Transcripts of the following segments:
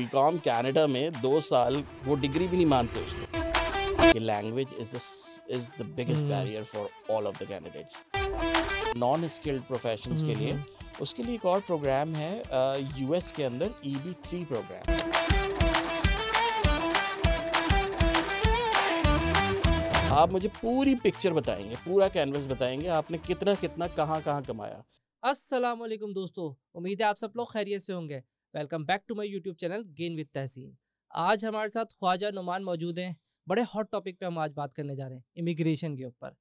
BCom Canada में दो साल वो डिग्री भी नहीं मानते उसको language is is the biggest barrier for all of the candidates non skilled profession के लिए हम्म। उसके लिए एक और प्रोग्राम है यू uh, के अंदर ई बी थ्री प्रोग्राम आप मुझे पूरी पिक्चर बताएंगे पूरा कैनवस बताएंगे आपने कितना कितना कहाँ कहाँ कमाया असलम दोस्तों उम्मीद है आप सब लोग खैरियत से होंगे welcome back to my YouTube channel gain with Tahseen आज हमारे साथ ख्वाजा नुमान मौजूद हैं बड़े हॉट टॉपिक पे हम आज बात करने जा रहे हैं इमिग्रेशन के ऊपर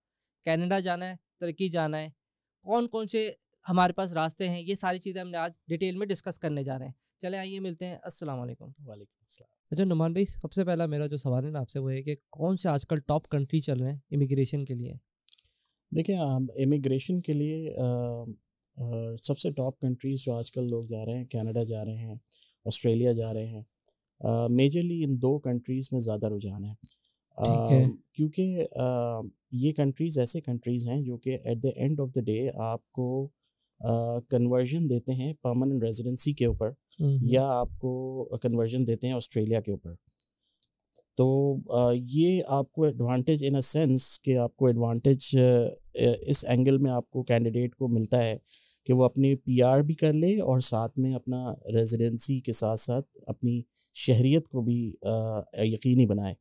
कनाडा जाना है तुर्की जाना है कौन कौन से हमारे पास रास्ते हैं ये सारी चीज़ें हमने आज डिटेल में डिस्कस करने जा रहे हैं चले आइए मिलते हैं असल वालेकुम अच्छा नुमान भाई सबसे पहला मेरा जो सवाल है ना आपसे वो है कि कौन से आजकल टॉप कंट्री चल रहे हैं इमिग्रेशन के लिए देखिए इमिग्रेशन के लिए सबसे टॉप कंट्रीज़ जो आजकल लोग जा रहे हैं कनाडा जा रहे हैं ऑस्ट्रेलिया जा रहे हैं मेजरली इन दो कंट्रीज़ में ज़्यादा रुझान है क्योंकि ये कंट्रीज़ ऐसे कंट्रीज़ हैं जो कि at the end of the day आपको कन्वर्जन देते हैं परमानेंट रेजिडेंसी के ऊपर हम्म, हम्म। या आपको कन्वर्जन देते हैं ऑस्ट्रेलिया के ऊपर तो ये आपको एडवांटेज इन अ सेंस कि आपको एडवांटेज इस एंगल में आपको कैंडिडेट को मिलता है कि वो अपने पीआर भी कर ले और साथ में अपना रेजिडेंसी के साथ साथ अपनी शहरीत को भी यकीनी बनाए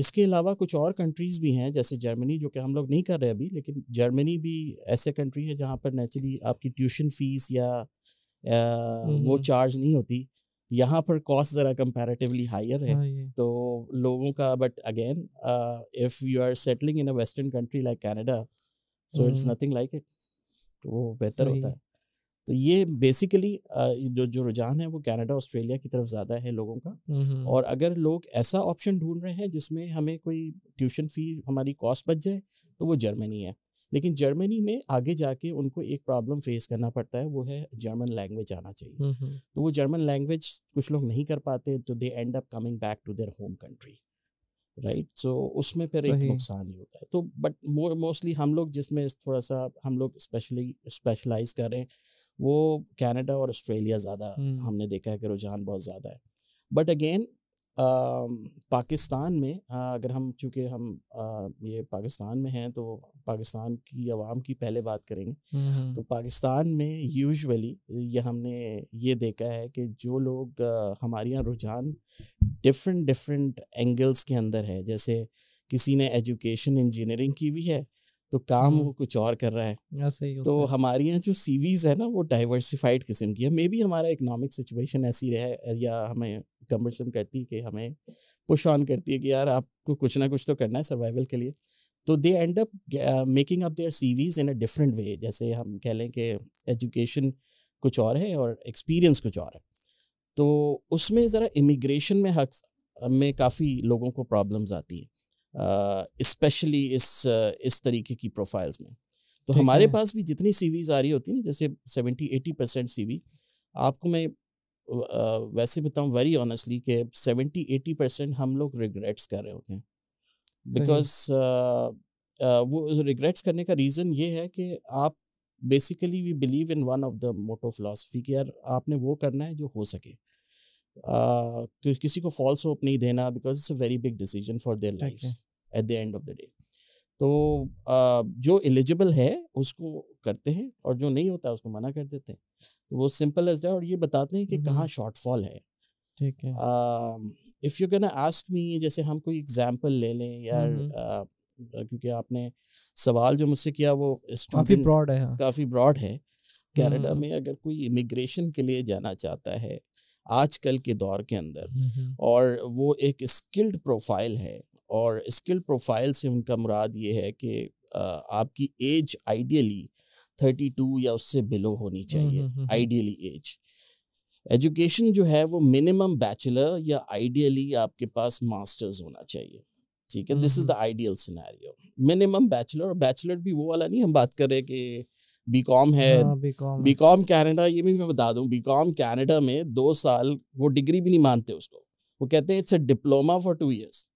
इसके अलावा कुछ और कंट्रीज़ भी हैं जैसे जर्मनी जो कि हम लोग नहीं कर रहे अभी लेकिन जर्मनी भी ऐसे कंट्री है जहाँ पर नेचुरली आपकी ट्यूशन फ़ीस या वो चार्ज हम्म। नहीं होती यहाँ पर कॉस्ट ज़रा कंपैरेटिवली हायर है हाँ, तो लोगों का but again if you are settling in a western country like Canada so it's nothing like it तो वो बेहतर होता है तो ये बेसिकली जो जो रुझान है वो कनाडा ऑस्ट्रेलिया की तरफ ज़्यादा है लोगों का और अगर लोग ऐसा ऑप्शन ढूंढ रहे हैं जिसमें हमें कोई ट्यूशन फ़ी हमारी कॉस्ट बच जाए तो वो जर्मनी है लेकिन जर्मनी में आगे जाके उनको एक प्रॉब्लम फेस करना पड़ता है वो है जर्मन लैंग्वेज आना चाहिए तो वो जर्मन लैंग्वेज कुछ लोग नहीं कर पाते तो they end up coming back to their home country right so उसमें फिर एक नुकसान ही होता है तो बट मोस्टली हम लोग जिसमें थोड़ा सा हम लोग स्पेशली स्पेशलाइज कर रहे हैं वो कनाडा और ऑस्ट्रेलिया ज़्यादा हम्म। हमने देखा है कि रुझान बहुत ज़्यादा है बट अगेन पाकिस्तान में अगर हम चूँकि हम ये पाकिस्तान में हैं तो पाकिस्तान की आवाम की पहले बात करेंगे तो पाकिस्तान में यूजुअली ये हमने ये देखा है कि जो लोग हमारे यहाँ रुझान डिफरेंट डिफरेंट एंगल्स के अंदर है जैसे किसी ने एजुकेशन इंजीनियरिंग की भी है तो काम वो कुछ और कर रहा है हाँ, सही तो हमारे यहाँ जो सीवीज है ना वो डाइवर्सिफाइड किस्म की है मे बी हमारा इकोनॉमिक सिचुएशन ऐसी रहे या हमें कम्बरसम करती कि हमें पुश ऑन करती है कि यार आपको कुछ ना कुछ तो करना है सर्वाइवल के लिए तो they end up making up their CVs in a different way जैसे हम कह लें कि एजुकेशन कुछ और है और एक्सपीरियंस कुछ और है तो उसमें ज़रा इमिग्रेशन में हक में काफ़ी लोगों को प्रॉब्लम्स आती हैं इस्पेशली uh, इस uh, इस तरीके की प्रोफाइल्स में तो हमारे पास भी जितनी सीवीज आ रही होती हैं जैसे सेवेंटी एटी परसेंट सी आपको मैं uh, वैसे बताऊँ वेरी ऑनेस्टली कि सेवेंटी एटी परसेंट हम लोग रिग्रेट्स कर रहे होते हैं बिकॉज uh, uh, वो रिग्रेट्स करने का रीज़न ये है कि आप basically we believe in one of the motto philosophy कि यार आपने वो करना है जो हो सके uh, कि किसी को फॉल्स होप नहीं देना because it's a very big decision for their life at the end of the day तो uh, जो एलिजिबल है उसको करते हैं और जो नहीं होता उसको मना कर देते हैं तो वो सिंपल एज है और ये बताते हैं कि हम्म। कहाँ शॉर्टफॉल है ठीक है uh, if you can ask me जैसे हम कोई एग्जाम्पल ले लें यार हम्म, हम्म। क्योंकि आपने सवाल जो मुझसे किया वो काफ़ी ब्रॉड है हाँ। काफ़ी ब्रॉड है कनाडा हम्म। में अगर कोई इमिग्रेशन के लिए जाना चाहता है आजकल के दौर के अंदर और वो एक स्किल्ड प्रोफाइल है और स्किल्ड प्रोफाइल से उनका मुराद ये है कि आपकी एज आइडियली थर्टी टू या उससे बिलो होनी चाहिए आइडियली एज एजुकेशन जो है वो मिनिमम बैचलर या आइडियली आपके पास मास्टर्स होना चाहिए ठीक है this is the ideal scenario minimum bachelor और बैचलर भी वो वाला नहीं हम बात कर रहे कि बी कॉम है बी कॉम कैनेडा ये भी मैं बता दूं बी कॉम कैनेडा में दो साल वो डिग्री भी नहीं मानते उसको वो कहते हैं it's a diploma for two years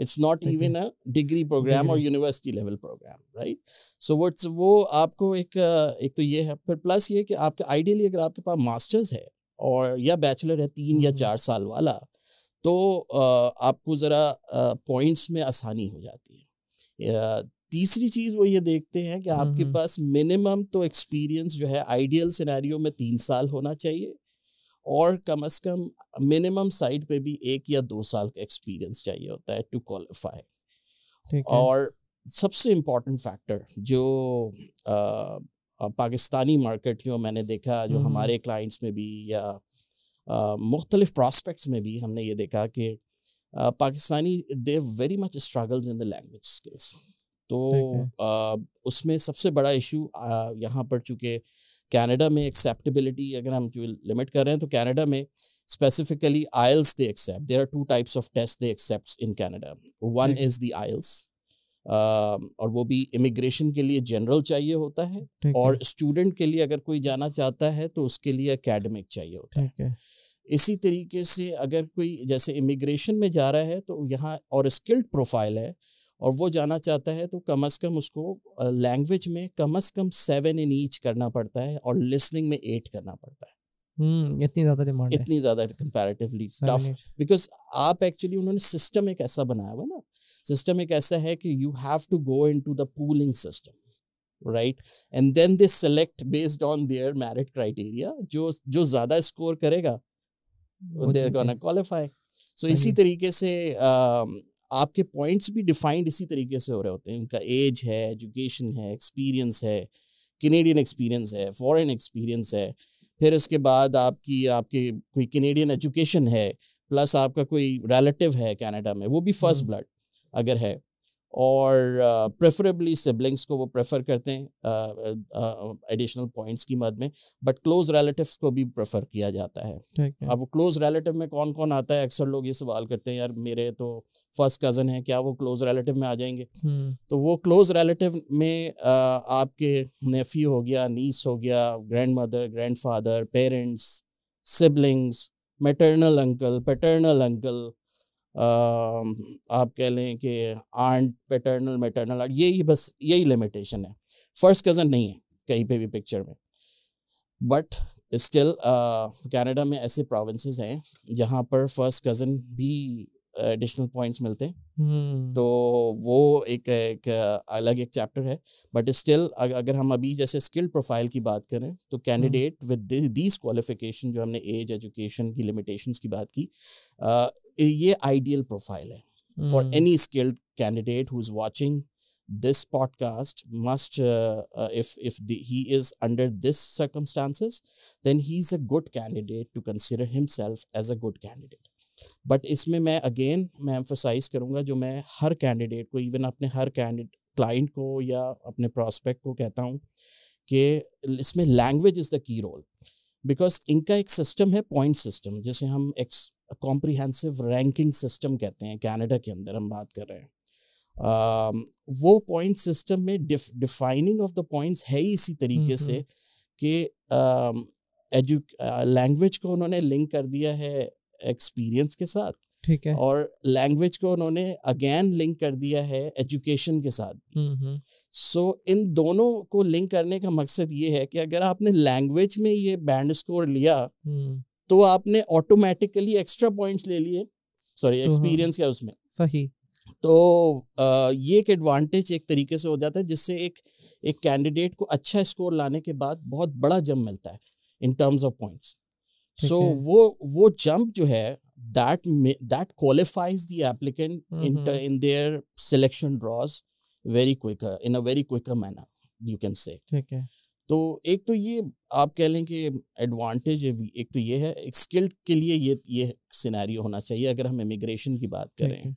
it's not even a degree program और university level program right so what's वो आपको एक एक तो ये है फिर प्लस ये कि आपके आइडियली अगर आपके पास मास्टर्स है और या बैचलर है तीन या हम्म। चार साल वाला तो आपको ज़रा पॉइंट्स में आसानी हो जाती है तीसरी चीज़ वो ये देखते हैं कि आपके हम्म। पास मिनिमम तो एक्सपीरियंस जो है आइडियल सिनेरियो में तीन साल होना चाहिए और कम अज कम मिनिमम साइड पे भी एक या दो साल का एक्सपीरियंस चाहिए होता है टू क्वालिफाई और सबसे इम्पोर्टेंट फैक्टर जो पाकिस्तानी मार्केटियों मैंने देखा जो हमारे क्लाइंट्स में भी या मुख्तलिफ प्रॉस्पेक्ट्स में भी हमने ये देखा कि Pakistani they very much struggles in the language skills तो उसमें सबसे बड़ा इशू यहाँ पर चूँकि कैनेडा में एक्सेप्टेबिलिटी अगर हम जो लिमिट कर रहे हैं तो कैनेडा में specifically IELTS they accept there are two types of test they accept in Canada one is the IELTS और वो भी इमिग्रेशन के लिए जनरल चाहिए होता है और स्टूडेंट के लिए अगर कोई जाना चाहता है तो उसके लिए अकेडमिक चाहिए होता है इसी तरीके से अगर कोई जैसे इमिग्रेशन में जा रहा है तो यहाँ और स्किल्ड प्रोफाइल है और वो जाना चाहता है तो कम अज़ कम उसको लैंग्वेज में कम अज़ कम सेवन इन ईच करना पड़ता है और लिसनिंग में एट करना पड़ता है हम्म, इतनी ज्यादा डिमांड इतनी ज्यादा कंपैरेटिवली टफ बिकॉज आप एक्चुअली उन्होंने सिस्टम एक ऐसा बनाया हुआ ना सिस्टम एक ऐसा है कि you have to go into the pooling system right and then they select based on their merit criteria जो जो ज्यादा स्कोर करेगा देर गोना क्वालिफाई सो इसी तरीके से uh, आपके पॉइंट्स भी डिफाइंड इसी तरीके से हो रहे होते हैं उनका एज है एजुकेशन है एक्सपीरियंस है कैनेडियन एक्सपीरियंस है फॉरेन एक्सपीरियंस है फिर उसके बाद आपकी आपके कोई कैनेडियन एजुकेशन है प्लस आपका कोई रिलेटिव है कनाडा में वो भी फर्स्ट हम्म। ब्लड अगर है और प्रेफरेबली uh, सिबलिंग्स को वो प्रेफर करते हैं एडिशनल पॉइंट्स की मद में बट क्लोज रिलेटिव्स को भी प्रेफर किया जाता है अब क्लोज रिलेटिव में कौन कौन आता है अक्सर लोग ये सवाल करते हैं यार मेरे तो फर्स्ट कज़न है क्या वो क्लोज रिलेटिव में आ जाएंगे हम्म। तो वो क्लोज रिलेटिव में uh, आपके नेफी हो गया नीस हो गया grandmother grandfather parents siblings maternal uncle paternal uncle आप कह लें कि आंट पेटर्नल मेटर्नल यही बस यही लिमिटेशन है फर्स्ट कज़न नहीं है कहीं पे भी पिक्चर में बट स्टिल कनाडा में ऐसे प्रोविंसेस हैं जहाँ पर फर्स्ट कज़न भी एडिशनल पॉइंट्स मिलते हैं hmm. तो वो एक, एक अलग एक चैप्टर है बट स्टिल अगर हम अभी जैसे स्किल प्रोफाइल की बात करें तो कैंडिडेट विद दीज क्वालिफिकेशन जो हमने एज एजुकेशन की लिमिटेशंस की बात की आ, ये आइडियल प्रोफाइल है for any skilled candidate who is watching this podcast must if if he is under this is then he is a good candidate to candidate himself as a good candidate but इसमें मैं again मैं emphasise करूँगा जो मैं हर candidate को even अपने हर candidate client को या अपने प्रॉस्पेक्ट को कहता हूँ कि इसमें language is the key role because इनका एक सिस्टम है पॉइंट सिस्टम जिसे हम एक कॉम्प्रीहेंसिव रैंकिंग सिस्टम कहते हैं कैनेडा के अंदर हम बात कर रहे हैं uh, वो पॉइंट सिस्टम में डिफाइनिंग ऑफ द पॉइंट्स है ही इसी तरीके हम्म, हम्म। से कि एजु um, लैंग्वेज uh, को उन्होंने लिंक कर दिया है एक्सपीरियंस के साथ ठीक है और लैंग्वेज को उन्होंने अगेन लिंक कर दिया है एजुकेशन के साथ सो हम्म, हम्म। so, इन दोनों को लिंक करने का मकसद ये है कि अगर आपने लैंग्वेज में ये बैंड स्कोर लिया हम्म। तो आपने ऑटोमेटिकली एक्स्ट्रा पॉइंट्स ले लिए सॉरी एक्सपीरियंस तो हाँ। क्या उसमें सही तो आ, ये एक एडवांटेज एक तरीके से हो जाता है जिससे एक एक कैंडिडेट को अच्छा स्कोर लाने के बाद बहुत बड़ा जम मिलता है in terms of points so वो वो जंप जो है that that qualifies the applicant in in their selection draws very quick in a very quick manner you can say ठीक है तो एक तो ये आप कह लें कि एडवांटेज एक तो ये है एक स्किल्ड के लिए ये ये सिनेरियो होना चाहिए अगर हम इमिग्रेशन की बात करें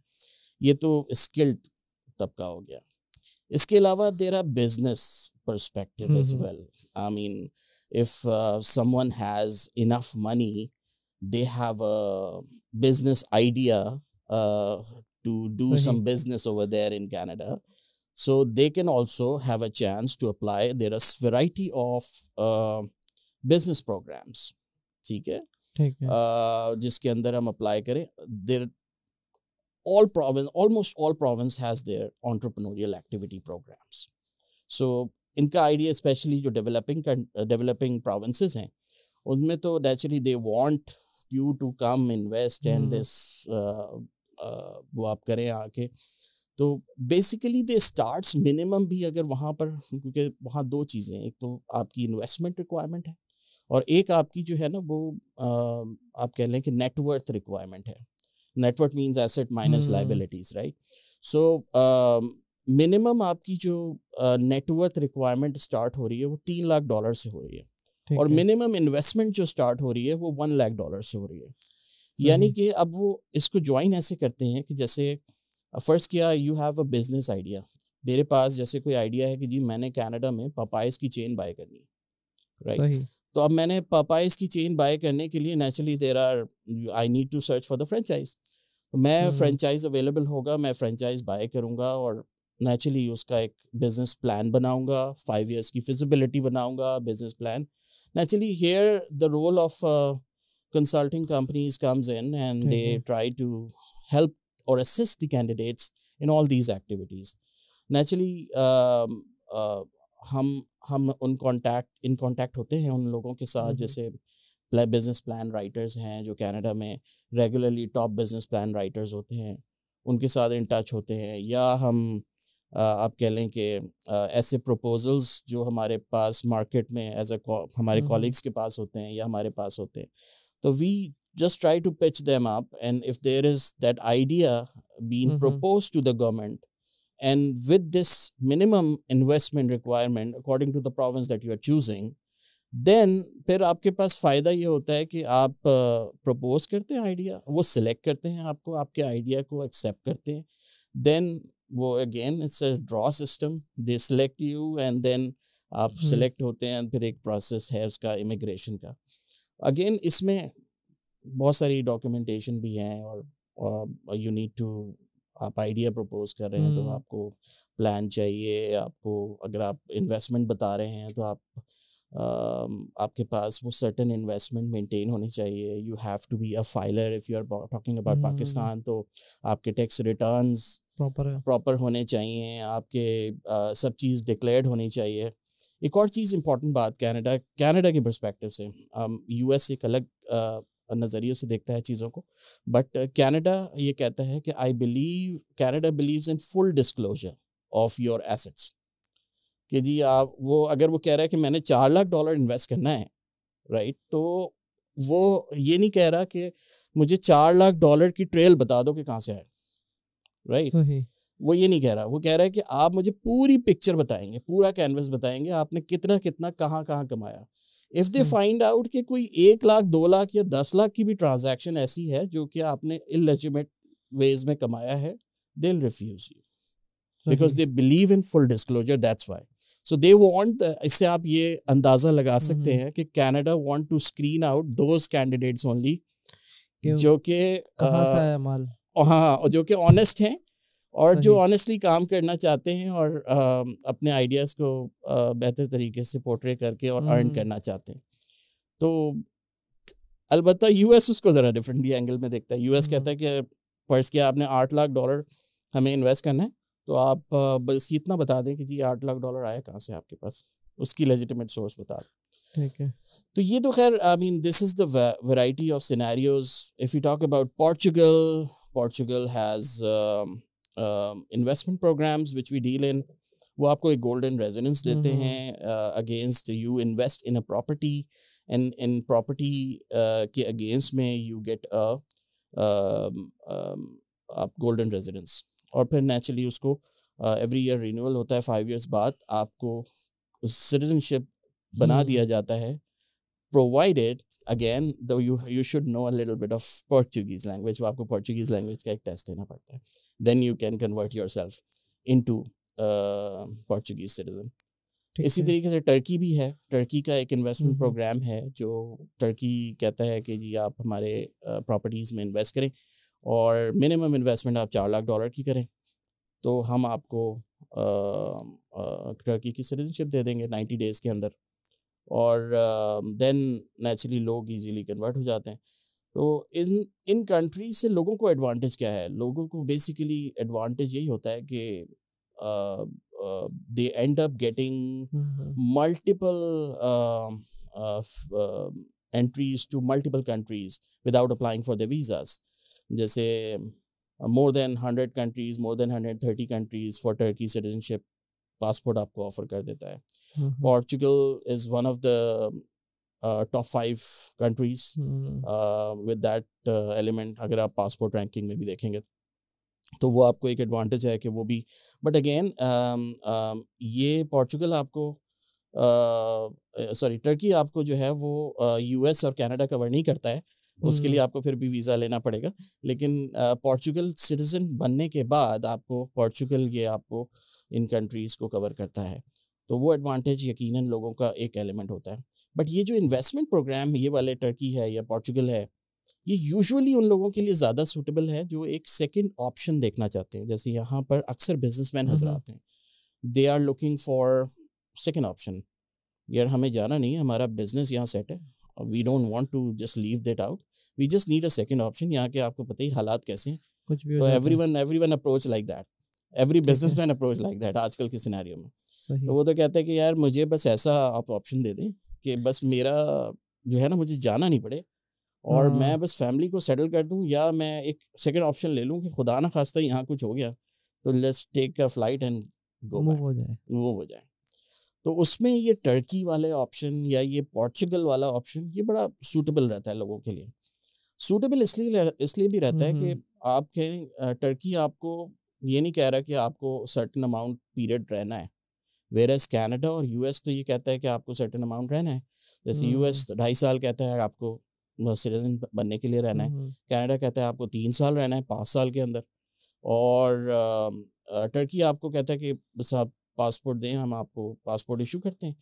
ये तो स्किल्ड तबका हो गया इसके अलावा there are business perspective as well I mean if uh, someone has enough money, they have a business idea uh, to do some business over there in Canada. So they can also have a chance to apply. There are variety of uh, business programs. okay? है ठीक है uh, जिसके apply. There, all province almost all province has their entrepreneurial activity programs so इनका idea especially जो developing developing provinces हैं उनमें तो naturally they want you to come invest and this वो आप करें आके तो बेसिकली दे स्टार्ट मिनिमम भी अगर वहाँ पर क्योंकि वहाँ दो चीज़ें एक तो आपकी इन्वेस्टमेंट रिक्वायरमेंट है और एक आपकी जो है ना वो आ, uh, आप कह लें कि नेटवर्थ रिक्वायरमेंट है net worth means asset minus liabilities right so minimum आपकी जो नेटवर्थ रिक्वायरमेंट स्टार्ट हो रही है वो तीन लाख डॉलर से हो रही है और मिनिमम इन्वेस्टमेंट जो स्टार्ट हो रही है वो वन लाख डॉलर से हो रही है यानी हम्म। कि अब वो इसको ज्वाइन ऐसे करते हैं कि जैसे फर्स्ट किया you have a business idea मेरे पास जैसे कोई आइडिया है कि जी मैंने कनाडा में पपाइस की चेन बाय करनी है राइट तो अब मैंने पपाइस की चेन बाय करने के लिए naturally there are I need to search for the franchise मैं फ्रेंचाइज हम्म। अवेलेबल होगा मैं फ्रेंचाइज बाय करूंगा और नेचुरली उसका एक बिजनेस प्लान बनाऊंगा फाइव ईयर्स की फिजिबिलिटी बनाऊंगा business plan naturally here the role of consulting companies comes in and they try to help और assist the candidates in all these activities naturally हम हम उन कॉन्टैक्ट इन कॉन्टैक्ट होते हैं उन लोगों के साथ mm-hmm. जैसे बिजनेस प्लान राइटर्स हैं जो कैनेडा में regularly top business plan writers होते हैं उनके साथ इन टच होते हैं या हम आप कह लें कि ऐसे प्रपोजल्स जो हमारे पास मार्केट में एज अ हमारे कॉलिग्स के पास होते हैं या हमारे पास होते हैं तो we just try to pitch them आप and if there is that idea been propose to the government and with this minimum investment requirement according to the province that you are choosing then फिर आपके पास फायदा ये होता है कि आप propose uh, करते हैं आइडिया वो सिलेक्ट करते हैं आपको आपके आइडिया को एक्सेप्ट करते हैं देन वो again it's a draw system they select you and then आप सिलेक्ट हम्म। होते हैं फिर एक प्रोसेस है उसका इमिग्रेशन का अगेन इसमें बहुत सारी डॉक्यूमेंटेशन भी हैं और यू नीड टू आप आइडिया प्रपोज कर रहे हैं तो हम्म। आपको प्लान चाहिए आपको अगर आप इन्वेस्टमेंट बता रहे हैं तो आप uh, आपके पास वो सर्टन इन्वेस्टमेंट मेंटेन होनी चाहिए you have to be a filer if you are talking about Pakistan तो आपके टैक्स रिटर्न्स प्रॉपर प्रॉपर होने चाहिए आपके आ, सब चीज़ डिक्लेयर्ड होनी चाहिए एक और चीज़ इंपॉर्टेंट बात कनाडा कनाडा के परस्पेक्टिव से यूएस एक अलग नज़रिए से देखता है चीज़ों को बट कनाडा ये कहता है कि I believe Canada believes in full disclosure of your assets कि जी आप वो अगर वो कह रहा है कि मैंने चार लाख डॉलर इन्वेस्ट करना है राइट तो वो ये नहीं कह रहा कि मुझे चार लाख डॉलर की ट्रेल बता दो कि कहाँ से आए राइट वो ये नहीं कह रहा वो कह रहा है कि आप मुझे पूरी पिक्चर बताएंगे पूरा कैनवस बताएंगे आपने कितना कितना कहाँ कहाँ कमाया इफ दे फाइंड आउट कि कोई एक लाख दो लाख या दस लाख की भी ट्रांजेक्शन ऐसी है जो कि आपने इलेजिमेट वेज में कमाया है they refuse you because they believe in full disclosure that's why so they want इससे आप ये अंदाजा लगा सकते हम्म। हैं कि Canada want to screen out those candidates only जो कि हाँ, हाँ जो कि ऑनेस्ट हैं और जो ऑनेस्टली हाँ काम करना चाहते हैं और आ, अपने आइडियाज़ को बेहतर तरीके से पोर्ट्रे करके और अर्न हम्म। करना चाहते हैं तो अलबत्त यूएस उसको ज़रा डिफरेंटली एंगल में देखता है यूएस कहता हम्म। है कि फर्ज किया आपने आठ लाख डॉलर हमें इन्वेस्ट करना है तो आप बस इतना बता दें कि जी आठ लाख डॉलर आया कहाँ से आपके पास उसकी लेजिटिमेट सोर्स बता दें ठीक है तो ये तो खैर I mean this is the variety of scenarios if you talk about Portugal Portugal has investment programs which we deal in वो आपको एक गोल्डन रेजिडेंस देते हैं against you invest in a property and in property के against में you get a आप golden residence और फिर नेचुरली उसको एवरी ईयर रिन्यूअल होता है फाइव ईयर्स बाद आपको सिटीजनशिप बना दिया जाता है provided again though you you should know a little bit of Portuguese language वो आपको पोर्चुगीज लैंग्वेज का एक टेस्ट देना पड़ता है then you can convert yourself into Portuguese citizen इसी तरीके से टर्की भी है टर्की का एक इन्वेस्टमेंट प्रोग्राम है जो टर्की कहता है कि जी आप हमारे प्रॉपर्टीज में इन्वेस्ट करें और मिनिमम इन्वेस्टमेंट आप चार लाख डॉलर की करें तो हम आपको टर्की की सिटीजनशिप दे देंगे नाइन्टी डेज के अंदर और देन uh, नेचुरली लोग इजीली कन्वर्ट हो जाते हैं तो इन इन कंट्री से लोगों को एडवांटेज क्या है लोगों को बेसिकली एडवांटेज यही होता है कि they end up getting multiple entries to multiple countries without applying for the visas जैसे more than hundred countries more than hundred thirty countries for Turkey citizenship passport आपको ऑफर कर देता है Portugal is one of the top five countries with that element अगर आप passport ranking में भी देखेंगे तो वो आपको एक एडवांटेज है कि वो भी बट अगेन um, um, ये पोर्चुगल आपको सॉरी uh, टर्की आपको जो है वो यूएस uh, और कनाडा कवर नहीं करता है उसके लिए आपको फिर भी वीज़ा लेना पड़ेगा लेकिन पोर्चुगल सिटीजन बनने के बाद आपको पोर्चुगल ये आपको इन कंट्रीज़ को कवर करता है तो वो एडवांटेज यकीनन लोगों का एक एलिमेंट होता है बट ये जो इन्वेस्टमेंट प्रोग्राम ये वाले टर्की है या पोर्चुगल है ये यूजुअली उन लोगों के लिए ज़्यादा सूटेबल है जो एक सेकेंड ऑप्शन देखना चाहते हैं जैसे यहाँ पर अक्सर बिजनेसमैन नजर आते हैं they are looking for second option यार हमें जाना नहीं है हमारा बिजनेस यहाँ सेट है और we don't want to just leave that out we just need a second option यहाँ के आपको पता ही हालात कैसे हैं कुछ भी तो everyone everyone approach like that every businessman approach like that आजकल के सिनेरियो तो वो तो कहते हैं कि यार मुझे बस ऐसा आप ऑप्शन दे दें कि बस मेरा जो है ना मुझे जाना नहीं पड़े और हाँ। मैं बस फैमिली को सेटल कर दूं या मैं एक सेकंड ऑप्शन ले लूं कि खुदा ना खास्ता यहाँ कुछ हो गया तो let's take a flight and go move हो जाए मूव हो जाए तो उसमें ये टर्की वाले ऑप्शन या ये पोर्चुगल वाला ऑप्शन ये बड़ा सूटेबल रहता है लोगों के लिए सूटेबल इसलिए इसलिए भी रहता है कि हम्म, हम्म। आप कहें टर्की आपको ये नहीं कह रहा कि आपको सर्टन अमाउंट पीरियड रहना है वेर एस कैनेडा और यूएस तो ये कहता है कि आपको सर्टन अमाउंट रहना है जैसे यूएस हम्म, ढाई साल कहता है आपको सिटीजन बनने के लिए रहना है कनाडा कहता है आपको तीन साल रहना है पाँच साल के अंदर और टर्की आपको कहता है कि बस आप पासपोर्ट दें हम आपको पासपोर्ट इशू करते हैं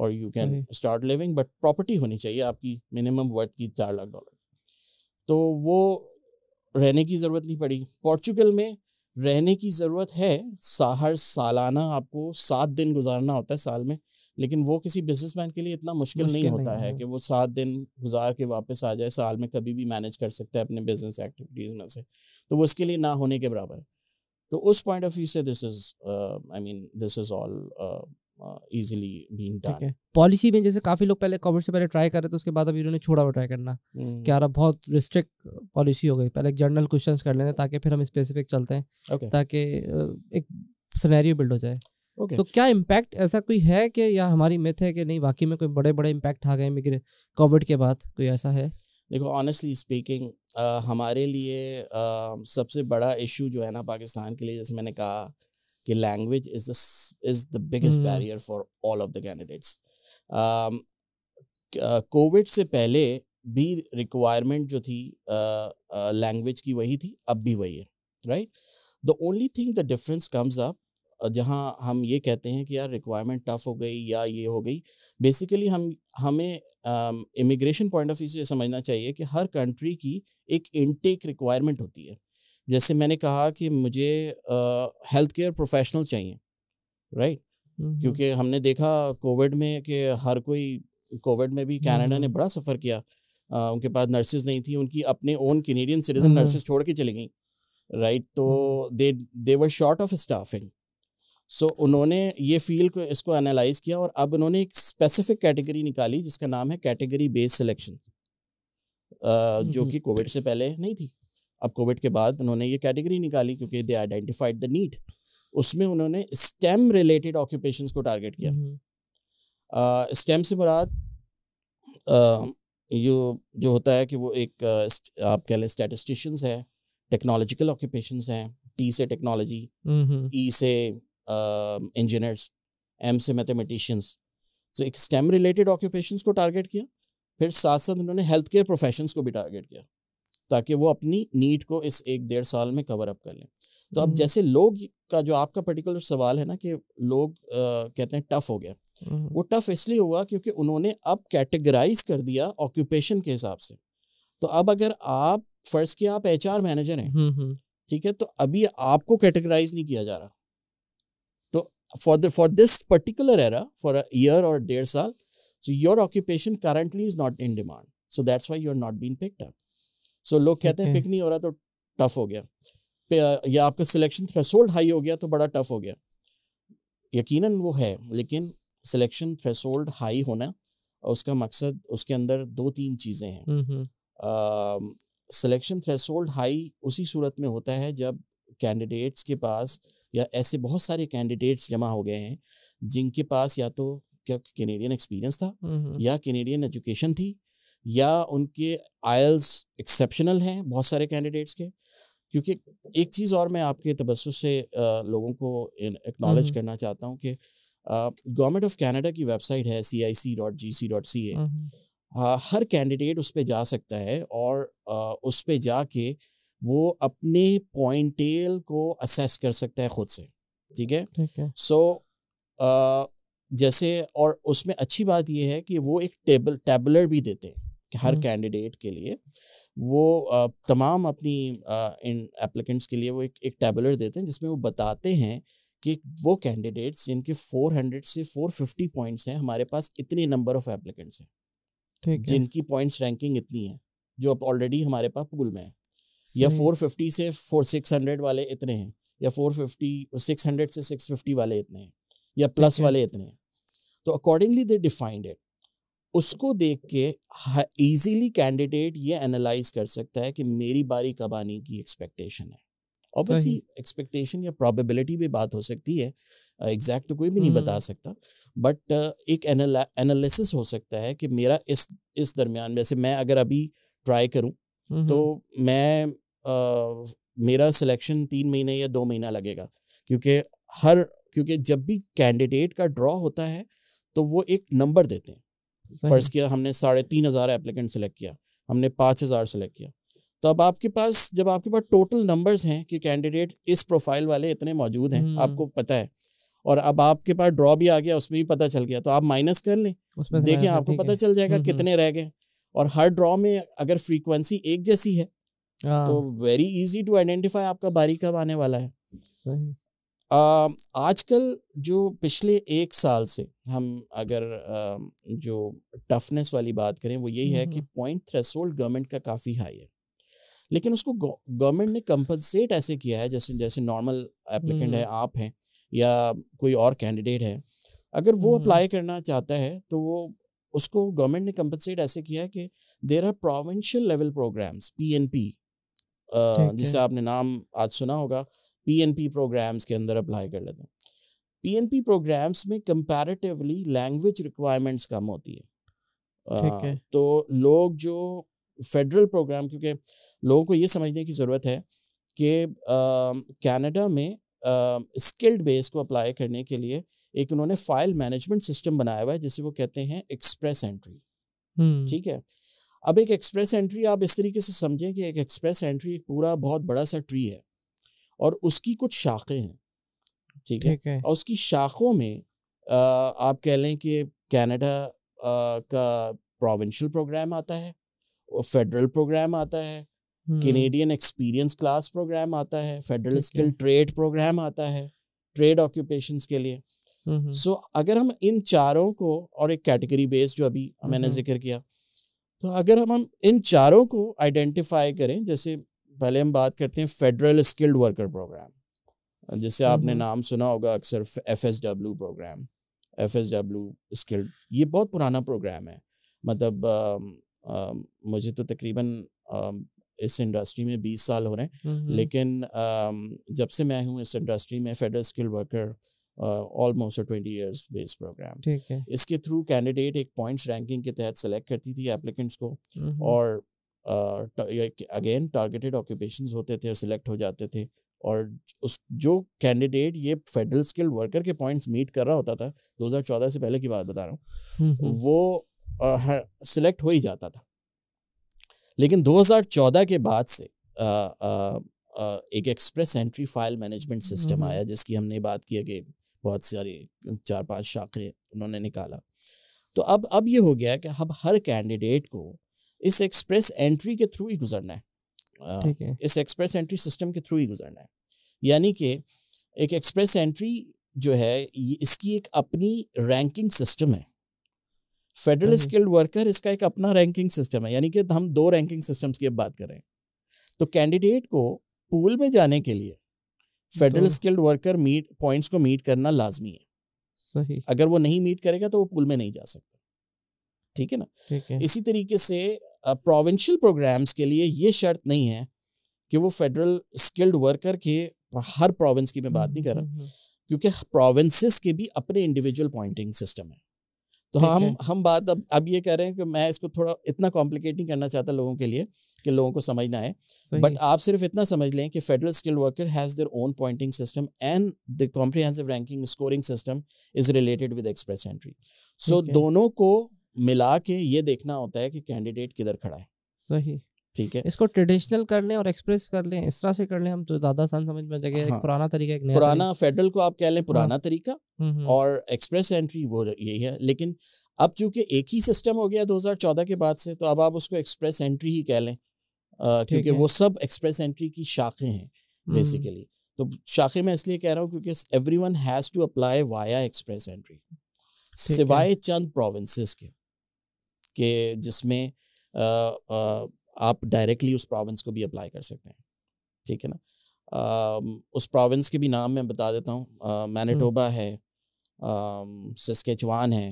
और you can start living but property होनी चाहिए आपकी मिनिमम वर्थ की चार लाख डॉलर तो वो रहने की ज़रूरत नहीं पड़ी पोर्चुगल में रहने की ज़रूरत है हर सालाना आपको सात दिन गुजारना होता है साल में लेकिन वो किसी बिजनेसमैन के लिए इतना मुश्किल, मुश्किल नहीं होता नहीं है कि वो सात दिन गुजार के वापस आ जाए साल में कभी भी मैनेज कर सकता है अपने बिजनेस एक्टिविटीज़ में से तो वो उसके लिए ना होने के बराबर है तो उस पॉइंट ऑफ व्यू से this is I mean this is all easily being done policy में जैसे काफी लोग पहले कोविड से पहले ट्राई कर रहे थे उसके बाद अभी इन्होंने छोड़ा हुआ ट्राई करना hmm. क्या रहा बहुत रिस्ट्रिक्ट पॉलिसी हो गई पहले एक जनरल क्वेश्चन कर लेते हैं ताकि फिर हम स्पेसिफिक चलते हैं okay. ताकि uh, एक सिनेरियो बिल्ड हो जाए Okay. तो क्या इम्पैक्ट ऐसा कोई है कि या हमारी मिथ है कि नहीं वाकई में कोई बड़े बड़े इम्पैक्ट आ गए कोविड के बाद कोई ऐसा है देखो ऑनेस्टली स्पीकिंग हमारे लिए uh, सबसे बड़ा इशू जो है ना पाकिस्तान के लिए जैसे मैंने कहा कि language is is the biggest barrier for all of the candidates COVID से पहले भी रिक्वायरमेंट जो थी लैंग्वेज uh, uh, की वही थी अब भी वही है right the only thing the difference comes up जहाँ हम ये कहते हैं कि यार रिक्वायरमेंट टफ हो गई या ये हो गई बेसिकली हम हमें इमिग्रेशन पॉइंट ऑफ व्यू से समझना चाहिए कि हर कंट्री की एक इनटेक रिक्वायरमेंट होती है जैसे मैंने कहा कि मुझे हेल्थ केयर प्रोफेशनल चाहिए राइट right? क्योंकि हमने देखा कोविड में कि हर कोई कोविड में भी कनाडा ने बड़ा सफ़र किया आ, उनके पास नर्सेज नहीं थी उनकी अपने ओन कैनेडियन सिटीजन नर्सेज छोड़ के चली गई राइट right? तो they they were short of staffing so so, उन्होंने ये फील्ड को इसको एनालाइज किया और अब उन्होंने एक स्पेसिफिक कैटेगरी निकाली जिसका नाम है कैटेगरी बेस्ड सिलेक्शन जो हम्म। कि कोविड से पहले नहीं थी अब कोविड के बाद उन्होंने ये कैटेगरी निकाली क्योंकि दे आइडेंटिफाइड द नीड उसमें उन्होंने स्टेम रिलेटेड ऑक्यूपेशन को टारगेट किया स्टेम हम्म, uh, हम्म। से मुराद uh, जो होता है कि वो एक uh, आप कह लें स्टैटिस्टिशंस है टेक्नोलॉजिकल ऑक्यूपेशन हैं टी से टेक्नोलॉजी ई e से इंजीनियर्स एम से मैथमेटिशियंस तो एक स्टेम रिलेटेड ऑक्यूपेशन को टारगेट किया फिर साथ साथ उन्होंने हेल्थ केयर प्रोफेशन को भी टारगेट किया ताकि वो अपनी नीड को इस एक डेढ़ साल में कवर अप कर लें तो अब हम्म। जैसे लोग का जो आपका पर्टिकुलर सवाल है ना कि लोग आ, कहते हैं टफ हो गया हम्म। वो टफ इसलिए हुआ क्योंकि उन्होंने अब कैटेगराइज कर दिया ऑक्यूपेशन के हिसाब से तो अब अगर आप फर्स्ट किया आप एच मैनेजर हैं हम्म, ठीक है तो अभी आपको कैटेगराइज नहीं किया जा रहा for the for this particular era for a year or their saal so your occupation currently is not in demand so that's why you're not being picked up so लोग कहते हैं पिक नहीं हो रहा तो टफ हो गया या आपका सिलेक्शन थ्रेसोल्ड हाई हो गया तो बड़ा टफ हो गया यकीनन वो है लेकिन सिलेक्शन थ्रेसोल्ड हाई होना और उसका मकसद उसके अंदर दो तीन चीज़ें हैं सिलेक्शन थ्रेसोल्ड हाई उसी सूरत में होता है जब कैंडिडेट्स के पास uh, या ऐसे बहुत सारे कैंडिडेट्स जमा हो गए हैं जिनके पास या तो क्या कैनेडियन एक्सपीरियंस था या कैनेडियन एजुकेशन थी या उनके आयल्स एक्सेप्शनल हैं बहुत सारे कैंडिडेट्स के क्योंकि एक चीज़ और मैं आपके तबस से लोगों को एक्नॉलेज करना चाहता हूँ कि गवर्नमेंट ऑफ कनाडा की वेबसाइट है C I C dot G C dot C A हर कैंडिडेट उस पर जा सकता है और आ, उस पर जाके वो अपने पॉइंटेल को असेस कर सकता है खुद से ठीक है सो so, जैसे और उसमें अच्छी बात यह है कि वो एक टेबल टेबलर भी देते हैं कि हर कैंडिडेट हम्म। के लिए वो तमाम अपनी इन एप्लीकेंट्स के लिए वो एक एक टेबलर देते हैं जिसमें वो बताते हैं कि वो कैंडिडेट्स जिनके 400 से 450 पॉइंट्स हैं हमारे पास इतने नंबर ऑफ एप्लीकेंट्स हैं जिनकी पॉइंट्स रैंकिंग इतनी है जो ऑलरेडी हमारे पास पूल में है या 450 हम्म। से हंड्रेड वाले इतने हैं या 450 600 से 650 वाले इतने हैं या प्लस वाले इतने हैं तो अकॉर्डिंगली दे डिफाइंड इट उसको देख के इजीली कैंडिडेट ये एनालाइज कर सकता है कि मेरी बारी कब आने की एक्सपेक्टेशन है ऑब्वियसली एक्सपेक्टेशन या प्रोबेबिलिटी भी बात हो सकती है एग्जैक्ट तो कोई भी नहीं बता हम्म। सकता बट एक एनालिसिस हो सकता है कि मेरा इस इस दरमियान में से मैं अगर अभी ट्राई करूं तो हम्म। मैं आ, मेरा सिलेक्शन तीन महीने या दो महीना लगेगा क्योंकि हर क्योंकि जब भी कैंडिडेट का ड्रॉ होता है तो वो एक नंबर देते हैं फर्ज किया हमने साढ़े तीन हज़ार एप्लीकेंट सेलेक्ट किया हमने पाँच हज़ार सेलेक्ट किया तो अब आपके पास जब आपके पास टोटल नंबर्स हैं कि कैंडिडेट इस प्रोफाइल वाले इतने मौजूद हैं आपको हम्म। पता है और अब आपके पास ड्रॉ भी आ गया उसमें भी पता चल गया तो आप माइनस कर लें देखिए आपको पता चल जाएगा हम्म, कितने रह गए और हर ड्रॉ में अगर फ्रीक्वेंसी एक जैसी है हाँ। तो वेरी इजी टू आइडेंटिफाई आपका बारी कब आने वाला है आजकल जो पिछले एक साल से हम अगर आ, जो टफनेस वाली बात करें वो यही है हम्म, कि पॉइंट थ्रेसोल्ड गवर्नमेंट का काफ़ी हाई है लेकिन उसको गवर्नमेंट ने कंपनसेट ऐसे किया है जैसे जैसे नॉर्मल एप्लीकेंट है हम्म। आप हैं या कोई और कैंडिडेट है अगर वो अप्लाई हम्म, करना चाहता है तो वो उसको गवर्नमेंट ने कंपनसेट ऐसे किया कि there are provincial level programs P जिससे आपने नाम आज सुना होगा पी एन पी प्रोग्राम्स के अंदर अप्लाई कर लेते हैं पी एन पी प्रोग्राम्स में कंपेरेटिवली लैंग्वेज रिक्वायरमेंट्स कम होती है है तो लोग जो फेडरल प्रोग्राम क्योंकि लोगों को ये समझने की ज़रूरत है कि कनाडा में स्किल्ड बेस को अप्लाई करने के लिए एक उन्होंने फाइल मैनेजमेंट सिस्टम बनाया हुआ है जिसे वो कहते हैं एक्सप्रेस हम्म। एंट्री ठीक है अब एक एक्सप्रेस एंट्री आप इस तरीके से समझें कि एक एक्सप्रेस एंट्री एक पूरा बहुत बड़ा सा ट्री है और उसकी कुछ शाखें हैं ठीक है? है और उसकी शाखों में आ, आप कह लें कि कैनेडा का प्रोविंशियल प्रोग्राम आता है फेडरल प्रोग्राम आता है कैनेडियन एक्सपीरियंस क्लास प्रोग्राम आता है फेडरल स्किल ट्रेड प्रोग्राम आता है ट्रेड ऑक्यूपेशन के लिए हम्म। सो अगर हम इन चारों को और एक कैटेगरी बेस्ड जो अभी मैंने हम्म। जिक्र किया तो अगर हम हम इन चारों को आइडेंटिफाई करें जैसे पहले हम बात करते हैं फेडरल स्किल्ड वर्कर प्रोग्राम जैसे आपने हम्म। नाम सुना होगा अक्सर F S W program F S W skilled ये बहुत पुराना प्रोग्राम है मतलब आ, आ, मुझे तो तकरीबन इस इंडस्ट्री में 20 साल हो रहे हैं लेकिन जब से मैं हूँ इस इंडस्ट्री में federal skilled worker almost a twenty years based program ठीक है इसके थ्रू कैंडिडेट एक पॉइंट्स रैंकिंग के तहत सेलेक्ट करती थी एप्लीकेंट्स को और अगेन टारगेटेड ऑक्यूपेशन होते थे सिलेक्ट हो जाते थे और उस जो कैंडिडेट ये फेडरल स्किल्ड वर्कर के पॉइंट्स मीट कर रहा होता था 2014 से पहले की बात बता रहा हूँ वो सिलेक्ट uh, हो ही जाता था लेकिन 2014 के बाद से आ, आ, आ, एक express entry file management system आया जिसकी हमने बात की अगेन बहुत सारी चार पांच शाखें उन्होंने निकाला तो अब अब ये हो गया कि अब हर कैंडिडेट को इस एक्सप्रेस एंट्री के थ्रू ही गुजरना है इस एक्सप्रेस एंट्री सिस्टम के थ्रू ही गुजरना है यानी कि एक एक्सप्रेस एंट्री जो है इसकी एक अपनी रैंकिंग सिस्टम है फेडरल हम्म। स्किल्ड वर्कर इसका एक अपना रैंकिंग सिस्टम है यानी कि हम दो रैंकिंग सिस्टम्स की बात करें तो कैंडिडेट को पूल में जाने के लिए federal skilled worker meet points को मीट करना लाजमी है सही अगर वो नहीं मीट करेगा तो वो पुल में नहीं जा सकता ठीक है ना ठीक है। इसी तरीके से प्रोविंशियल uh, प्रोग्राम्स के लिए ये शर्त नहीं है कि वो फेडरल स्किल्ड वर्कर के हर प्रोविंस की मैं बात नहीं कर रहा हम्म, हम्म, हम्म। क्योंकि प्रोविंसेस के भी अपने इंडिविजुअल पॉइंटिंग सिस्टम है तो हाँ, हम हम बात अब अब ये कह रहे हैं कि मैं इसको थोड़ा इतना कॉम्प्लिकेट नहीं करना चाहता लोगों के लिए कि लोगों को समझना है बट आप सिर्फ इतना समझ लें कि federal skill worker has their own pointing system and the comprehensive ranking scoring system is related with express entry so दोनों को मिला के ये देखना होता है कि कैंडिडेट किधर खड़ा है सही ठीक है इसको ट्रेडिशनल कर लें और एक्सप्रेस कर लें इस तरह से कर लें हम तो ज्यादा आसान समझ में जगह हाँ, पुराना तरीका एक नया पुराना फेडरल को आप कह लें पुराना हाँ, तरीका हम्म, हम्म। और एक्सप्रेस एंट्री वो यही है लेकिन अब चूंकि एक ही सिस्टम हो गया 2014 के बाद से तो अब आप उसको एक्सप्रेस एंट्री ही कह लें क्योंकि वो सब एक्सप्रेस एंट्री की शाखें हैं बेसिकली हम्म। तो शाखे में इसलिए कह रहा हूँ क्योंकि everyone has to apply via express entry सिवाय चंद प्रोविंसेस के जिसमें आप डायरेक्टली उस प्रोविंस को भी अप्लाई कर सकते हैं ठीक है ना आ, उस प्रोविंस के भी नाम मैं बता देता हूँ मैनिटोबा हम्म। है सस्केचवान है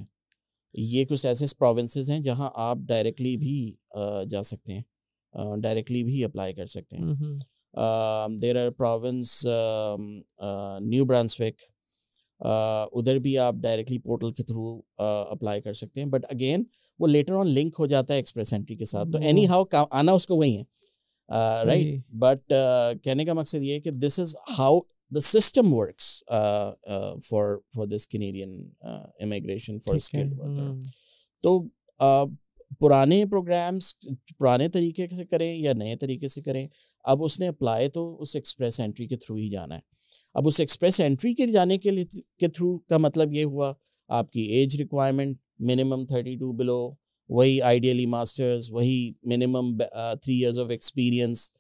ये कुछ ऐसे प्रोविंसेस हैं जहाँ आप डायरेक्टली भी आ, जा सकते हैं डायरेक्टली भी अप्लाई कर सकते हैं there are province New Brunswick उधर भी आप डायरेक्टली पोर्टल के थ्रू अप्लाई कर सकते हैं बट अगेन वो लेटर ऑन लिंक हो जाता है एक्सप्रेस एंट्री के साथ तो एनी hmm. हाउ आना उसको वही है राइट बट कहने का मकसद ये है कि this is how the system work for for this Canadian immigration for skilled तो uh, पुराने प्रोग्राम्स पुराने तरीके से करें या नए तरीके से करें अब उसने अप्लाई तो उस एक्सप्रेस एंट्री के थ्रू ही जाना है अब उस एक्सप्रेस एंट्री के जाने के लिए के थ्रू का मतलब ये हुआ आपकी age requirement minimum thirty two below वही आइडियली मास्टर्स वही minimum three years of experience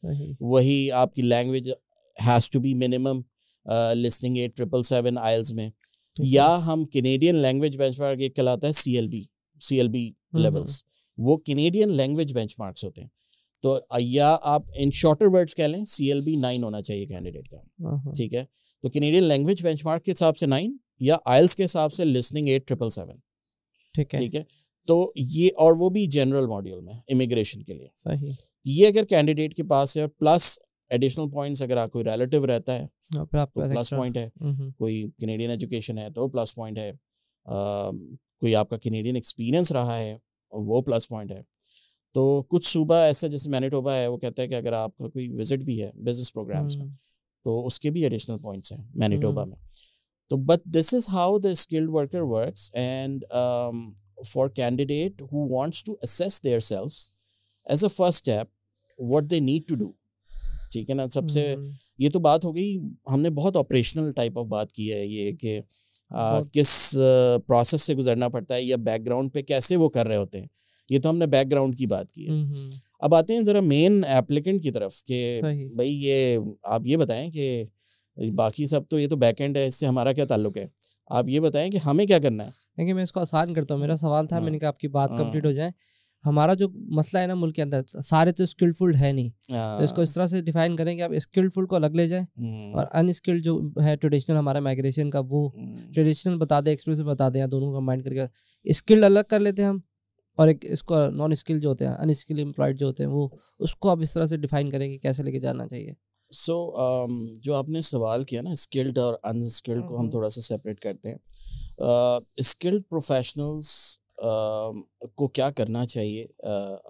वही आपकी language has to be minimum listening at triple seven IELTS में या हम कैनेडियन लैंग्वेज बेंच मार्क एक कहलाता है C L B C L B levels वो कैनेडियन लैंग्वेज बेंच मार्क्स होते हैं तो या आप इन शॉर्टर वर्ड्स कह लें सी एल बी नाइन होना चाहिए कैंडिडेट का uh-huh. ठीक है तो कैनेडियन लैंग्वेज बेंचमार्क के हिसाब से नाइन या आयल्स के हिसाब से लिसनिंग एट ट्रिपल सेवन ठीक है ठीक है तो ये और वो भी जनरल मॉड्यूल में इमिग्रेशन के लिए सही ये अगर कैंडिडेट के पास है प्लस एडिशनल पॉइंट्स अगर कोई रिलेटिव रहता है हाँ, तो प्लस पॉइंट है हम्म। कोई कैनेडियन एजुकेशन है तो प्लस पॉइंट है कोई आपका कैनेडियन एक्सपीरियंस रहा है वो प्लस पॉइंट है तो कुछ सूबा ऐसा जैसे मैनिटोबा है वो कहता है कि अगर आपका कोई विजिट भी है बिजनेस प्रोग्राम्स का तो उसके भी एडिशनल पॉइंट्स हैं मैनिटोबा हम्म। में तो but this is how the skilled worker work and for candidate who wants to assess their self as a first step what they need to do ठीक है ना सबसे हम्म। ये तो बात हो गई हमने बहुत ऑपरेशनल टाइप ऑफ बात की है ये कि किस प्रोसेस uh, से गुजरना पड़ता है या बैकग्राउंड पे कैसे वो कर रहे होते हैं ये तो हमने बैकग्राउंड की बात की है अब आते हैं जरा मेन एप्लीकेंट की तरफ के भाई ये आप ये बताएं कि बाकी सब तो ये तो बैक एंड है इससे हमारा क्या ताल्लुक है आप ये बताएं कि हमें क्या करना है देखिए मैं इसको आसान करता हूँ मेरा सवाल था हाँ। मैंने कहा आपकी बात कंप्लीट हाँ। हो जाए हमारा जो मसला है ना मुल्क के अंदर सारे तो स्किलफुल है नहीं तो इसको इस हाँ। तरह से डिफाइन करें कि आप स्किलफुल को अलग ले जाए और अनस्किल्ड जो है ट्रेडिशनल हमारा माइग्रेशन का वो ट्रेडिशनल बता दें एक्सप्रेस बता दें या दोनों कंबाइन करके स्किल्ड अलग कर लेते हैं हम और एक इसको नॉन स्किल जो होते हैं अनस्किल एम्प्लॉयड जो होते हैं वो उसको आप इस तरह से डिफाइन करेंगे कैसे लेके जाना चाहिए सो so, um, जो आपने सवाल किया ना स्किल्ड और अनस्किल्ड को हम हम्म। थोड़ा सा सेपरेट करते हैं skilled uh, professionals Uh, um, को क्या करना चाहिए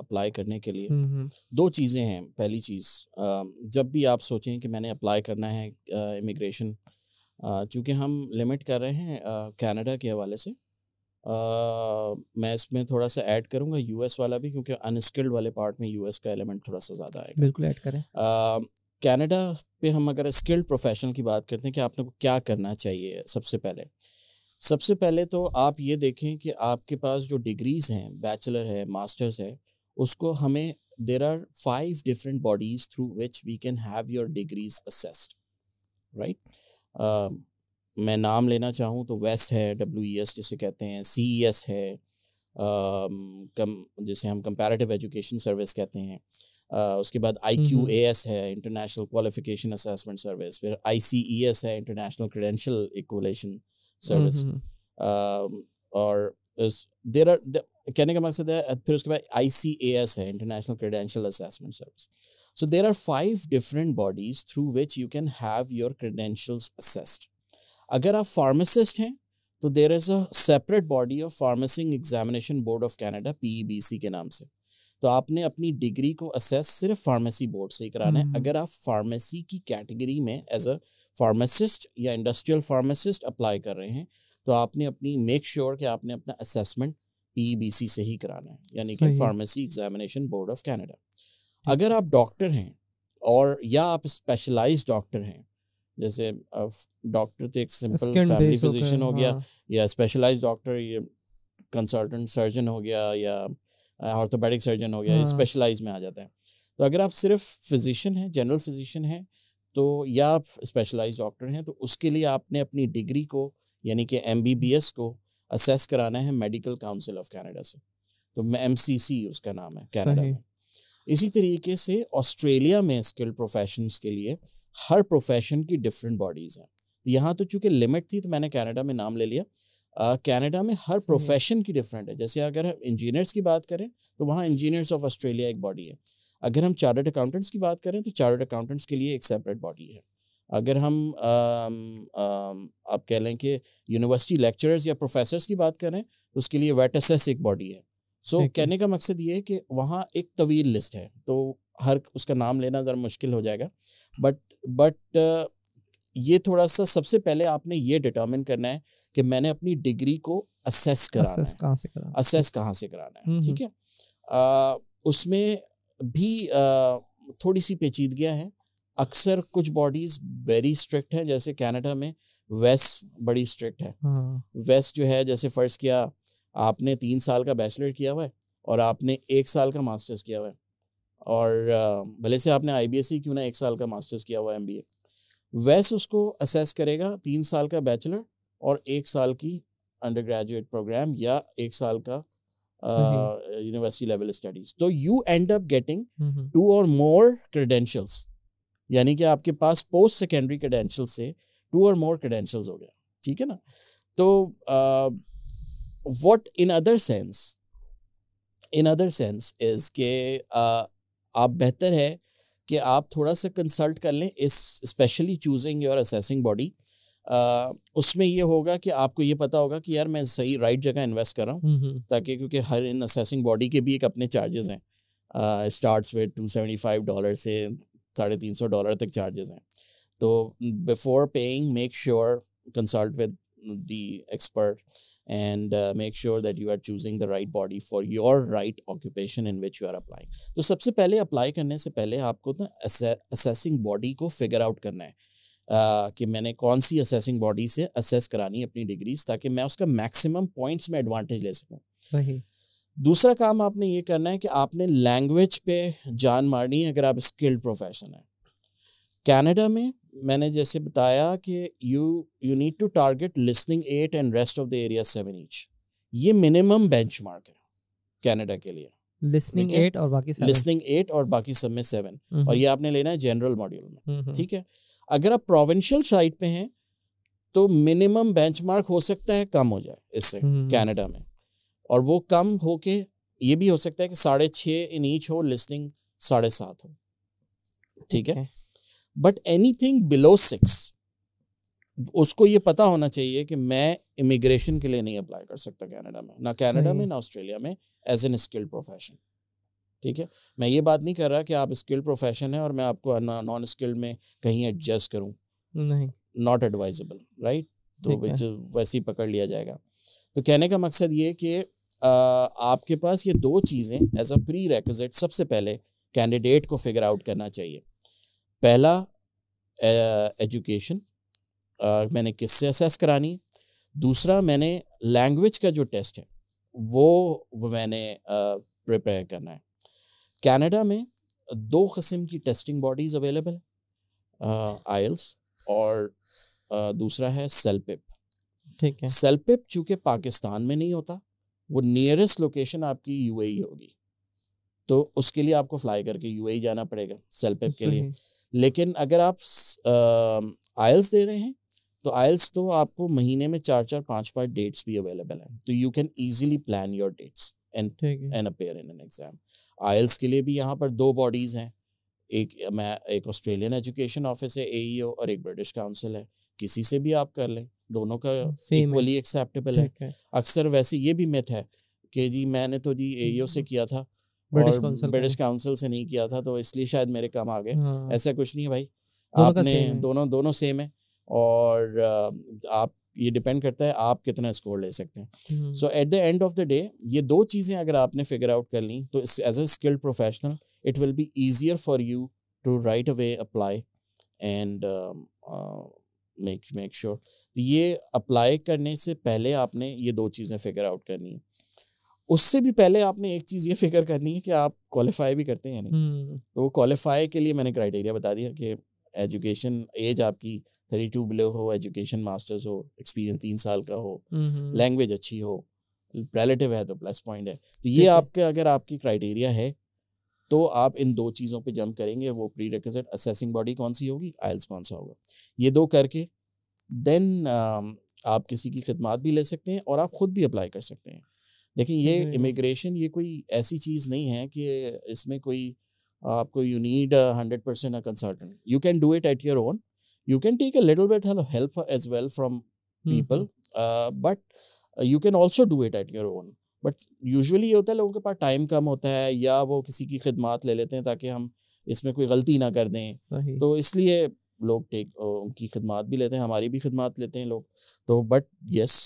अप्लाई uh, करने के लिए हम्म, हम्म। दो चीज़ें हैं पहली चीज़ uh, जब भी आप सोचें कि मैंने अप्लाई करना है इमिग्रेशन uh, uh, चूँकि हम लिमिट कर रहे हैं कनाडा uh, के हवाले से मैं इसमें थोड़ा सा ऐड करूंगा यूएस वाला भी क्योंकि अनस्किल्ड वाले पार्ट में यूएस का एलिमेंट थोड़ा सा ज़्यादा आएगा बिल्कुल ऐड करें कनाडा पे हम अगर स्किल्ड प्रोफेशनल की बात करते हैं कि आपने को क्या करना चाहिए सबसे पहले सबसे पहले तो आप ये देखें कि आपके पास जो डिग्रीज़ हैं बैचलर है मास्टर्स है उसको हमें there are five different bodies through which we can have your degrees assessed right मैं नाम लेना चाहूँ तो वेस है डब्ल्यू ई एस जिसे कहते हैं सी ई एस है कम जिसे हम कंपेरेटिव एजुकेशन सर्विस कहते हैं उसके बाद आई क्यू ए एस है इंटरनेशनल क्वालिफिकेशन असेसमेंट सर्विस फिर आई सी ई एस है इंटरनेशनल क्रेडेंशियल इक्वलेशन सर्विस और देर आर कहने का मकसद है फिर उसके बाद आई सी ए एस है international credential assessment service so there are five different bodies through which you can have your credentials assessed अगर आप फार्मासिस्ट हैं तो there is a separate body of pharmacy examination board of Canada P के नाम से तो आपने अपनी डिग्री को असेस सिर्फ फार्मेसी बोर्ड से ही कराना है हम्म। अगर आप फार्मेसी की कैटेगरी में एज अ फार्मासिस्ट या इंडस्ट्रियल फार्मासिस्ट अप्लाई कर रहे हैं तो आपने अपनी मेक श्योर sure कि आपने अपना असेसमेंट पी e से ही कराना है यानी कि pharmacy examination board of Canada अगर आप डॉक्टर हैं और या आप स्पेशलाइज डॉक्टर हैं जैसे डॉक्टर तो एक सिंपल फैमिली फिजिशियन हो गया हाँ। या स्पेशलाइज डॉक्टर ये कंसल्टेंट सर्जन हो गया या ऑर्थोपेडिक सर्जन हो गया हाँ। स्पेशलाइज में आ जाते हैं तो अगर आप सिर्फ फिजिशियन हैं जनरल फिजिशियन हैं तो या आप स्पेशलाइज डॉक्टर हैं तो उसके लिए आपने अपनी डिग्री को यानी कि एम को असेस कराना है मेडिकल काउंसिल ऑफ कैनेडा से तो एम उसका नाम है कैनेडा में इसी तरीके से ऑस्ट्रेलिया में स्किल्ड प्रोफेशंस के लिए हर प्रोफेशन की डिफरेंट बॉडीज़ हैं तो यहाँ तो चूंकि लिमिट थी तो मैंने कनाडा में नाम ले लिया कनाडा में हर प्रोफेशन हम्म। की डिफरेंट है जैसे अगर हम इंजीनियर्स की बात करें तो वहाँ इंजीनियर्स ऑफ ऑस्ट्रेलिया एक बॉडी है अगर हम चार्टर्ड अकाउंटेंट्स की बात करें तो चार्टर्ड अकाउंटेंट्स के लिए एक सेपरेट बॉडी है अगर हम आप कह लें कि यूनिवर्सिटी लेक्चरर्स या प्रोफेसर्स की बात करें तो उसके लिए वेट एक बॉडी है सो so, कहने का मकसद ये है कि वहाँ एक तवील लिस्ट है तो हर उसका नाम लेना ज़रा मुश्किल हो जाएगा बट बट uh, ये थोड़ा सा सबसे पहले आपने ये डिटर्मिन करना है कि मैंने अपनी डिग्री को असेस कराना असेस कहाँ से कराना असेस कहाँ से कराना है हम्म, ठीक हम्म। है उसमें भी आ, थोड़ी सी पेचीदगियाँ हैं अक्सर कुछ बॉडीज वेरी स्ट्रिक्ट हैं जैसे कनाडा में वेस्ट बड़ी स्ट्रिक्ट है वेस्ट हाँ। जो है जैसे फर्ज किया आपने तीन साल का बैचलर किया हुआ है और आपने एक साल का मास्टर्स किया हुआ है और भले से आपने आई e क्यों ना एक साल का मास्टर्स किया हुआ एम बी ए वैस उसको असेस करेगा तीन साल का बैचलर और एक साल की अंडर ग्रेजुएट प्रोग्राम या एक साल का यूनिवर्सिटी लेवल स्टडीज तो you end up getting two or more credentials यानी कि आपके पास पोस्ट सेकेंडरी क्रेडेंशियल से टू और मोर क्रेडेंशियल्स हो गया ठीक है ना तो what in other sense in other sense is के आप बेहतर है कि आप थोड़ा सा कंसल्ट कर लें इस specially choosing your assessing body उसमें ये होगा कि आपको ये पता होगा कि यार मैं सही राइट जगह इन्वेस्ट कर रहा हूँ हम्म, हम्म। ताकि क्योंकि हर इन असेसिंग बॉडी के भी एक अपने चार्जेस हैं start with two seventy five dollar से साढ़े तीन सौ डॉलर तक चार्जेस हैं तो before paying make sure consult with the expert and make sure that you are choosing the right body for your right occupation in which you are are तो सबसे पहले अप्लाई करने से पहले आपको ना असेसिंग बॉडी को फिगर आउट करना है Uh, कि मैंने कौन सी असेसिंग बॉडी से असेस करानी अपनी डिग्रीज ताकि मैं उसका मैक्सिमम पॉइंट्स में एडवांटेज ले सकूं सही दूसरा काम आपने ये करना है कि आपने लैंग्वेज पे जान मारनी है अगर आप स्किल्ड प्रोफेशन है कनाडा में मैंने जैसे बताया कि you you need to target listening at end rest of the area seven inch ये मिनिमम बेंचमार्क है कैनेडा के लिए लिस्निंग एट और बाकी लिस्निंग एट और बाकी सब में सेवन और ये आपने लेना है जनरल मॉड्यूल में ठीक है अगर आप प्रोविंशियल साइड पे हैं तो मिनिमम बेंचमार्क हो सकता है कम हो जाए इससे कनाडा में और वो कम हो के ये भी हो सकता है कि साढ़े छः इन ईच हो लिस्निंग साढ़े सात हो ठीक है but anything below six उसको ये पता होना चाहिए कि मैं इमिग्रेशन के लिए नहीं अप्लाई कर सकता कैनेडा में ना कैनेडा में ना ऑस्ट्रेलिया में एज एन स्किल्ड प्रोफेशन ठीक है मैं ये बात नहीं कर रहा कि आप स्किल्ड प्रोफेशन है और मैं आपको नॉन स्किल्ड में कहीं एडजस्ट करूँ नहीं नॉट एडवाइजेबल राइट तो विच वैसे ही पकड़ लिया जाएगा तो कहने का मकसद ये कि आपके पास ये दो चीज़ें एज अ प्री रेक्विजिट सबसे पहले कैंडिडेट को फिगर आउट करना चाहिए पहला एजुकेशन मैंने किससे असेस करानी है दूसरा मैंने लैंग्वेज का जो टेस्ट है वो मैंने प्रिपेयर करना है कनाडा में दो कस्म की टेस्टिंग बॉडीज़ अवेलेबल है आयल्स और आ, दूसरा है सेल्पिप ठीक है सेल्पिप चूंकि पाकिस्तान में नहीं होता वो नियरेस्ट लोकेशन आपकी यूएई e होगी तो उसके लिए आपको फ्लाई करके यूएई e जाना पड़ेगा सेल्पिप के लिए लेकिन अगर आप आयल्स दे रहे हैं तो आयल्स तो आपको महीने में चार चार पाँच पांच डेट्स भी अवेलेबल हैं तो you can easily plan your dates and and appear in an exam IELTS के लिए भी यहाँ पर दो बॉडीज़ हैं एक मैं एक ऑस्ट्रेलियन एजुकेशन ऑफिस है ए e और एक ब्रिटिश काउंसिल है किसी से भी आप कर लें दोनों का इक्वली हाँ, एक्सेप्टेबल है अक्सर वैसे ये भी मिथ है कि जी मैंने तो जी ए e से हम्म। किया था ब्रिटिश काउंसिल से नहीं किया था तो इसलिए शायद मेरे काम आ गए हाँ। ऐसा कुछ नहीं है भाई आपने दोनों दोनों सेम है और आप ये डिपेंड करता है आप कितना स्कोर ले सकते हैं so at the end of the day ये दो चीज़ें अगर आपने फिगर आउट कर ली तो as a skilled professional it will be easier for you to right away apply and make make sure ये अप्लाई करने से पहले आपने ये दो चीज़ें फिगर आउट करनी है उससे भी पहले आपने एक चीज़ ये फिक्र करनी है कि आप क्वालिफाई भी करते हैं या नहीं हम्म। तो वो क्वालिफाई के लिए मैंने क्राइटेरिया बता दिया कि एजुकेशन एज आपकी थर्टी टू बिलो हो एजुकेशन मास्टर्स हो एक्सपीरियंस तीन साल का हो लैंग्वेज हम्म। अच्छी हो रिलेटिव है तो प्लस पॉइंट है तो ये आपके अगर आपकी क्राइटेरिया है तो आप इन दो चीज़ों पे जंप करेंगे वो प्री रिक्वेस्ट असेसिंग बॉडी कौन सी होगी आयल्स कौन सा होगा ये दो करके देन आप किसी की खदमात भी ले सकते हैं और आप खुद भी अप्लाई कर सकते हैं लेकिन ये इमिग्रेशन हम्म। ये कोई ऐसी चीज़ नहीं है कि इसमें कोई आपको you need hundred percent a consultant you can do it at your own you can take a little bit help as well from people but you can also do it at your own but usually ये होता है लोगों के पास time कम होता है या वो किसी की खिदमत ले लेते हैं ताकि हम इसमें कोई गलती ना कर दें तो इसलिए लोग टेक उनकी खिदमत भी लेते हैं हमारी भी खिदमत लेते हैं लोग तो but yes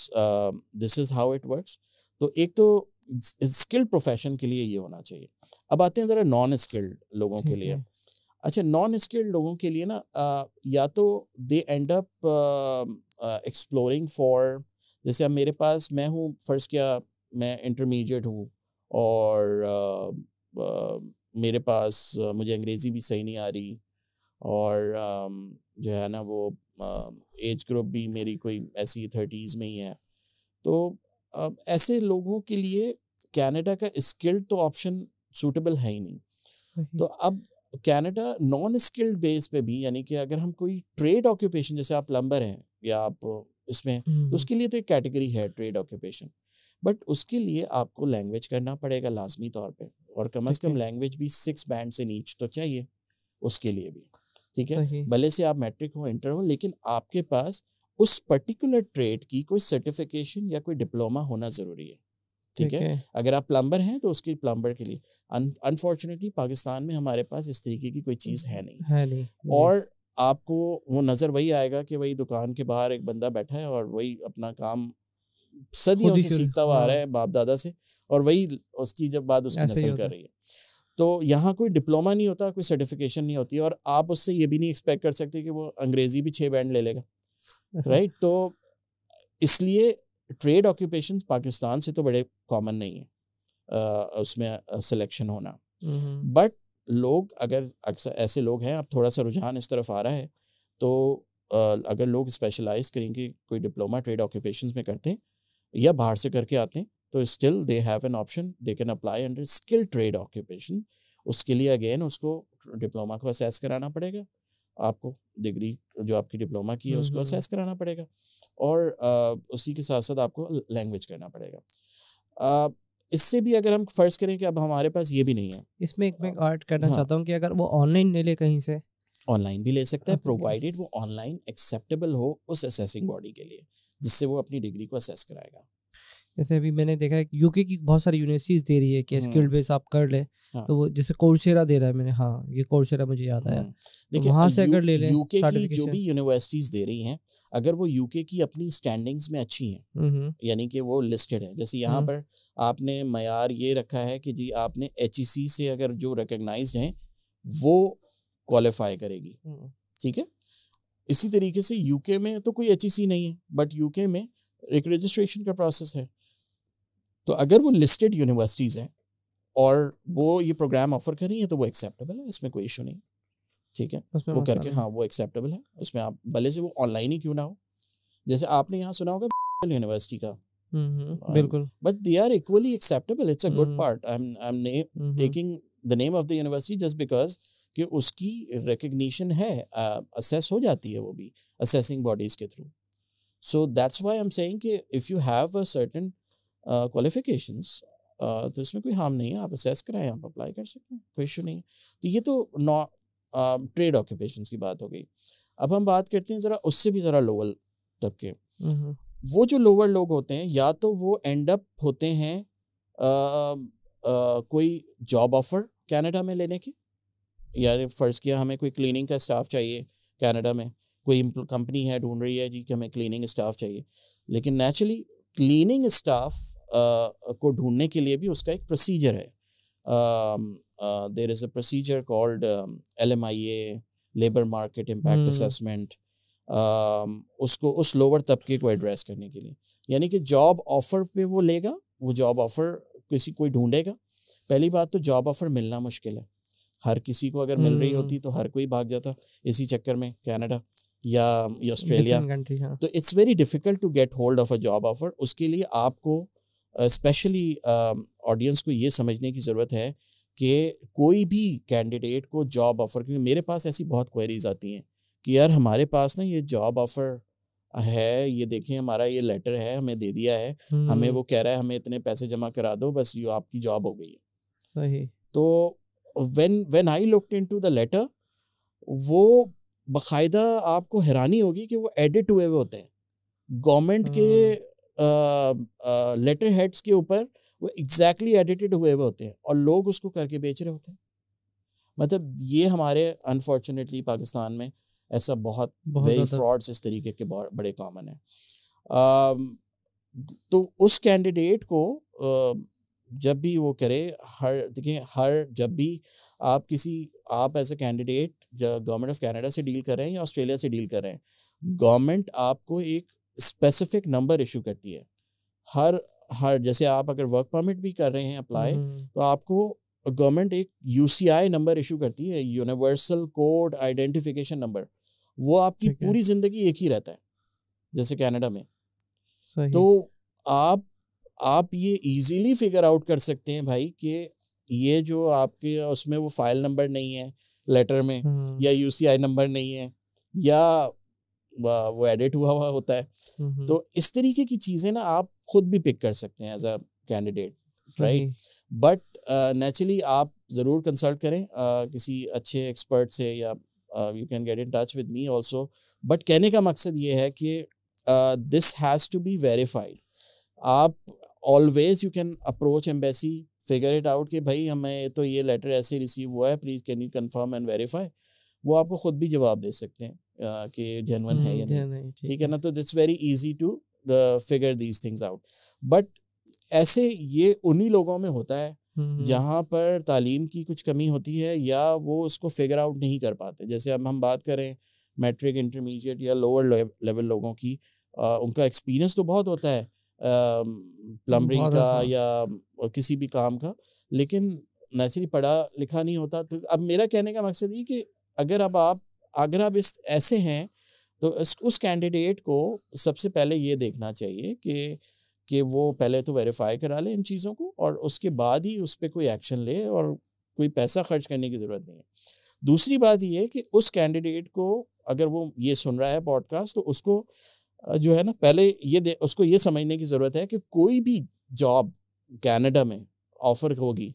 this is how it works तो एक तो स्किल्ड प्रोफेशन के लिए ये होना चाहिए अब आते हैं ज़रा नॉन स्किल्ड लोगों के लिए अच्छा नॉन स्किल्ड लोगों के लिए ना या तो they end up exploring for जैसे अब मेरे पास मैं हूँ फर्स्ट क्या मैं इंटरमीडिएट हूँ और आ, आ, मेरे पास मुझे अंग्रेज़ी भी सही नहीं आ रही और जो है ना वो एज ग्रुप भी मेरी कोई ऐसी थर्टीज़ में ही है तो ऐसे लोगों के लिए कनाडा का स्किल्ड तो ऑप्शन सूटेबल है ही नहीं तो अब कनाडा नॉन स्किल्ड बेस पे भी यानी कि अगर हम कोई ट्रेड ऑक्यूपेशन जैसे आप प्लम्बर हैं या आप इसमें तो हम्म। उसके लिए तो एक कैटेगरी है ट्रेड ऑक्यूपेशन बट उसके लिए आपको लैंग्वेज करना पड़ेगा लाजमी तौर पे और कम अज कम लैंग्वेज भी सिक्स बैंड से नीच तो चाहिए उसके लिए भी ठीक है भले से आप मैट्रिक हो इंटर हो लेकिन आपके पास उस पर्टिकुलर ट्रेड की कोई सर्टिफिकेशन या कोई डिप्लोमा होना जरूरी है ठीक है अगर आप प्लम्बर हैं तो उसके प्लम्बर के लिए अनफॉर्चुनेटली पाकिस्तान में हमारे पास इस तरीके की कोई चीज़ है नहीं है नहीं और आपको वो नज़र वही आएगा कि वही दुकान के बाहर एक बंदा बैठा है और वही अपना काम सदियों से सीखता हुआ आ रहा हाँ। है बाप दादा से और वही उसकी जब बात उसकी नस्ल कर रही है तो यहाँ कोई डिप्लोमा नहीं होता कोई सर्टिफिकेशन नहीं होती और आप उससे ये भी नहीं एक्सपेक्ट कर सकते कि वो अंग्रेजी भी छः बैंड ले लेगा राइट तो इसलिए ट्रेड ऑक्यूपेशन पाकिस्तान से तो बड़े कॉमन नहीं है उसमें सिलेक्शन होना बट हम्म। लोग अगर अक्सर ऐसे लोग हैं अब थोड़ा सा रुझान इस तरफ आ रहा है तो अगर लोग स्पेशलाइज करेंगे कोई डिप्लोमा ट्रेड ऑक्यूपेशन में करते हैं या बाहर से करके आते हैं तो still they have an option they can apply under skill trade occupation उसके लिए अगेन उसको डिप्लोमा को असेस कराना पड़ेगा आपको डिग्री जो आपकी डिप्लोमा की है हम्म, उसको हम्म, हम्म। असेस कराना पड़ेगा और आ, उसी के साथ साथ आपको लैंग्वेज करना पड़ेगा आ, इससे भी अगर हम फर्ज करें कि अब हमारे पास ये भी नहीं है इसमें एक मैं आर्ट करना हाँ। चाहता हूँ कि अगर वो ऑनलाइन ले ले कहीं से ऑनलाइन भी ले सकता है प्रोवाइडेड वो ऑनलाइन एक्सेप्टेबल हो उस असेसिंग बॉडी के लिए जिससे वो अपनी डिग्री को असेस कराएगा जैसे अभी मैंने देखा है यूके की बहुत सारी यूनिवर्सिटीज दे रही है कि स्किल्ड बेस आप कर ले हाँ। तो वो जैसे कोर्सेरा दे रहा है मैंने हाँ ये कोर्सेरा मुझे याद आया देखिए वहाँ से अगर ले लें यूके की जो भी यूनिवर्सिटीज दे रही हैं अगर वो यूके की अपनी स्टैंडिंग्स में अच्छी हैं यानी कि वो लिस्टेड है जैसे यहाँ पर आपने मैार ये रखा है कि जी आपने एच e से अगर जो रिकग्नाइज हैं वो क्वालिफाई करेगी ठीक है इसी तरीके से यूके में तो कोई एच e नहीं है बट यूके में एक रजिस्ट्रेशन का प्रोसेस है तो अगर वो लिस्टेड यूनिवर्सिटीज़ हैं और वो ये प्रोग्राम ऑफर कर रही हैं तो वो एक्सेप्टेबल है इसमें कोई इशू नहीं ठीक है वो करके हाँ वो एक्सेप्टेबल है उसमें आप भले से वो ऑनलाइन ही क्यों ना हो जैसे आपने यहाँ सुना होगा यूनिवर्सिटी का um, बिल्कुल but they are equally acceptable it's a good part I I am am taking the name of the university just because कि उसकी रिकग्निशन है असेस uh, हो जाती है वो भी असेसिंग बॉडीज के through so that's why I am saying कि if you have a certain qualifications तो इसमें कोई हार्म नहीं है आप असेस कराएं आप अप्लाई कर सकते हैं कोई इशू नहीं है तो ये तो ट्रेड ऑक्यूपेशन की बात हो गई अब हम बात करते हैं ज़रा उससे भी ज़रा लोअर तबके वो जो लोअर लोग होते हैं या तो वो एंड अप होते हैं आ, आ, कोई जॉब ऑफर कनाडा में लेने की या फ़र्ज़ किया हमें कोई क्लीनिंग का स्टाफ चाहिए कनाडा में कोई कंपनी है ढूंढ रही है जी कि हमें क्लीनिंग स्टाफ चाहिए लेकिन नेचुरली क्लीनिंग स्टाफ को ढूंढने के लिए भी उसका एक प्रोसीजर है देर uh, there is a procedure called um, LMIA, Labor Market Impact hmm. Assessment, um, उसको उस लोअर तबके को एड्रेस करने के लिए यानी कि जॉब ऑफर पे वो लेगा वो जॉब ऑफर किसी कोई ढूंढेगा पहली बात तो जॉब ऑफर मिलना मुश्किल है हर किसी को अगर मिल रही होती hmm. तो हर कोई भाग जाता इसी चक्कर में कनाडा या ऑस्ट्रेलिया हाँ। तो it's very difficult to get hold of a job offer उसके लिए आपको specially uh, audience uh, um, को ये समझने की ज़रूरत है कि कोई भी कैंडिडेट को जॉब ऑफ़र क्योंकि मेरे पास ऐसी बहुत क्वेरीज आती हैं कि यार हमारे पास ना ये जॉब ऑफ़र है ये देखें हमारा ये लेटर है हमें दे दिया है हमें वो हम्म। कह रहा है हमें इतने पैसे जमा करा दो बस ये आपकी जॉब हो गई है सही तो when when I look in the letter वो बाकायदा आपको हैरानी होगी कि वो एडिट हुए हुए होते हैं गवर्नमेंट के लेटर हाँ। हेड्स के ऊपर वो एग्जैक्टली exactly एडिटेड हुए हुए होते हैं और लोग उसको करके बेच रहे होते हैं मतलब ये हमारे अनफॉर्चुनेटली पाकिस्तान में ऐसा बहुत वेरी फ्रॉड्स इस तरीके के बड़े कॉमन है आ, तो उस कैंडिडेट को जब भी वो करे हर देखिए हर जब भी आप किसी आप as a candidate government of Canada से डील कर रहे हैं या ऑस्ट्रेलिया से डील कर रहे हैं गवर्नमेंट आपको एक स्पेसिफिक नंबर इशू करती है हर हर जैसे आप अगर वर्क परमिट भी कर रहे हैं अप्लाई हम्म। तो आपको गवर्नमेंट एक यू नंबर इशू करती है यूनिवर्सल कोड आइडेंटिफिकेशन नंबर वो आपकी पूरी जिंदगी एक ही रहता है जैसे कनाडा में तो आप आप ये इजीली फिगर आउट कर सकते हैं भाई कि ये जो आपके उसमें वो फाइल नंबर नहीं है लेटर में हम्म। या यूसीआई नंबर नहीं है या वो एडिट हुआ हुआ होता है हम्म, तो इस तरीके की चीज़ें ना आप खुद भी पिक कर सकते हैं as a candidate right but naturally आप ज़रूर कंसल्ट करें uh, किसी अच्छे एक्सपर्ट से या you can get in touch with me also but कहने का मकसद ये है कि this has to be verified आप always you can approach embassy figure it out कि भाई हमें तो ये लेटर ऐसे रिसीव हुआ है please can you confirm and verify वो आपको खुद भी जवाब दे सकते हैं uh, कि जेनवन है या हम्म, नहीं ठीक है ना तो that's very easy to figure these things out but ऐसे ये उन्हीं लोगों में होता है हम्म। जहाँ पर तालीम की कुछ कमी होती है या वो उसको फिगर आउट नहीं कर पाते जैसे अब हम बात करें मैट्रिक इंटरमीडिएट या लोअर लेवल लोगों की आ, उनका एक्सपीरियंस तो बहुत होता है प्लम्बरिंग का या किसी भी काम का लेकिन नेचुरली पढ़ा लिखा नहीं होता तो अब मेरा कहने का मकसद ये कि अगर अब आप अगर आप इस ऐसे हैं तो उस कैंडिडेट को सबसे पहले ये देखना चाहिए कि कि वो पहले तो वेरीफाई करा ले इन चीज़ों को और उसके बाद ही उस पर कोई एक्शन ले और कोई पैसा खर्च करने की ज़रूरत नहीं है दूसरी बात ये है कि उस कैंडिडेट को अगर वो ये सुन रहा है पॉडकास्ट तो उसको जो है ना पहले ये दे उसको ये समझने की ज़रूरत है कि कोई भी जॉब कैनेडा में ऑफर होगी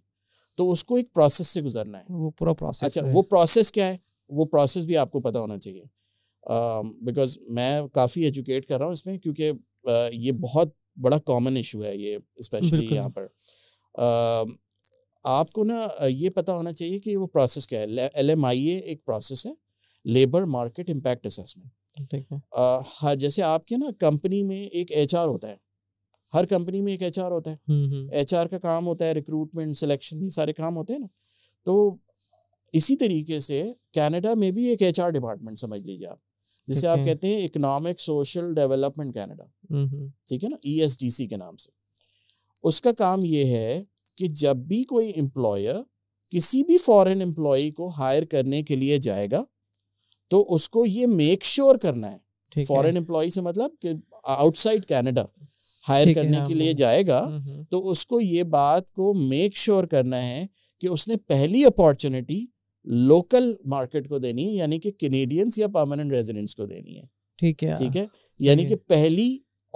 तो उसको एक प्रोसेस से गुजरना है वो पूरा प्रोसेस अच्छा वो प्रोसेस क्या है वो प्रोसेस भी आपको पता होना चाहिए बिकॉज um, मैं काफ़ी एजुकेट कर रहा हूँ इसमें क्योंकि ये बहुत बड़ा कॉमन इशू है ये स्पेशली यहाँ पर आपको ना ये पता होना चाहिए कि वो प्रोसेस क्या है एल एम आई ए एक प्रोसेस है लेबर मार्केट इम्पैक्ट असेसमेंट ठीक है हर जैसे आपके ना कंपनी में एक एच आर होता है हर कंपनी में एक एच आर होता है एच हम्म, आर हम्म। का काम होता है रिक्रूटमेंट सिलेक्शन ये सारे काम होते हैं ना तो इसी तरीके से कनाडा में भी एक एच आर डिपार्टमेंट समझ लीजिए आप जिसे आप कहते हैं इकोनॉमिक सोशल डेवलपमेंट कैनेडा ठीक है ना ईएसडीसी e के नाम से उसका काम ये है कि जब भी कोई एम्प्लॉयर किसी भी फॉरेन एम्प्लॉय को हायर करने के लिए जाएगा तो उसको ये मेक श्योर sure करना है फॉरेन एम्प्लॉय से मतलब कि आउटसाइड कनाडा हायर करने के हाँ, लिए हाँ। जाएगा तो उसको ये बात को मेक श्योर sure करना है कि उसने पहली अपॉर्चुनिटी लोकल मार्केट को देनी है यानी कि कैनेडियंस या परमानेंट रेजिडेंट्स को देनी है ठीक है ठीक है यानी कि पहली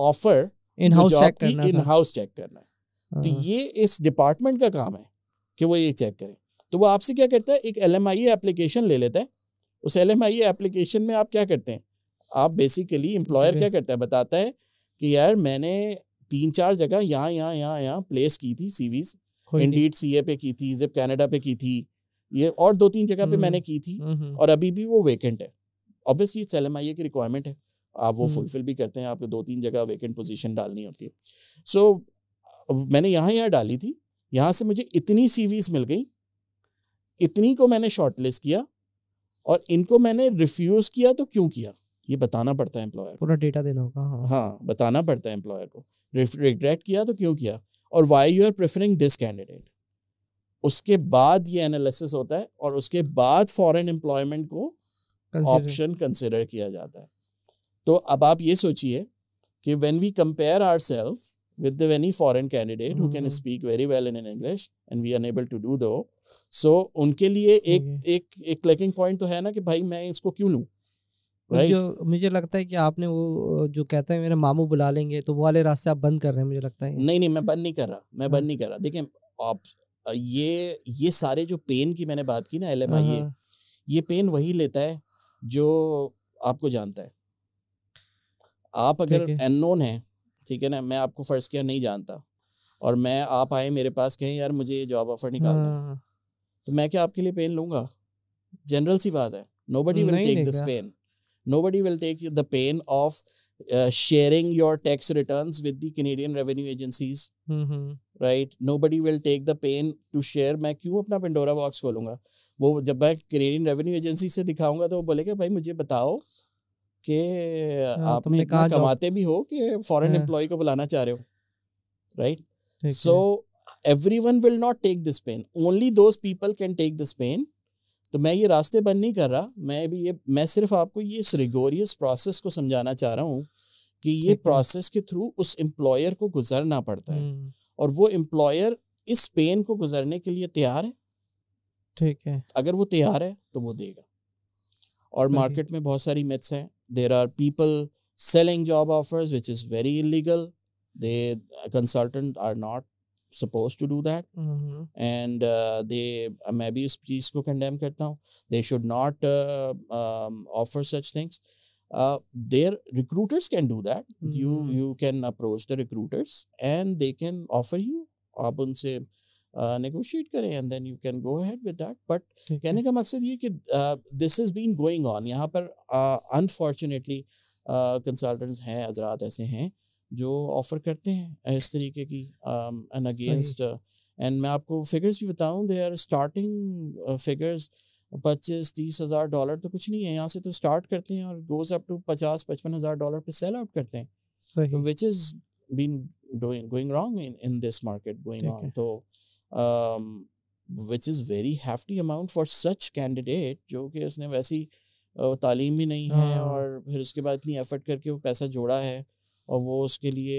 ऑफर इन हाउस चेक करना इन हाउस चेक करना तो हाँ। ये इस डिपार्टमेंट का काम है कि वो ये चेक करें तो वो आपसे क्या करता है एक एल एम आई एप्लीकेशन ले लेता है उस एल एम आई एप्लीकेशन में आप क्या करते हैं आप बेसिकली एम्प्लॉयर क्या करता है बताता है कि यार मैंने तीन चार जगह यहाँ यहाँ यहाँ यहाँ प्लेस की थी सीवीज इंडीड सीए पे की थी जिप कनाडा पे की थी ये और दो तीन जगह पे मैंने हम्म, की थी हम्म, हम्म। और अभी भी वो वेकेंट है ऑब्वियसली सेल एम की रिक्वायरमेंट है आप वो फुलफिल भी करते हैं आपको दो तीन जगह वेकेंट पोजीशन डालनी होती है सो so, मैंने यहाँ यहाँ डाली थी यहाँ से मुझे इतनी सीवीज मिल गई इतनी को मैंने शॉर्टलिस्ट किया और इनको मैंने रिफ्यूज किया तो क्यों किया ये बताना पड़ता है एम्प्लॉयर पूरा डेटा देना होगा हाँ हाँ बताना पड़ता है एम्प्लॉयर को रिग्रेट किया तो क्यों किया और why you are preferring this candidate उसके बाद ये एनालिसिस होता है और उसके बाद फॉरेन एम्प्लॉयमेंट को ऑप्शन कंसिडर किया जाता है तो अब आप ये सोचिए कि when we compare our self with any foreign candidate who can speak very well in well English and we and we are unable to do उनके लिए एक एक एक क्लिकिंग पॉइंट तो है ना कि भाई मैं इसको क्यों लूँ right? जो मुझे लगता है कि आपने वो जो कहते हैं मेरे मामू बुला लेंगे तो वो वाले रास्ते आप बंद कर रहे हैं मुझे लगता है नहीं नहीं मैं बंद नहीं कर रहा मैं हाँ। बंद नहीं कर रहा देखिए आप ये ये सारे जो पेन की मैंने बात की ना एल एम आई ए ये पेन हाँ। वही लेता है जो आपको जानता है आप अगर अननोन है ठीक है ना मैं आपको फर्ज किया नहीं जानता और मैं आप आए मेरे पास कहें यार मुझे ये जॉब ऑफर निकाल दो हाँ। तो मैं क्या आपके लिए पेन लूंगा जनरल सी बात है nobody will take this pain nobody will take the pain of sharing your tax return with with Canadian revenue agencies right nobody will take the pain to share मैं क्यों अपना पिंडोरा box खोलूंगा वो जब मैं Canadian revenue agency से दिखाऊंगा तो वो बोलेगा भाई मुझे बताओ कि हाँ, आपने इतना कमाते भी हो कि फॉरेन एम्प्लॉय हाँ। को बुलाना चाह रहे हो right so everyone will not take this pain only those people can take this pain तो मैं ये रास्ते बंद नहीं कर रहा मैं भी ये मैं सिर्फ आपको ये इस रिगोरियस प्रोसेस को समझाना चाह रहा हूँ कि ये प्रोसेस के थ्रू उस एम्प्लॉयर को गुजरना पड़ता है हम्म। और वो एम्प्लॉयर इस पेन को गुजरने के लिए तैयार है ठीक है अगर वो तैयार है तो वो देगा और मार्केट में बहुत सारी मिथ्स हैं there are people selling job offers which is very illegal they consultant are not supposed to do that mm-hmm. and uh, they uh, maybe is चीज को condemn karta hu they should not uh, um, offer such things uh, their recruiters can do that mm-hmm. you you can approach the recruiters and they can offer you aap unse negotiate करें and then you can go ahead with that but कहने का मकसद ये कि this is been going on यहाँ पर unfortunately consultants हैं हजरात ऐसे हैं जो ऑफर करते हैं इस तरीके की एन अगेंस्ट एंड मैं आपको फिगर्स भी बताऊं दे आर स्टार्टिंग फिगर्स पच्चीस तीस हज़ार डॉलर तो कुछ नहीं है यहाँ से तो स्टार्ट करते हैं और गोज अप टू पचास पचपन हज़ार डॉलर पे सेल आउट करते हैं which is been doing going wrong in in this market going on तो which is very hefty amount for such candidate जो कि उसने वैसी तालीम भी नहीं है हाँ। और फिर उसके बाद इतनी एफर्ट करके वो पैसा जोड़ा है और वो उसके लिए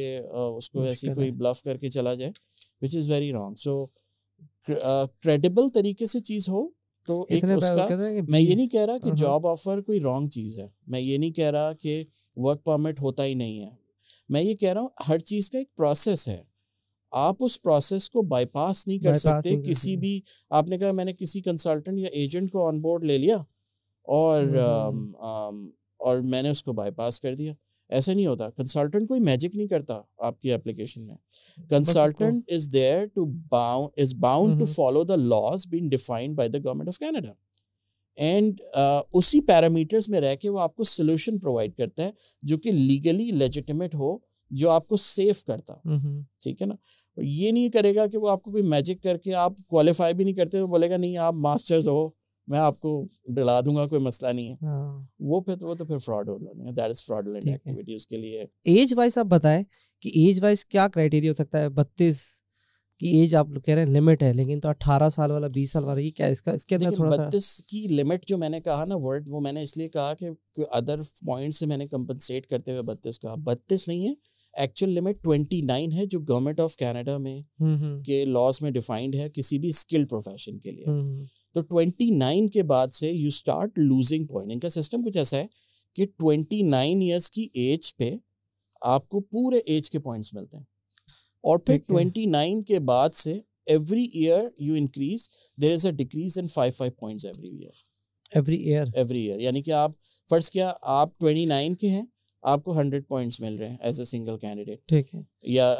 उसको ऐसी कोई ब्लफ करके चला जाए which is very wrong so credible तरीके से चीज़ हो तो एक उसका मैं ये नहीं कह रहा कि जॉब हाँ, ऑफर हाँ। कोई रॉन्ग चीज़ है मैं ये नहीं कह रहा कि वर्क परमिट होता ही नहीं है मैं ये कह रहा हूँ हर चीज़ का एक प्रोसेस है आप उस प्रोसेस को बाईपास नहीं कर सकते किसी भी आपने कहा मैंने किसी कंसल्टेंट या एजेंट को ऑन बोर्ड ले लिया और आम, हम्म, आम, हम्म, हम्म। um, um, और मैंने उसको बाईपास कर दिया ऐसा नहीं होता कंसल्टेंट कोई मैजिक नहीं करता आपकी एप्लीकेशन में consultant is there to bound is bound to follow the laws been defined by the government of Canada and उसी पैरामीटर्स में रह के वो आपको सोल्यूशन प्रोवाइड करता है जो कि लीगली लेजिटिमेट हो जो आपको सेफ करता ठीक है ना ये नहीं करेगा कि वो आपको कोई मैजिक करके आप क्वालिफाई भी नहीं करते तो बोलेगा नहीं आप मास्टर्स हो मैं आपको डला दूंगा कोई मसला नहीं है हाँ। वो फिर तो, वो तो फिर फ्रॉड हो learning that is fraudulent activity उसके लिए एज वाइज आप बताएं कि एज वाइज क्या क्राइटेरिया हो सकता है बत्तीस की एज आप कह रहे हैं लिमिट है लेकिन तो 18 साल वाला 20 साल वाला ये क्या इसका इसके अंदर थोड़ा बत्तीस की लिमिट जो मैंने कहा ना वर्ड वो मैंने इसलिए कहा कि अदर पॉइंट से मैंने कंपनसेट करते हुए बत्तीस कहा बत्तीस नहीं है एक्चुअल लिमिट ट्वेंटी नाइन है जो गवर्नमेंट ऑफ कनाडा में हम्म, हम्म। के लॉस में डिफाइंड है किसी भी स्किल्ड प्रोफेशन के लिए हम्म, तो 29 के बाद से यू स्टार्ट लूजिंग पॉइंट इनका सिस्टम कुछ ऐसा है कि 29 ईयर्स की एज पे आपको पूरे एज के पॉइंट्स मिलते हैं और फिर 29 के बाद से every year you increase there is a decrease in five five points every year every year every year यानी कि आप फर्ज क्या आप 29 के हैं आपको 100 पॉइंट्स मिल रहे हैं एज अ सिंगल कैंडिडेट ठीक है या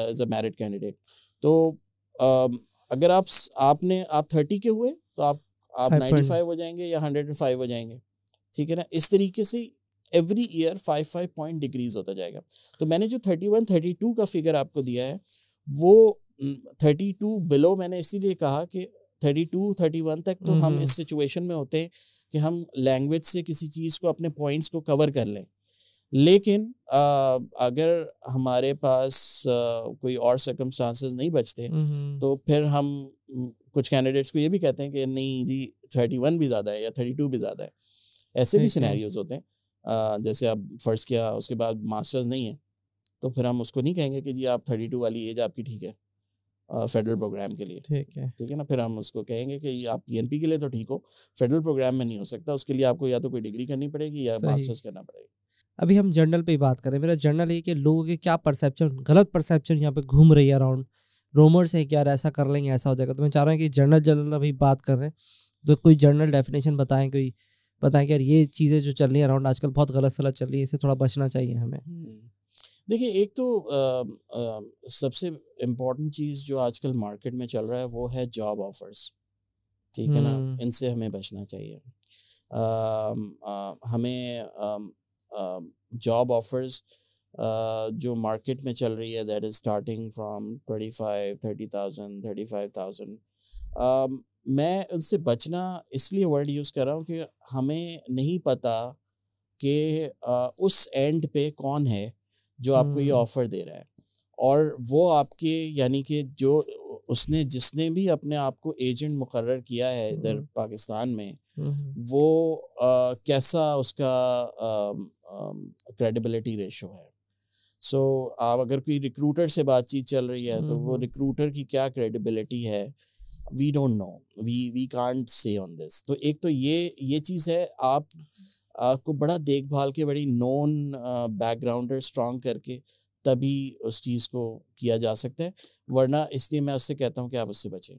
एज अ मैरिड कैंडिडेट तो uh, अगर आप आपने आप थर्टी के हुए तो आप आप नाइन्टी फाइव हो जाएंगे या हंड्रेड एंड फाइव हो जाएंगे ठीक है ना इस तरीके से every year five five point decrease होता जाएगा तो मैंने जो थर्टी वन थर्टी टू का फिगर आपको दिया है वो थर्टी टू बिलो मैंने इसीलिए कहा कि थर्टी टू थर्टी वन तक तो हम हम्म। इस सिचुएशन में होते हैं कि हम लैंग्वेज से किसी चीज़ को अपने पॉइंट्स को कवर कर लें लेकिन आ, अगर हमारे पास आ, कोई और सर्कमस्टांसेस नहीं बचते नहीं। हम्म। तो फिर हम कुछ कैंडिडेट्स को ये भी कहते हैं कि नहीं जी थर्टी वन भी ज़्यादा है या थर्टी टू भी ज़्यादा है ऐसे भी सिनेरियोज होते हैं जैसे आप फर्स्ट किया उसके बाद मास्टर्स नहीं है तो फिर हम उसको नहीं कहेंगे कि जी आप थर्टी टू वाली एज आपकी ठीक है फेडरल प्रोग्राम के लिए ठीक है ठीक है ना फिर हम उसको कहेंगे कि आप पी के लिए तो ठीक हो फेडरल प्रोग्राम में नहीं हो सकता उसके लिए आपको या तो कोई डिग्री करनी पड़ेगी या मास्टर्स करना पड़ेगा अभी हम जर्नल पे ही बात करें मेरा जर्नल ये कि लोगों के क्या परसेप्शन गलत परसेप्शन यहाँ पे घूम रही है अराउंड रोमर्स हैं कि यार ऐसा कर लेंगे ऐसा हो जाएगा तो मैं चाह रहा हूँ कि जनरल जनरल अभी बात कर रहे हैं तो कोई जनरल डेफिनेशन बताएं कोई बताएं कि यार ये चीज़ें जो चल रही हैं अराउंड आजकल बहुत गलत सलत चल रही है इसे थोड़ा बचना चाहिए हमें हम्म। देखिए एक तो आ, आ, सबसे इम्पोर्टेंट चीज़ जो आजकल मार्केट में चल रहा है वो है जॉब ऑफर्स ठीक है ना हम्म। इनसे हमें बचना चाहिए आ, आ, हमें जॉब ऑफर्स Uh, जो मार्केट में चल रही है that is starting from twenty five thirty thousand thirty five thousand मैं उनसे बचना इसलिए वर्ड यूज़ कर रहा हूँ कि हमें नहीं पता कि uh, उस एंड पे कौन है जो आपको ये ऑफ़र हम्म। दे रहा है और वो आपके यानी कि जो उसने जिसने भी अपने आप को एजेंट मुकर किया है इधर हम्म। पाकिस्तान में हम्म। वो आ, uh, कैसा उसका क्रेडिबिलिटी um, रेशो um, है सो so, आप अगर कोई रिक्रूटर से बातचीत चल रही है तो वो रिक्रूटर हम्म। की क्या क्रेडिबिलिटी है we don't know we we can't say on this तो एक तो ये ये चीज़ है आप आपको बड़ा देखभाल के बड़ी नॉन बैकग्राउंडर स्ट्रॉन्ग करके तभी उस चीज़ को किया जा सकता है वरना इसलिए मैं उससे कहता हूँ कि आप उससे बचें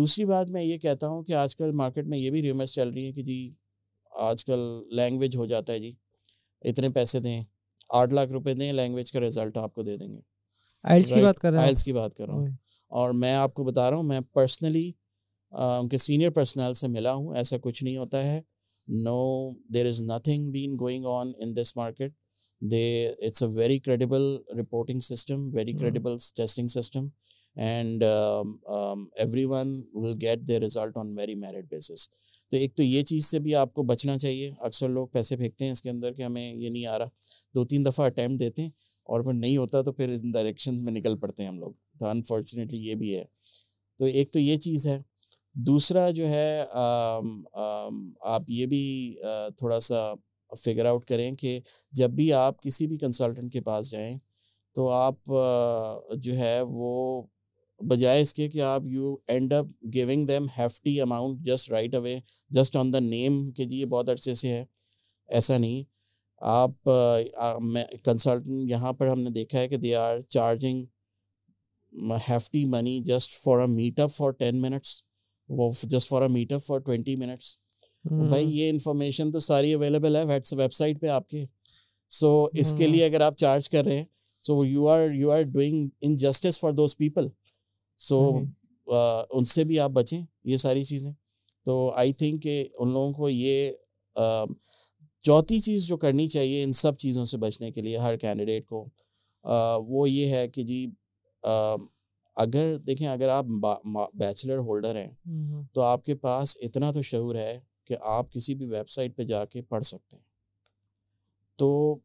दूसरी बात मैं ये कहता हूँ कि आजकल मार्केट में ये भी र्यूमर्स चल रही है कि जी आजकल लैंग्वेज हो जाता है जी इतने पैसे दें आठ लाख रुपए देंगे लैंग्वेज का रिजल्ट आपको दे देंगे आइल्स की बात कर रहा आइल्स की बात कर रहा हूँ और मैं आपको बता रहा हूँ मैं पर्सनली उनके सीनियर पर्सनल से मिला हूँ ऐसा कुछ नहीं होता है no there is nothing been going on in this market they it's a very credible reporting system very credible testing system and everyone will get the result on very merit basis तो एक तो ये चीज़ से भी आपको बचना चाहिए अक्सर लोग पैसे फेंकते हैं इसके अंदर कि हमें ये नहीं आ रहा दो तीन दफ़ा अटैम्प्ट देते हैं और फिर नहीं होता तो फिर इस डायरेक्शन में निकल पड़ते हैं हम लोग तो अनफॉर्चुनेटली ये भी है तो एक तो ये चीज़ है दूसरा जो है आ, आ, आप ये भी आ, थोड़ा सा फिगर आउट करें कि जब भी आप किसी भी कंसल्टेंट के पास जाएं तो आप जो है वो बजाय इसके कि आप you end up giving them hefty amount just right away just on the name के जी ये बहुत अच्छे से है ऐसा नहीं आप कंसल्टेंट यहाँ पर हमने देखा है कि they are charging hefty money just for a meetup for ten minutes वो just for a meetup for twenty minutes भाई हम्म। ये इंफॉर्मेशन तो सारी अवेलेबल है वेबसाइट पे आपके सो so, इसके हम्म। लिए अगर आप चार्ज कर रहे हैं so you are you are doing injustice for those people so so, हम्म। उनसे भी आप बचें ये सारी चीज़ें तो आई थिंक कि उन लोगों को ये चौथी चीज़ जो करनी चाहिए इन सब चीज़ों से बचने के लिए हर कैंडिडेट को आ, वो ये है कि जी अगर देखें अगर आप बैचलर होल्डर हैं हम्म। तो आपके पास इतना तो शहूर है कि आप किसी भी वेबसाइट पे जाके पढ़ सकते हैं तो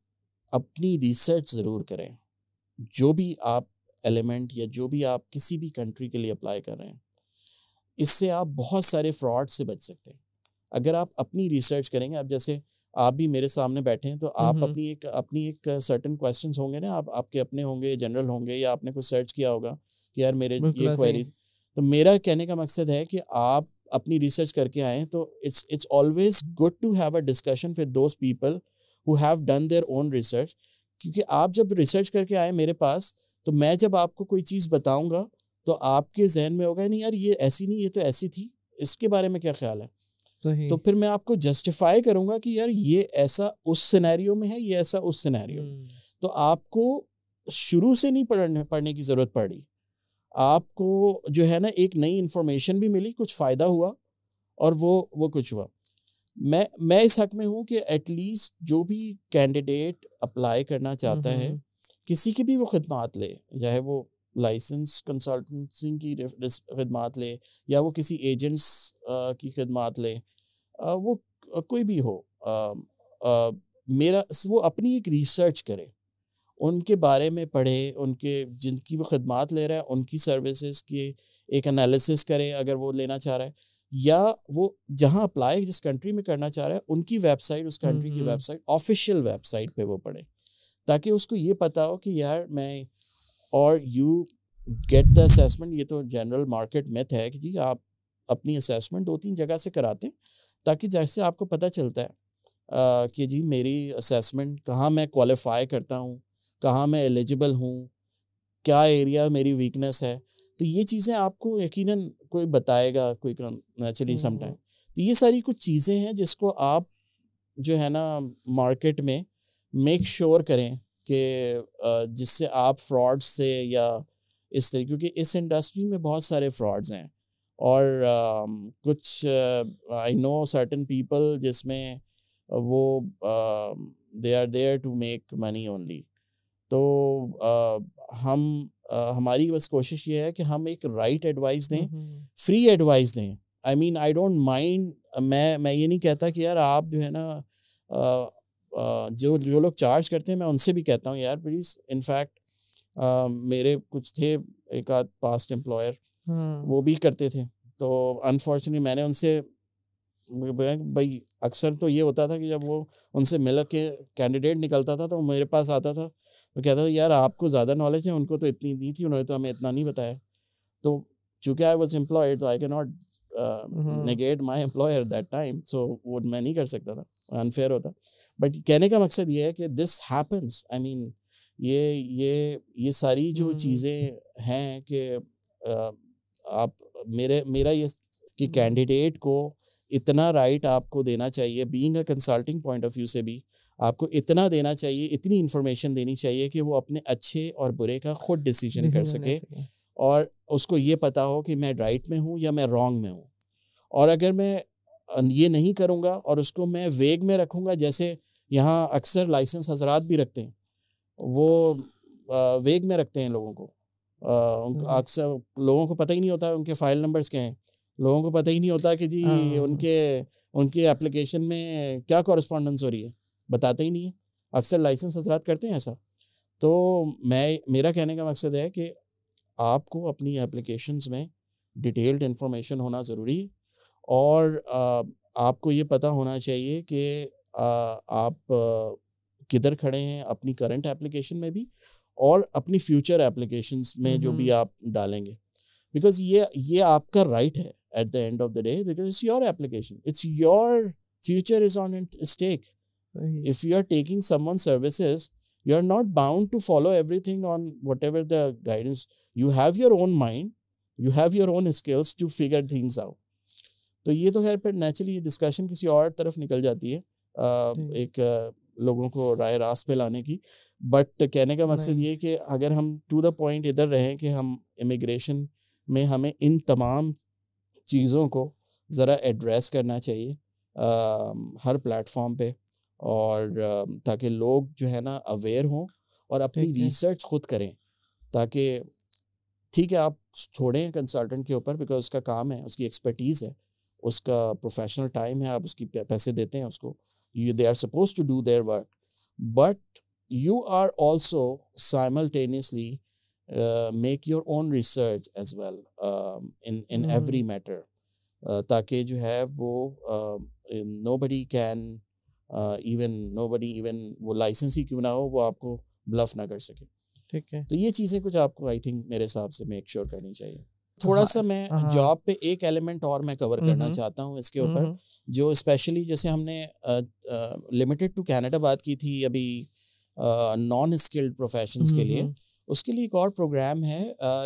अपनी रिसर्च ज़रूर करें जो भी आप एलिमेंट या जो भी आप किसी भी कंट्री के लिए अप्लाई कर रहे हैं इससे आप बहुत सारे फ्रॉड से बच सकते हैं अगर आप अपनी रिसर्च करेंगे आप जैसे आप भी मेरे सामने बैठे हैं तो आप अपनी एक अपनी एक सर्टन क्वेश्चन होंगे ना आप आपके अपने होंगे जनरल होंगे या आपने कुछ सर्च किया होगा कि यार मेरे ये क्वेरीज तो मेरा कहने का मकसद है कि आप अपनी रिसर्च करके आए तो it's it's always good to have a discussion with those people who have done their own research क्योंकि आप जब रिसर्च करके आए मेरे पास तो मैं जब आपको कोई चीज़ बताऊँगा तो आपके जहन में होगा नहीं यार ये ऐसी नहीं ये तो ऐसी थी इसके बारे में क्या ख्याल है सही। तो फिर मैं आपको जस्टिफाई करूंगा कि यार ये ऐसा उस सिनेरियो में है ये ऐसा उस सिनेरियो में हम्म। तो आपको शुरू से नहीं पढ़ने पढ़ने की ज़रूरत पड़ी आपको जो है ना एक नई इन्फॉर्मेशन भी मिली कुछ फ़ायदा हुआ और वो वो कुछ हुआ मैं मैं इस हक में हूँ कि एटलीस्ट जो भी कैंडिडेट अप्लाई करना चाहता हम्म, है हम्म। किसी की भी वो खदमात ले चाहे वो लाइसेंस कंसल्टेंसिंग की खदमात ले या वो किसी एजेंट्स की खदमात ले वो कोई भी हो मेरा वो अपनी एक रिसर्च करे उनके बारे में पढ़े उनके जिनकी वो खदमात ले रहा है उनकी सर्विसेज के एक एनालिसिस करें अगर वो लेना चाह रहा है या वो जहाँ अप्लाई जिस कंट्री में करना चाह रहा है उनकी वेबसाइट उस कंट्री की वेबसाइट ऑफिशियल वेबसाइट पे वो पढ़े ताकि उसको ये पता हो कि यार मैं और यू गेट द असेसमेंट ये तो जनरल मार्केट मेथ है कि जी आप अपनी असेसमेंट दो तीन जगह से कराते हैं ताकि जैसे आपको पता चलता है आ, कि जी मेरी असेसमेंट कहाँ मैं क्वालिफाई करता हूँ कहाँ मैं एलिजिबल हूँ क्या एरिया मेरी वीकनेस है तो ये चीज़ें आपको यकीनन कोई बताएगा कोई नेचुरली समटाइम हम्म, हम्म। तो ये सारी कुछ चीज़ें हैं जिसको आप जो है ना मार्केट में मेक श्योर sure करें कि जिससे आप फ्रॉड से या इस तरह क्योंकि इस इंडस्ट्री में बहुत सारे फ्रॉड्स हैं और कुछ आई नो सर्टन पीपल जिसमें वो they are there to make money only तो uh, हम uh, हमारी बस कोशिश ये है कि हम एक राइट right एडवाइस दें फ्री हम्म, एडवाइस हम्म। दें I mean I don't mind मैं मैं ये नहीं कहता कि यार आप जो है ना जो जो लोग चार्ज करते हैं मैं उनसे भी कहता हूँ यार प्लीज़ इनफैक्ट मेरे कुछ थे एक आध पास्ट एम्प्लॉयर हम्म। वो भी करते थे तो अनफॉर्चुनेटली मैंने उनसे भाई अक्सर तो ये होता था कि जब वो उनसे मिल के कैंडिडेट निकलता था तो मेरे पास आता था तो कहता था यार आपको ज़्यादा नॉलेज है उनको तो इतनी दी थी उन्होंने तो हमें इतना नहीं बताया तो चूँकि आई वॉज एम्प्लॉयड तो I can not negate my employer that time so वो मैं नहीं कर सकता था अनफेयर होता बट कहने का मकसद ये है कि दिस हैपन्स आई मीन ये ये ये सारी जो हम्म। चीज़ें हैं कि आप मेरे मेरा ये कि कैंडिडेट हम्म। को इतना राइट आपको देना चाहिए being a consulting point of view से भी आपको इतना देना चाहिए इतनी इन्फॉर्मेशन देनी चाहिए कि वो अपने अच्छे और बुरे का खुद डिसीजन कर सके और उसको ये पता हो कि मैं राइट में हूँ या मैं रॉन्ग में हूँ और अगर मैं ये नहीं करूँगा और उसको मैं वेग में रखूँगा जैसे यहाँ अक्सर लाइसेंस हजरात भी रखते हैं वो वेग में रखते हैं लोगों को हम्म। अक्सर लोगों को पता ही नहीं होता उनके फाइल नंबर्स क्या हैं लोगों को पता ही नहीं होता कि जी हाँ। उनके उनके एप्लीकेशन में क्या कॉरस्पॉन्डेंस हो रही है बताते ही नहीं है अक्सर लाइसेंस हजरात करते हैं ऐसा तो मैं मेरा कहने का मकसद है कि आपको अपनी एप्लीकेशन में डिटेल्ड इन्फॉर्मेशन होना ज़रूरी है और आपको ये पता होना चाहिए कि आप किधर खड़े हैं अपनी करंट एप्लीकेशन में भी और अपनी फ्यूचर एप्लीकेशन में जो भी आप डालेंगे बिकॉज ये ये आपका राइट है at the end of the day because it's your application it's your future is on it stake if you are taking someone services not bound to follow everything on whatever the guidance you have your own mind you have your own skills to figure things out तो ये तो खैर फिर naturally ये discussion किसी और तरफ निकल जाती है आ, एक लोगों को राय रास पे लाने की बट कहने का मकसद ये कि अगर हम टू द पॉइंट इधर रहें कि हम इमिग्रेशन में हमें इन तमाम चीज़ों को ज़रा एड्रेस करना चाहिए आ, हर प्लेटफॉर्म पे और ताकि लोग जो है ना अवेयर हों और अपनी रिसर्च खुद करें ताकि ठीक है आप छोड़ें कंसल्टेंट के ऊपर बिकॉज उसका काम है उसकी एक्सपर्टीज़ है उसका प्रोफेशनल टाइम है आप उसकी पैसे देते हैं उसको you they are suppose to do their work but you are also simultaneously make your own research as well in in every matter ताकि जो है वो nobody can even nobody even वो लाइसेंस ही क्यों ना हो वो आपको ब्लफ ना कर सके ठीक है तो ये चीज़ें कुछ आपको आई थिंक मेरे हिसाब से मेक श्योर sure करनी चाहिए तो हाँ, थोड़ा सा मैं हाँ। जॉब पे एक एलिमेंट और मैं कवर करना चाहता हूँ इसके ऊपर जो स्पेशली जैसे हमने लिमिटेड टू कैनेडा बात की थी अभी नॉन स्किल्ड प्रोफेशन के लिए उसके लिए एक और प्रोग्राम है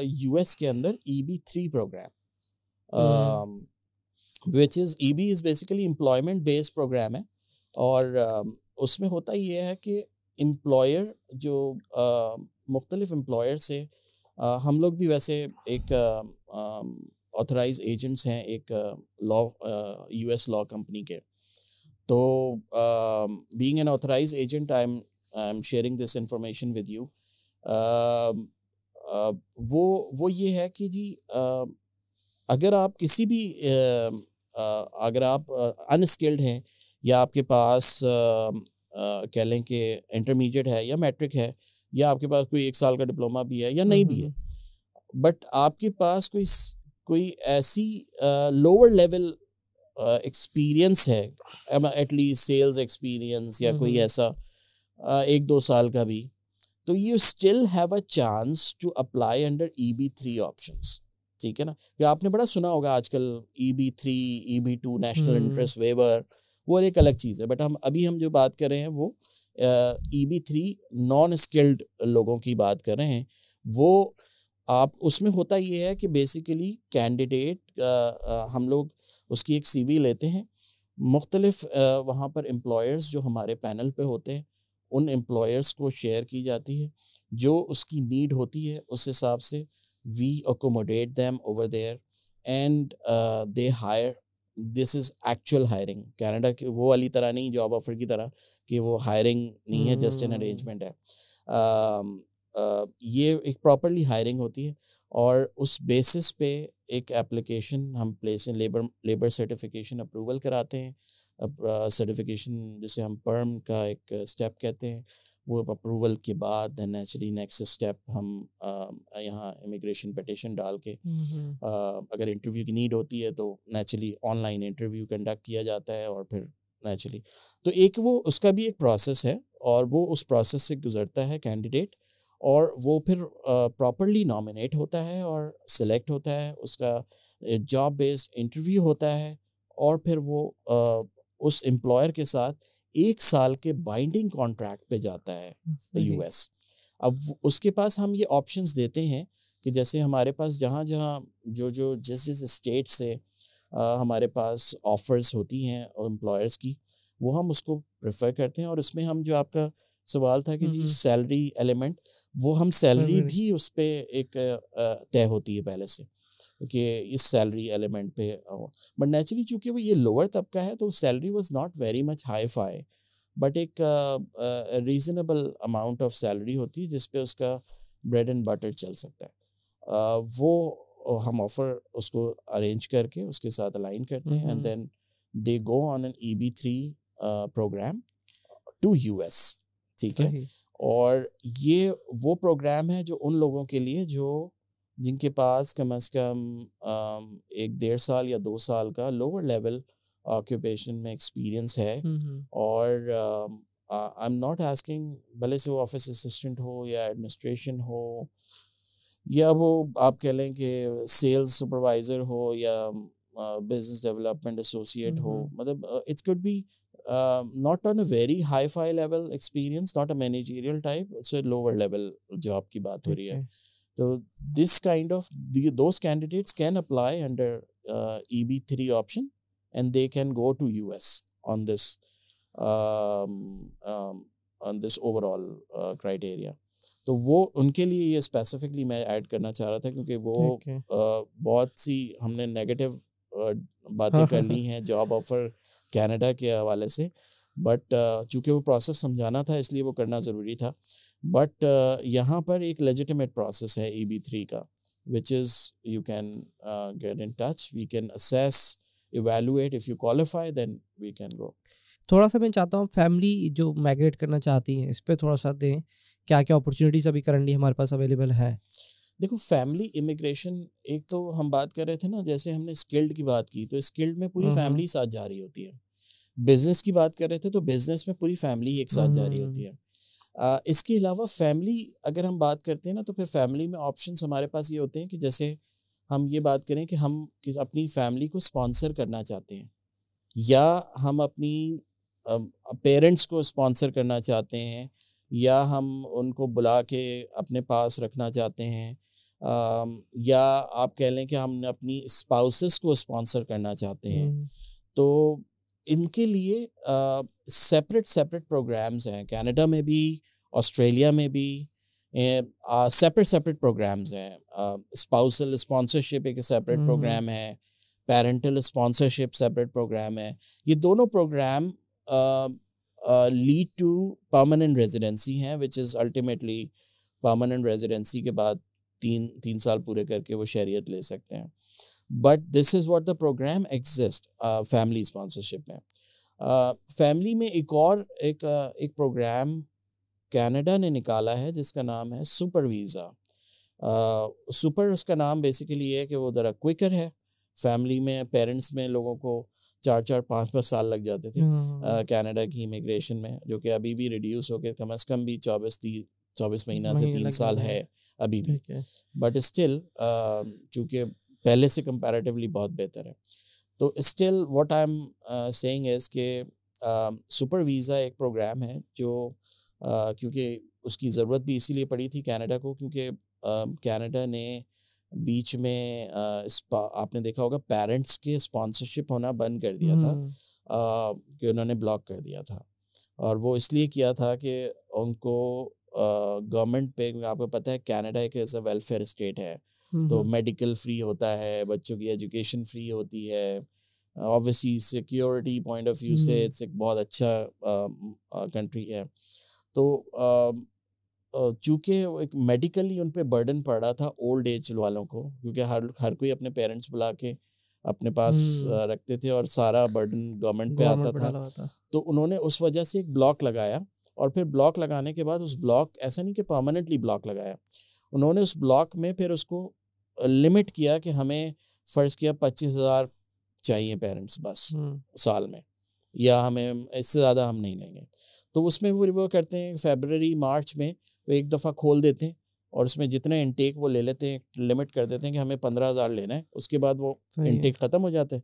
यूएस के अंदर E B three programme which is E B is basically employment based programme है और uh, उसमें होता ये है कि एम्प्लॉयर जो uh, मुख्तलिफ एम्प्लॉयर से uh, हम लोग भी वैसे एक ऑथराइज um, एजेंट्स हैं एक लॉ यूएस लॉ कंपनी के तो being an authorise agent I am I am sharing this information with you वो वो ये है कि जी uh, अगर आप किसी भी uh, uh, अगर आप अनस्किल्ड uh, हैं या आपके पास uh, कह लें कि इंटरमीडिएट है या मैट्रिक है या आपके पास कोई एक साल का डिप्लोमा भी है या हम्म, नहीं हम्म, भी है हम्म। बट आपके पास कोई कोई ऐसी लोअर लेवल एक्सपीरियंस है एटलीस्ट सेल्स एक्सपीरियंस या कोई हम्म। ऐसा uh, एक दो साल का भी तो you still have a chance to apply under E B three option ठीक है ना क्योंकि आपने बड़ा सुना होगा आजकल E B three E B two national interest waiver वो एक अलग चीज़ है बट हम अभी हम जो बात कर रहे हैं वो E B three non skilled लोगों की बात कर रहे हैं वो आप उसमें होता ये है कि बेसिकली कैंडिडेट हम लोग उसकी एक सीवी लेते हैं मुख्तलिफ वहाँ पर एम्प्लॉयर्स जो हमारे पैनल पे होते हैं उन एम्प्लॉयर्स को शेयर की जाती है जो उसकी नीड होती है उस हिसाब से we accommodate them over there and they hire this is actual hiring Canada की वो वाली तरह नहीं जॉब ऑफर की तरह कि वो हायरिंग नहीं है जस्ट एन अरेंजमेंट है ये एक प्रॉपरली हायरिंग होती है और उस बेसिस पे एक एप्लीकेशन हम place in labour labour certification approval कराते हैं सर्टिफिकेशन जिसे हम पर्म का एक स्टेप कहते हैं वो अप्रूवल के बाद नेचुरली नेक्स्ट स्टेप हम यहाँ इमिग्रेशन पटिशन डाल के आ, अगर इंटरव्यू की नीड होती है तो नेचुरली ऑनलाइन इंटरव्यू कंडक्ट किया जाता है और फिर नेचुरली तो एक वो उसका भी एक प्रोसेस है और वो उस प्रोसेस से गुजरता है कैंडिडेट और वो फिर प्रॉपरली नॉमिनेट होता है और सिलेक्ट होता है उसका जॉब बेस्ड इंटरव्यू होता है और फिर वो आ, उस एम्प्लॉयर के साथ एक साल के बाइंडिंग कॉन्ट्रैक्ट पे जाता है यूएस हम्म, अब उसके पास हम ये ऑप्शंस देते हैं कि जैसे हमारे पास जहाँ जहाँ जो जो जिस जिस स्टेट से आ, हमारे पास ऑफर्स होती हैं एम्प्लॉयर्स की वो हम उसको प्रेफर करते हैं और उसमें हम जो आपका सवाल था कि जी सैलरी एलिमेंट वो हम सैलरी भी उस पर एक तय होती है पहले से कि इस सैलरी एलिमेंट पे बट नेचुरली चूंकि वो ये लोअर तबका है तो salary was not very much hi fi but एक रीजनेबल अमाउंट ऑफ सैलरी होती है जिसपे उसका ब्रेड एंड बटर चल सकता है uh, वो हम ऑफर उसको अरेंज करके उसके साथ अलाइन करते हैं and then they go on an E B three programme to U S ठीक है और ये वो प्रोग्राम है जो उन लोगों के लिए जो जिनके पास कम अज़ कम एक डेढ़ साल या दो साल का लोअर लेवल ऑक्यूपेशन में एक्सपीरियंस है और आई एम नॉट आस्किंग भले से वो ऑफिस असिस्टेंट हो या एडमिनिस्ट्रेशन हो या वो आप कह लें कि सेल्स सुपरवाइज़र हो या बिजनेस डेवलपमेंट एसोसिएट हो मतलब it's could be uh, not on a very high fi level experience, not a managerial type, it's a lower level job की बात हो रही है. So this kind of those candidates can apply under uh, EB3 option, and they can go to US on this um, um, on this overall uh, criteria. तो वो उनके लिए ये स्पेसिफिकली मैं ऐड करना चाह रहा था क्योंकि वो okay. uh, बहुत सी हमने नेगेटिव uh, बातें कर ली हैं जॉब ऑफर कनाडा के हवाले से बट चूँकि वो प्रोसेस समझाना था इसलिए वो करना ज़रूरी था बट यहाँ पर एक लेजिटिमेट प्रोसेस है ई बी थ्री का which is you can get in touch we can assess evaluate if you qualify qualify we can go थोड़ा सा मैं चाहता हूँ फैमिली जो माइग्रेट करना चाहती हैं इस पर थोड़ा सा दें क्या क्या अपॉर्चुनिटीज़ अभी करंटली हमारे पास अवेलेबल है देखो फैमिली इमिग्रेशन एक तो हम बात कर रहे थे ना जैसे हमने स्किल्ड की बात की तो स्किल्ड में पूरी फैमिली हम्म, हम्म। साथ जा रही होती है बिजनेस की बात कर रहे थे तो बिजनेस में पूरी फैमिली एक साथ जा रही हम्म। होती है आ, इसके अलावा फैमिली अगर हम बात करते हैं ना तो फिर फैमिली में ऑप्शन हमारे पास ये होते हैं कि जैसे हम ये बात करें कि हम अपनी फैमिली को स्पॉन्सर करना चाहते हैं या हम अपनी पेरेंट्स को स्पॉन्सर करना चाहते हैं या हम उनको बुला के अपने पास रखना चाहते हैं या आप कह लें कि हम अपनी स्पाउसेस को स्पॉन्सर करना चाहते हैं हम्म। तो इनके लिए सेपरेट सेपरेट प्रोग्राम्स हैं कनाडा में भी ऑस्ट्रेलिया में भी सेपरेट सेपरेट प्रोग्राम्स हैं स्पाउसल स्पॉन्सरशिप एक सेपरेट प्रोग्राम हम्म। है पेरेंटल स्पॉन्सरशिप सेपरेट प्रोग्राम है ये दोनों programme lead to permanent residency हैं which is ultimately permanent residency के बाद तीन तीन साल पूरे करके वो शहरीत ले सकते हैं but this is what the programme exist family sponsorship में फैमिली uh, में एक और एक uh, एक प्रोग्राम कनाडा ने निकाला है जिसका नाम है सुपर वीज़ा सुपर uh, उसका नाम बेसिकली ये है कि वो ज़रा क्विकर है फैमिली में पेरेंट्स में लोगों को चार चार पाँच पाँच साल लग जाते थे कनाडा हम्म। uh, की इमिग्रेशन में जो कि अभी भी रिड्यूस होकर कम अज़ कम भी चौबीस तीस चौबीस महीना से तीन साल है अभी भी बट स्टिल चूंकि पहले से कंपैरेटिवली बहुत बेहतर है तो still what I am saying is के सुपर वीज़ा एक प्रोग्राम है जो uh, क्योंकि उसकी ज़रूरत भी इसीलिए पड़ी थी कनाडा को क्योंकि कनाडा uh, ने बीच में uh, आपने देखा होगा पेरेंट्स के स्पॉन्सरशिप होना बंद कर दिया था uh, कि उन्होंने ब्लॉक कर दिया था और वो इसलिए किया था कि उनको गवर्नमेंट पे आपको पता है कनाडा एक ऐसा वेलफेयर स्टेट है तो मेडिकल फ्री होता है बच्चों की एजुकेशन फ्री होती है obviously security point of view से इट्स एक बहुत अच्छा कंट्री है तो चूँकि एक मेडिकली उन पर बर्डन पड़ रहा था ओल्ड एज वालों को क्योंकि हर हर कोई अपने पेरेंट्स बुला के अपने पास रखते थे और सारा बर्डन गवर्नमेंट पे आता था।, था तो उन्होंने उस वजह से एक ब्लॉक लगाया और फिर ब्लॉक लगाने के बाद उस ब्लॉक ऐसा नहीं कि परमानेंटली ब्लॉक लगाया उन्होंने उस ब्लॉक में फिर उसको लिमिट किया कि हमें फ़र्ज़ किया पच्चीस हज़ार चाहिए पेरेंट्स बस हम्म। साल में या हमें इससे ज़्यादा हम नहीं लेंगे तो उसमें वो वो करते हैं फेबररी मार्च में वो एक दफ़ा खोल देते हैं और उसमें जितने इनटेक वो ले लेते हैं लिमिट कर देते हैं कि हमें पंद्रह हज़ार लेना है उसके बाद वो इनटेक ख़त्म हो जाते हैं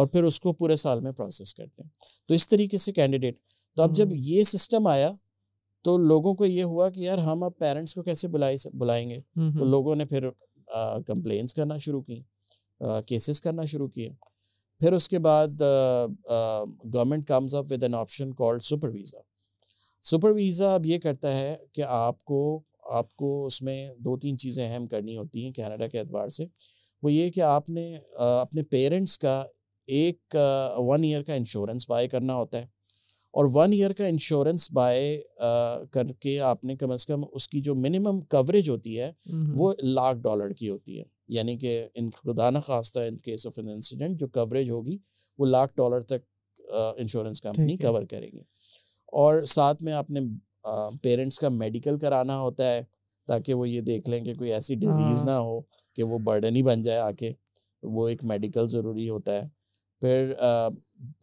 और फिर उसको पूरे साल में प्रोसेस करते हैं तो इस तरीके से कैंडिडेट तो अब जब हम्म। ये सिस्टम आया तो लोगों को ये हुआ कि यार हम अब पेरेंट्स को कैसे बुलाए बुलाएंगे हम्म, तो हम्म। लोगों ने फिर कंप्लेन्स करना शुरू की केसेस करना शुरू किए फिर उसके बाद government comes up with an option called super visa super visa अब ये करता है कि आपको आपको उसमें दो तीन चीज़ें अहम करनी होती हैं कनाडा के अतबार से वो ये कि आपने आ, अपने पेरेंट्स का एक वन ईयर का इंश्योरेंस बाय करना होता है और वन ईयर का इंश्योरेंस बाय uh, करके आपने कम से कम उसकी जो मिनिमम कवरेज होती है हम्म। वो लाख डॉलर की होती है यानी कि इन खुदा न खास्ता in case of an incident जो कवरेज होगी वो लाख डॉलर तक इंश्योरेंस कंपनी कवर करेगी और साथ में आपने पेरेंट्स uh, का मेडिकल कराना होता है ताकि वो ये देख लें कि कोई ऐसी डिजीज़ हाँ। ना हो कि वो बर्डन ही बन जाए आके वो एक मेडिकल ज़रूरी होता है फिर uh,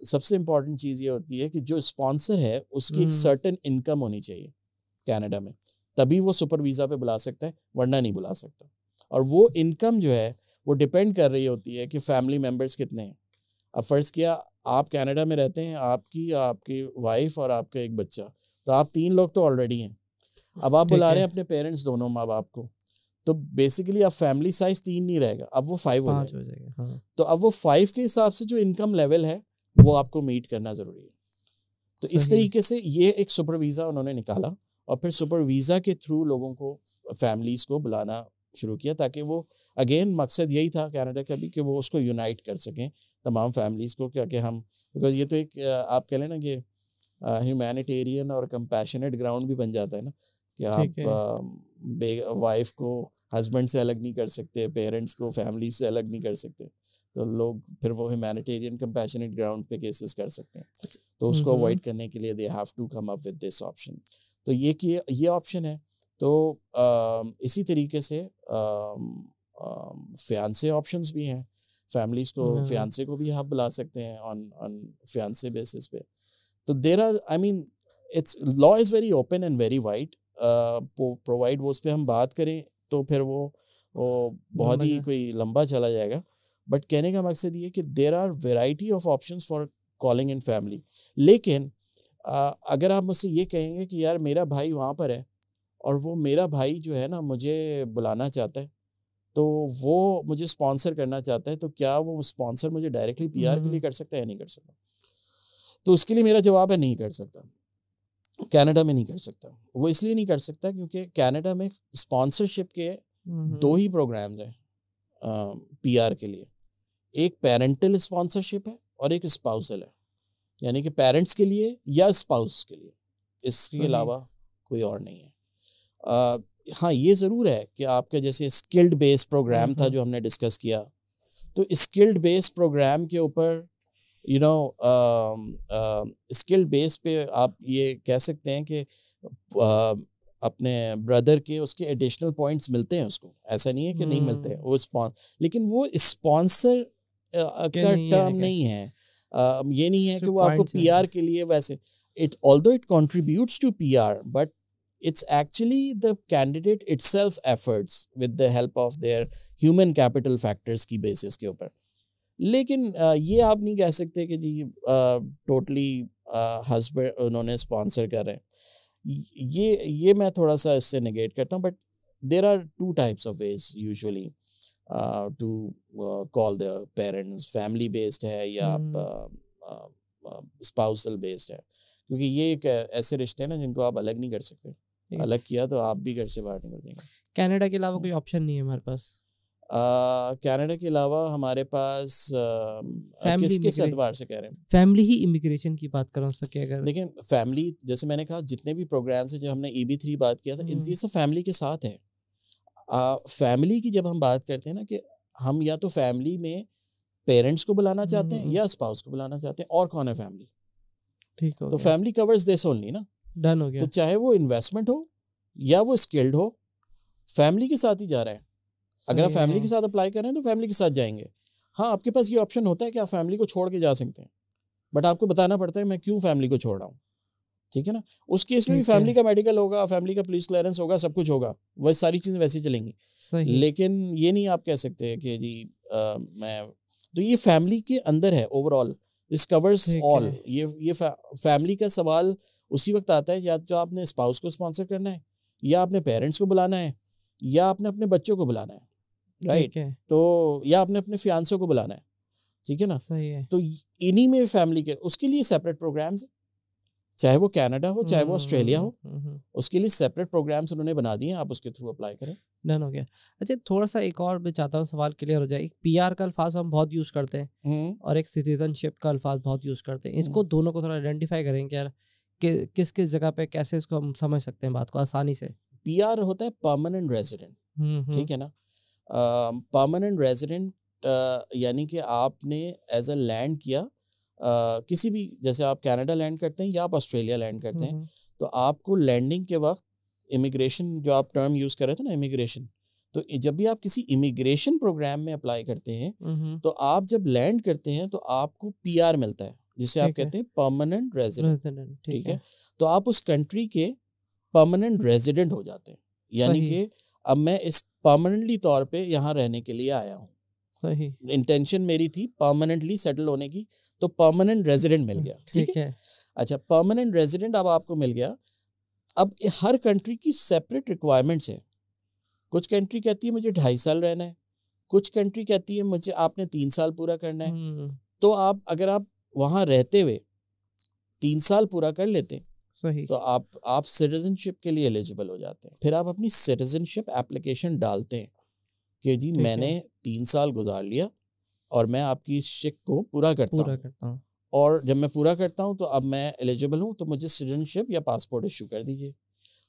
सबसे इम्पॉर्टेंट चीज़ ये होती है कि जो स्पॉन्सर है उसकी एक सर्टन इनकम हम्म। होनी चाहिए कैनेडा में तभी वो सुपर वीज़ा पे बुला सकता है वरना नहीं बुला सकता और वो इनकम जो है वो डिपेंड कर रही होती है कि फैमिली मेम्बर्स कितने हैं अब फ़र्ज़ किया आप कैनेडा में रहते हैं आपकी आपकी वाइफ और आपका एक बच्चा तो आप तीन लोग तो ऑलरेडी हैं अब आप बुला रहे हैं अपने पेरेंट्स दोनों माँ बाप को तो बेसिकली अब फैमिली साइज तीन नहीं रहेगा अब वो फाइव हो जाएगा हाँ। तो अब वो फाइव के हिसाब से जो इनकम लेवल है वो आपको मीट करना ज़रूरी है तो इस तरीके से ये एक सुपर वीज़ा उन्होंने निकाला और फिर सुपर वीज़ा के थ्रू लोगों को फैमिलीज़ को बुलाना शुरू किया ताकि वो अगेन मकसद यही था कनाडा का भी कि वो उसको यूनाइट कर सकें तमाम फैमिलीज़ को क्या कि हम बिकॉज ये तो एक आप कह लें ना कि ह्यूमैनिटेरियन और कंपैशनेट ग्राउंड भी बन जाता है ना कि आप वाइफ को हस्बैंड से अलग नहीं कर सकते पेरेंट्स को फैमिली से अलग नहीं कर सकते तो लोग फिर वो ह्यूमैनिटेरियन कंपैशनेट ग्राउंड पे केसेस कर सकते हैं अच्छा। तो उसको अवॉइड हम्म, हम्म। करने के लिए they have to come up with this option तो ये कि ये ऑप्शन है तो आ, इसी तरीके से फ्यांसे ऑप्शंस भी हैं फैमिलीज को फ्यांसे हम्म, को भी आप बुला सकते हैं ऑन ऑन फ्यांसे बेसिस पे तो there are I mean it's law is very open and very wide provide वो उस पर हम बात करें तो फिर वो वो बहुत ही कोई लंबा चला जाएगा बट कहने का मकसद ये कि there are variety of option for calling in family लेकिन आ, अगर आप मुझसे ये कहेंगे कि यार मेरा भाई वहाँ पर है और वो मेरा भाई जो है ना मुझे बुलाना चाहता है तो वो मुझे स्पॉन्सर करना चाहता है तो क्या वो स्पॉन्सर मुझे डायरेक्टली पी के लिए हम्म। कर सकता है या नहीं कर सकता तो उसके लिए मेरा जवाब है नहीं कर सकता कनाडा में नहीं कर सकता वो इसलिए नहीं कर सकता क्योंकि कनाडा में स्पॉन्सरशिप के हम्म, हम्म। दो ही प्रोग्राम्स हैं पीआर के लिए एक पेरेंटल स्पॉन्सरशिप है और एक स्पाउसल है यानी कि पेरेंट्स के लिए या स्पाउस के लिए इसके अलावा कोई और नहीं है आ, हाँ ये ज़रूर है कि आपका जैसे स्किल्ड बेस्ड प्रोग्राम था जो हमने डिस्कस किया तो स्किल्ड बेस्ड प्रोग्राम के ऊपर यू नो स्किल्ड बेस पे आप ये कह सकते हैं कि अपने ब्रदर के उसके एडिशनल पॉइंट्स मिलते हैं उसको ऐसा नहीं है कि नहीं मिलते हैं हम्म। वो स्पॉन्स लेकिन वो स्पॉन्सर का टर्म नहीं है ये नहीं है कि वो आपको पी आर के लिए वैसे it all though it contributes to P R but it's actually the candidate itself efforts with the help of their human capital factors की बेसिस के ऊपर लेकिन ये आप नहीं कह सकते कि जी टोटली हस्बैंड उन्होंने स्पॉन्सर करें ये ये मैं थोड़ा सा इससे निगेट करता हूँ but there are two types of ways usually to call their parents family based है या स्पाउसल हम्म। बेस्ड uh, uh, uh, है क्योंकि ये एक ऐसे रिश्ते हैं ना जिनको आप अलग नहीं कर सकते अलग किया तो आप भी घर से बाहर निकल जाएंगे कनाडा के अलावा हम्म। कोई ऑप्शन नहीं है हमारे पास कनाडा के अलावा हमारे पास uh, किसके एतबार से कह रहे हैं फैमिली ही इमिग्रेशन की बात करूँ उस पर क्या कर लेकिन फैमिली जैसे मैंने कहा जितने भी प्रोग्राम्स हैं जो हमने ई बी थ्री बात किया था हम्म। इन सब फैमिली के साथ है फैमिली की जब हम बात करते हैं ना कि हम या तो फैमिली में पेरेंट्स को बुलाना चाहते हैं या स्पाउस को बुलाना चाहते हैं और कौन है फैमिली ठीक है तो फैमिली कवर्स दिस ओनली ना डन हो तो गया तो चाहे वो इन्वेस्टमेंट हो या वो स्किल्ड हो फैमिली के साथ ही जा रहे हैं अगर आप फैमिली के साथ अप्लाई कर रहे हैं तो फैमिली के साथ जाएंगे हाँ आपके पास ये ऑप्शन होता है कि आप फैमिली को छोड़ के जा सकते हैं बट आपको बताना पड़ता है मैं क्यों फैमिली को छोड़ रहा हूँ ठीक है ना उस केस में भी फैमिली का मेडिकल होगा फैमिली का पुलिस क्लियरेंस होगा सब कुछ होगा वह सारी चीज़ें वैसी चलेंगी लेकिन ये नहीं आप कह सकते कि जी मैं तो ये फैमिली के अंदर है ओवरऑल दिस कवर्स ऑल ये ये फैमिली का सवाल उसी वक्त आता है या तो आपने स्पाउस को स्पॉन्सर करना है या आपने पेरेंट्स को बुलाना है या आपने अपने बच्चों को बुलाना है राइट right? तो या आपने अपने फियांसों को बुलाना है ठीक है ना सही है तो इन्हीं में फैमिली के उसके लिए सेपरेट प्रोग्राम्स है चाहे वो कनाडा हो चाहे वो ऑस्ट्रेलिया हम्म, हो हम्म, हम्म, उसके लिए सेपरेट प्रोग्राम्स उन्होंने बना दिए आप उसके थ्रू अप्लाई करें डन हो गया अच्छा थोड़ा सा एक और मैं चाहता हूँ सवाल क्लियर हो जाए एक आर का अल्फाज हम बहुत यूज़ करते हैं और एक सिटीजनशिप का अल्फाज बहुत यूज़ करते हैं इसको दोनों को थोड़ा आइडेंटिफाई करें कि यार किस किस जगह पे कैसे इसको हम समझ सकते हैं बात को आसानी से पी आर होता है परमानेंट रेजिडेंट ठीक है ना परमानेंट रेजिडेंट यानी कि आपने एज अ लैंड किया Uh, किसी भी जैसे आप कनाडा लैंड करते हैं या आप ऑस्ट्रेलिया हम्म, हम्म। तो लैंड तो हम्म, तो करते हैं तो आपको लैंडिंग के वक्त इमिग्रेशन जो आप टर्म यूज़ कर रहे थे ना इमिग्रेशन तो जब भी आप किसी इमिग्रेशन प्रोग्राम में अप्लाई करते हैं तो आप जब लैंड करते हैं तो आपको पी मिलता है जिसे आप कहते हैं परमानेंट रेजिडेंट ठीक है तो आप उस कंट्री के परमानेंट रेजिडेंट हो जाते हैं यानी कि अब मैं इस परमानेंटली तौर पे यहाँ रहने के लिए आया हूँ सही इंटेंशन मेरी थी परमानेंटली सेटल होने की तो परमानेंट रेजिडेंट मिल हम्म, गया ठीक है अच्छा परमानेंट रेजिडेंट अब आपको मिल गया अब हर कंट्री की सेपरेट रिक्वायरमेंट्स हैं कुछ कंट्री कहती है मुझे ढाई साल रहना है कुछ कंट्री कहती है मुझे आपने तीन साल पूरा करना है हम्म। तो आप अगर आप वहाँ रहते हुए तीन साल पूरा कर लेते सही तो आप आप सिटीजनशिप के लिए एलिजिबल हो जाते हैं फिर आप अपनी सिटीजनशिप एप्लीकेशन डालते हैं कि जी मैंने तीन साल गुजार लिया और मैं आपकी इस शिक को पूरा करता हूँ और जब मैं पूरा करता हूँ तो अब मैं एलिजिबल हूँ तो मुझे सिटीजनशिप या पासपोर्ट इशू कर दीजिए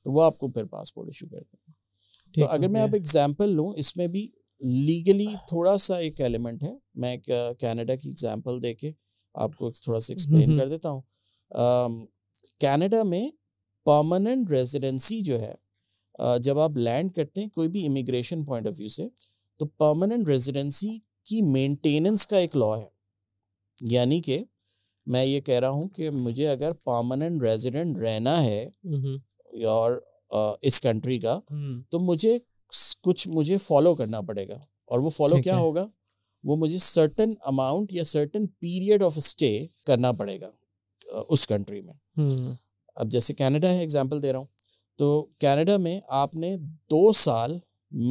तो वो आपको फिर पासपोर्ट इशू कर देंगे तो अगर मैं आप एग्जाम्पल लूँ इसमें भी लीगली थोड़ा सा एक एलिमेंट है मैं कैनेडा की एग्जाम्पल दे के आपको थोड़ा सा एक्सप्लेन कर देता हूँ कनाडा में परमानेंट रेजिडेंसी जो है जब आप लैंड करते हैं कोई भी इमिग्रेशन पॉइंट ऑफ व्यू से तो परमानेंट रेजिडेंसी की मेंटेनेंस का एक लॉ है यानी कि मैं ये कह रहा हूँ कि मुझे अगर पर्मानेंट रेजिडेंट रहना है और इस कंट्री का तो मुझे कुछ मुझे फॉलो करना पड़ेगा और वो फॉलो क्या होगा वो मुझे सर्टन अमाउंट या सर्टन पीरियड ऑफ स्टे करना पड़ेगा उस कंट्री में अब जैसे कनाडा है एग्जांपल दे रहा हूँ तो कनाडा में आपने दो साल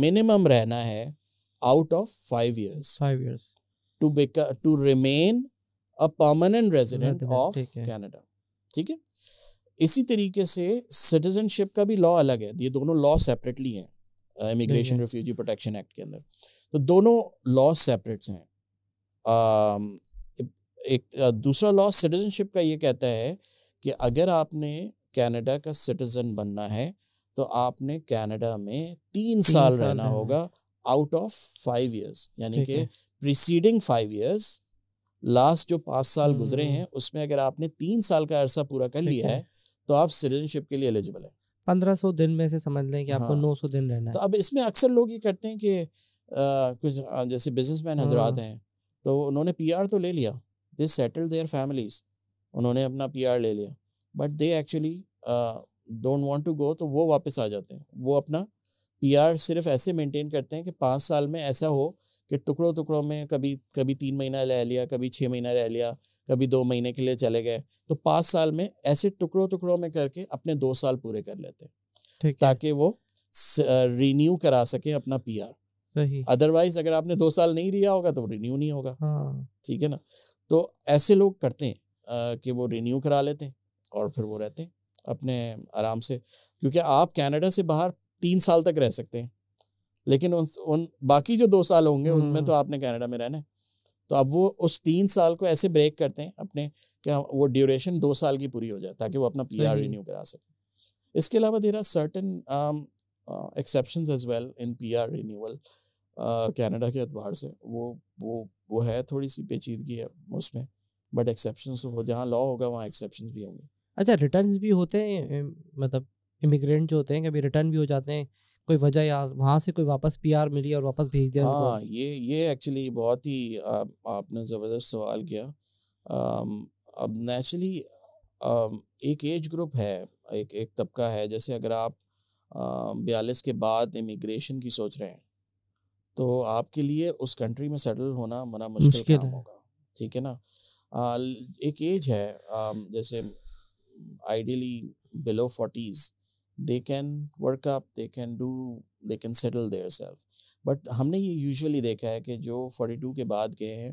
मिनिमम रहना है out of five years five years to back to remain a permanent resident of Canada ठीक है इसी तरीके से सिटीजनशिप का भी लॉ अलग है ये दोनों लॉ सेपरेटली हैं इमिग्रेशन रिफ्यूजी प्रोटेक्शन एक्ट के अंदर तो दोनों लॉ सेपरेट हैं um, एक uh, दूसरा लॉ सिटीजनशिप का ये कहता है कि अगर आपने कनाडा का सिटीजन बनना है तो आपने कनाडा में तीन, तीन साल, साल रहना होगा आउट ऑफ फाइव ईयर्स यानी कि प्रीसीडिंग फाइव ईयर्स लास्ट जो पांच साल गुजरे हम्म। हैं उसमें अगर आपने तीन साल का अरसा पूरा कर लिया है तो आप सिटीजनशिप के लिए एलिजिबल है पंद्रह सौ दिन में से समझ लें कि आपको हाँ। नौ सौ दिन रहना तो है तो अब इसमें अक्सर लोग ये करते हैं कि आ, कुछ जैसे बिजनेसमैन हजरात हाँ। हैं तो उन्होंने पीआर तो ले लिया दे सेटल देयर फैमिलीज उन्होंने अपना पीआर ले लिया but they actually don't want to go तो वो वापस आ जाते हैं वो अपना पीआर सिर्फ ऐसे मेंटेन करते हैं कि पाँच साल में ऐसा हो कि टुकड़ों टुकड़ों में कभी कभी तीन महीना रह लिया कभी छः महीना रह लिया कभी दो महीने के लिए चले गए तो पाँच साल में ऐसे टुकड़ों टुकड़ों में करके अपने दो साल पूरे कर लेते हैं ताकि वो रिन्यू करा सके अपना पीआर सही अदरवाइज अगर आपने दो साल नहीं लिया होगा तो रिन्यू नहीं होगा हाँ। ठीक है ना तो ऐसे लोग करते हैं कि वो रिन्यू करा लेते हैं और फिर वो रहते हैं अपने आराम से क्योंकि आप कनाडा से बाहर तीन साल तक रह सकते हैं लेकिन उन उन बाकी जो दो साल होंगे हम्म। उनमें तो आपने कनाडा में रहना है तो अब वो उस तीन साल को ऐसे ब्रेक करते हैं अपने क्या हाँ, वो ड्यूरेशन दो साल की पूरी हो जाए ताकि वो अपना पी आर रिन्यू करा सके इसके अलावा there are certain exception as well in P R renewal Canada के अतबार से वो वो वो है थोड़ी सी पेचीदगी है उसमें बट एक्सेप्शन जहाँ लॉ होगा वहाँ एक्सेप्शन भी होंगे अच्छा रिटर्न भी होते हैं मतलब इमिग्रेंट जो होते हैं कभी रिटर्न भी हो जाते हैं कोई वजह या वहाँ से कोई वापस पी आर मिली और वापस भेज दिया हाँ ये ये एक्चुअली बहुत ही आप, आपने ज़बरदस्त सवाल किया आम, अब नेचुरली एक एज ग्रुप है एक एक तबका है जैसे अगर आप बयालीस के बाद इमिग्रेशन की सोच रहे हैं तो आपके लिए उस कंट्री में सेटल होना मना मुश्किल, मुश्किल काम होगा ठीक है ना आ, एक एज है आ, जैसे ideally below forties they can work up they can do they can settle their self but हमने ये यूजुअली देखा है कि जो 42 के बाद गए हैं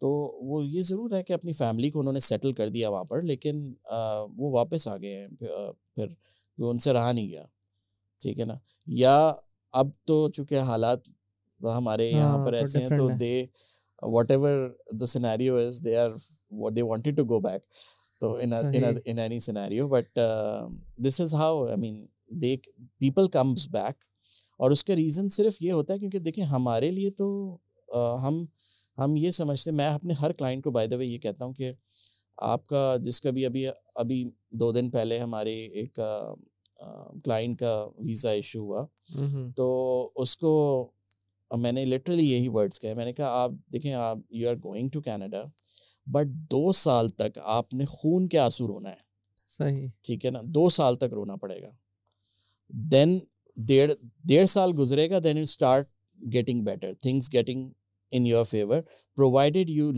तो वो ये ज़रूर है कि अपनी फैमिली को उन्होंने सेटल कर दिया वहाँ पर लेकिन वो वापस आ गए हैं फिर वो तो उनसे रहा नहीं गया ठीक है ना या अब तो चूंकि हालात हमारे यहाँ हाँ, पर ऐसे हैं तो दे वट एवर दिनारी is they are they to go back तो in in in any scenario but this is how I mean they people comes back और उसका रीज़न सिर्फ ये होता है क्योंकि देखिए हमारे लिए तो uh, हम हम ये समझते मैं अपने हर क्लाइंट को बाय द वे ये कहता हूँ कि आपका जिसका भी अभी अभी दो दिन पहले हमारे एक क्लाइंट का वीज़ा इशू हुआ mm-hmm. तो उसको मैंने लिटरली यही वर्ड्स कहे मैंने कहा आप देखें आप you are going to Canada but दो साल तक आपने खून के आंसू रोना है सही ठीक है ना दो साल तक रोना पड़ेगा देन डेढ़ डेढ़ साल गुजरेगा then you start getting better things getting in your favour provided you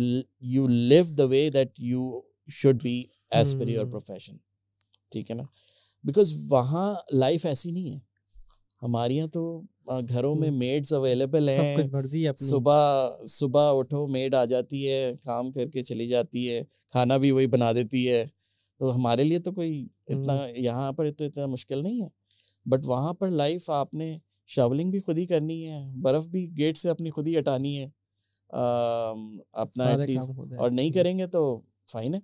you live the way that you should be as per your profession ठीक है ना बिकॉज वहाँ लाइफ ऐसी नहीं है हमारे यहाँ तो घरों में मेड्स हम्म। अवेलेबल हैं मर्जी है सुबह सुबह उठो मेड आ जाती है काम करके चली जाती है खाना भी वही बना देती है तो हमारे लिए तो कोई इतना हम्म। यहाँ पर तो इतना मुश्किल नहीं है बट वहाँ पर लाइफ आपने शवलिंग भी खुद ही करनी है बर्फ़ भी गेट से अपनी खुद ही हटानी है आ, अपना और नहीं हम्म। करेंगे तो फाइन है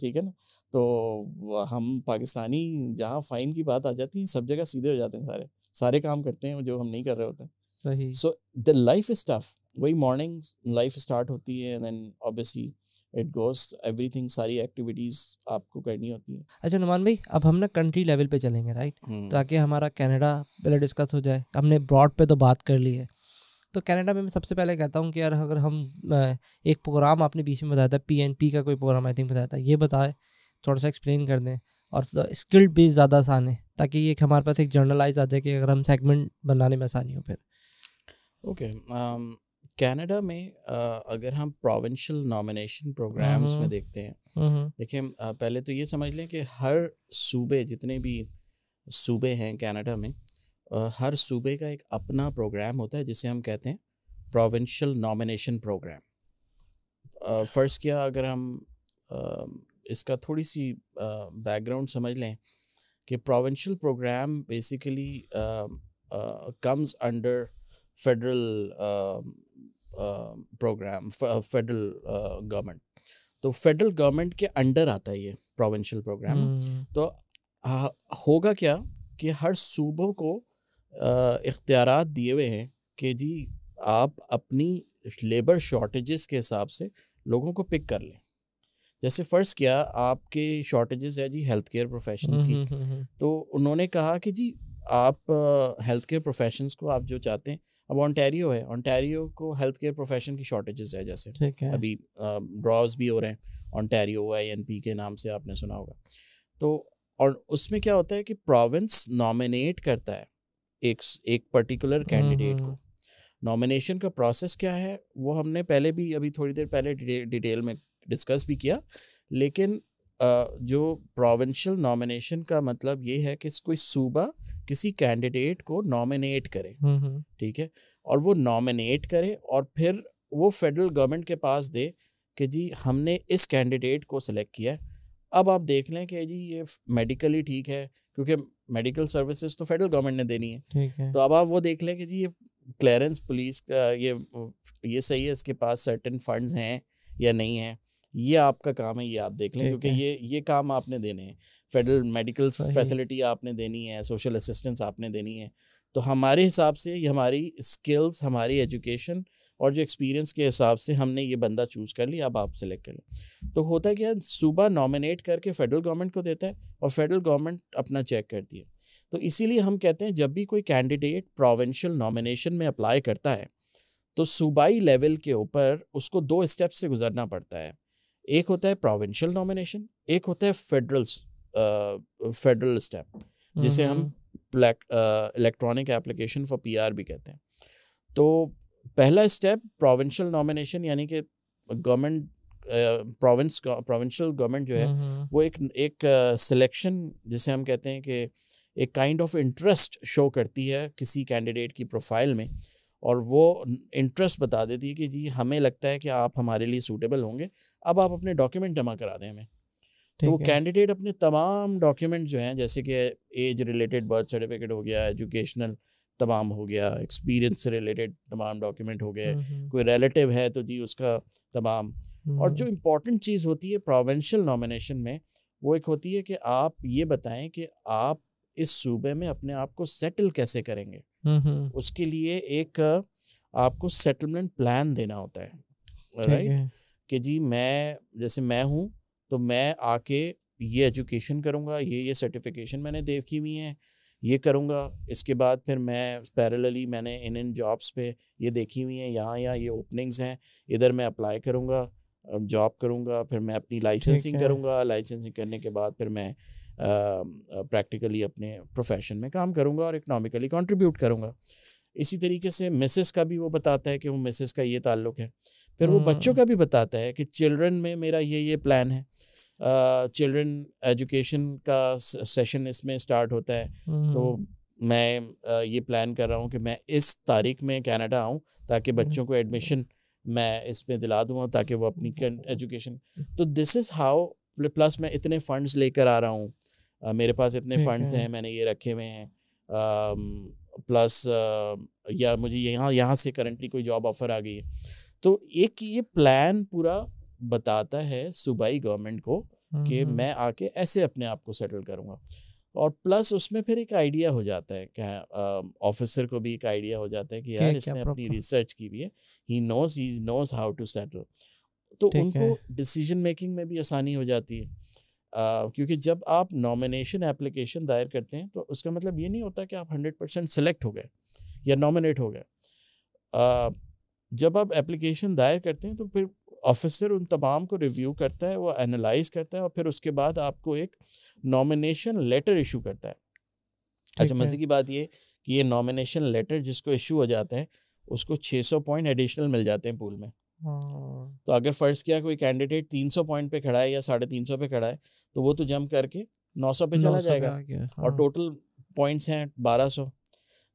ठीक है ना तो हम पाकिस्तानी जहाँ फाइन की बात आ जाती है सब जगह सीधे हो जाते हैं सारे सारे काम करते हैं जो हम नहीं कर रहे होते so the life is tough वही मॉर्निंग लाइफ स्टार्ट होती है and then obviously it goes everything सारी एक्टिविटीज आपको करनी होती है अच्छा नुमान भाई अब हम ना कंट्री लेवल पे चलेंगे राइट हम्म। ताकि हमारा कनाडा पहले डिस्कस हो जाए हमने ब्रॉड पे तो बात कर ली है तो कनाडा में मैं सबसे पहले कहता हूँ कि यार अगर हम एक प्रोग्राम आपने बीच में बताया था पी एन पी का कोई प्रोग्राम आई थिंक बताया था ये बताए थोड़ा सा एक्सप्लेन कर दें और स्किल्ड भी ज़्यादा आसान है ताकि एक हमारे पास एक जर्नलाइज आ जाए कि अगर हम सेगमेंट बनाने में आसानी हो फिर ओके कनाडा में uh, अगर हम प्रोविंशियल नॉमिनेशन प्रोग्राम्स में देखते हैं देखिए पहले तो ये समझ लें कि हर सूबे जितने भी सूबे हैं कनाडा में uh, हर सूबे का एक अपना प्रोग्राम होता है जिसे हम कहते हैं प्रोविंशियल नॉमिनेशन प्रोग्राम फर्स्ट क्या अगर हम uh, इसका थोड़ी सी बैकग्राउंड समझ लें कि provincial programme basically comes under federal programme federal government तो फेडरल गवर्नमेंट के अंडर आता है ये प्रोविंशियल प्रोग्राम हम्म। तो आ, होगा क्या कि हर सूबों को इख्तियार दिए हुए हैं कि जी आप अपनी लेबर शॉर्टेजेस के हिसाब से लोगों को पिक कर लें जैसे फ़र्ज किया आपके शॉर्टेजेस है जी हेल्थ केयर प्रोफेशन की हम्म, हम्म, हम्म। तो उन्होंने कहा कि जी आप हेल्थ केयर प्रोफेशन को आप जो चाहते हैं अब ऑनटेरियो है ऑनटेरियो को हेल्थ केयर प्रोफेशन की शॉर्टेजेस है जैसे है। अभी ड्रॉज भी हो रहे हैं ऑनटेरियो आई एन पी के नाम से आपने सुना होगा तो और उसमें क्या होता है कि प्रोविंस नॉमिनेट करता है एक एक पर्टिकुलर कैंडिडेट को नॉमिनेशन का प्रोसेस क्या है वो हमने पहले भी अभी थोड़ी देर पहले डिटेल में डिस्कस भी किया लेकिन जो प्रोविंशियल नॉमिनेशन का मतलब ये है कि कोई सूबा किसी कैंडिडेट को नॉमिनेट करे हम्म, हम्म। ठीक है और वो नॉमिनेट करे और फिर वो फेडरल गवर्नमेंट के पास दे कि जी हमने इस कैंडिडेट को सिलेक्ट किया है अब आप देख लें कि जी ये मेडिकली ठीक है क्योंकि मेडिकल सर्विसेज तो फेडरल गवर्नमेंट ने देनी है, है तो अब आप वो देख लें कि जी ये क्लियरेंस पुलिस का ये ये सही है इसके पास सर्टेन फंड्स हैं या नहीं है ये आपका काम है ये आप देख लें क्योंकि ये ये काम आपने देने हैं फेडरल मेडिकल फैसिलिटी आपने देनी है सोशल असिस्टेंस आपने देनी है तो हमारे हिसाब से ये हमारी स्किल्स हमारी एजुकेशन और जो एक्सपीरियंस के हिसाब से हमने ये बंदा चूज़ कर लिया अब आप सेलेक्ट कर लें तो होता है क्या सुबह नॉमिनेट करके फेडरल गवर्नमेंट को देता है और फेडरल गवर्नमेंट अपना चेक करती है तो इसीलिए हम कहते हैं जब भी कोई कैंडिडेट प्रोविंशियल नॉमिनेशन में अप्लाई करता है तो सूबाई लेवल के ऊपर उसको दो स्टेप से गुजरना पड़ता है एक होता है प्रोविंशियल नॉमिनेशन एक होता है फेडरल फेडरल स्टेप जिसे हम इलेक्ट्रॉनिक एप्लीकेशन फॉर पीआर भी कहते हैं तो पहला स्टेप प्रोविंशियल नॉमिनेशन यानी कि गवर्नमेंट प्रोविंस प्रोविंशियल गवर्नमेंट जो है वो एक एक सिलेक्शन uh, जिसे हम कहते हैं कि एक काइंड ऑफ इंटरेस्ट शो करती है किसी कैंडिडेट की प्रोफाइल में और वो इंटरेस्ट बता देती है कि जी हमें लगता है कि आप हमारे लिए सूटेबल होंगे अब आप अपने डॉक्यूमेंट जमा करा दें हमें तो वो कैंडिडेट अपने तमाम डॉक्यूमेंट जो हैं जैसे कि एज रिलेटेड बर्थ सर्टिफिकेट हो गया एजुकेशनल तमाम हो गया एक्सपीरियंस से रिलेटेड तमाम डॉक्यूमेंट हो गए हम्म, हम्म। कोई रिलेटिव है तो जी उसका तमाम और जो इम्पोर्टेंट हम्म। चीज़ होती है प्रोवेंशल नॉमिनेशन में वो एक होती है कि आप ये बताएं कि आप इस सूबे में अपने आप को सेटल कैसे करेंगे हम्म, हम्म। उसके लिए एक आपको सेटलमेंट प्लान देना होता है राइट कि जी मैं जैसे मैं हूँ तो मैं आके ये एजुकेशन करूँगा ये ये सर्टिफिकेशन मैंने देखी हुई है ये करूँगा इसके बाद फिर मैं पैरेलली मैंने इन इन जॉब्स पे ये देखी हुई है यहाँ यहाँ ये ओपनिंग्स हैं इधर मैं अप्लाई करूँगा जॉब करूँगा फिर मैं अपनी लाइसेंसिंग करूँगा लाइसेंसिंग करने के बाद फिर मैं प्रैक्टिकली अपने प्रोफेशन में काम करूँगा और इकनॉमिकली कंट्रीब्यूट करूँगा इसी तरीके से मिसेस का भी वो बताता है कि वो मिसेस का ये ताल्लुक है फिर वो बच्चों हम्म। का भी बताता है कि चिल्ड्रन में मेरा ये ये प्लान है चिल्ड्रन एजुकेशन का सेशन इसमें स्टार्ट होता है तो हम्म। मैं uh, ये प्लान कर रहा हूँ कि मैं इस तारीख में कनाडा आऊँ ताकि हम्म। बच्चों को एडमिशन मैं इसमें दिला दूँ ताकि वो अपनी एजुकेशन तो दिस इज़ हाउ प्लस मैं इतने फंड्स लेकर आ रहा हूँ मेरे पास इतने फंड्स हैं मैंने ये रखे हुए हैं प्लस या मुझे यहाँ यहाँ से करंटली कोई जॉब ऑफर आ गई है तो एक ये प्लान पूरा बताता है सूबाई गवर्नमेंट को हम्म, कि हम्म। मैं आके ऐसे अपने आप को सेटल करूँगा और प्लस उसमें फिर एक आइडिया हो जाता है क्या ऑफिसर को भी एक आइडिया हो जाता है कि यार इसने अपनी रिसर्च की भी है he knows he knows how to settle तो उनको डिसीजन मेकिंग में भी आसानी हो जाती है Uh, क्योंकि जब आप नॉमिनेशन एप्लीकेशन दायर करते हैं तो उसका मतलब ये नहीं होता कि आप हंड्रेड परसेंट सेलेक्ट हो गए या नॉमिनेट हो गए uh, जब आप एप्लीकेशन दायर करते हैं तो फिर ऑफिसर उन तमाम को रिव्यू करता है वो एनालाइज करता है और फिर उसके बाद आपको एक नॉमिनेशन लेटर इशू करता है अच्छा मजे की बात ये कि ये नॉमिनेशन लेटर जिसको इशू हो जाता है उसको 600 पॉइंट एडिशनल मिल जाते हैं पूल में हाँ। तो अगर फर्ज किया कोई कैंडिडेट 300 पॉइंट पे खड़ा है या साढ़े तीन सौ पे खड़ा है तो वो तो जम करके 900 पे चला 900 जाएगा पे हाँ। और टोटल पॉइंट्स हैं 1200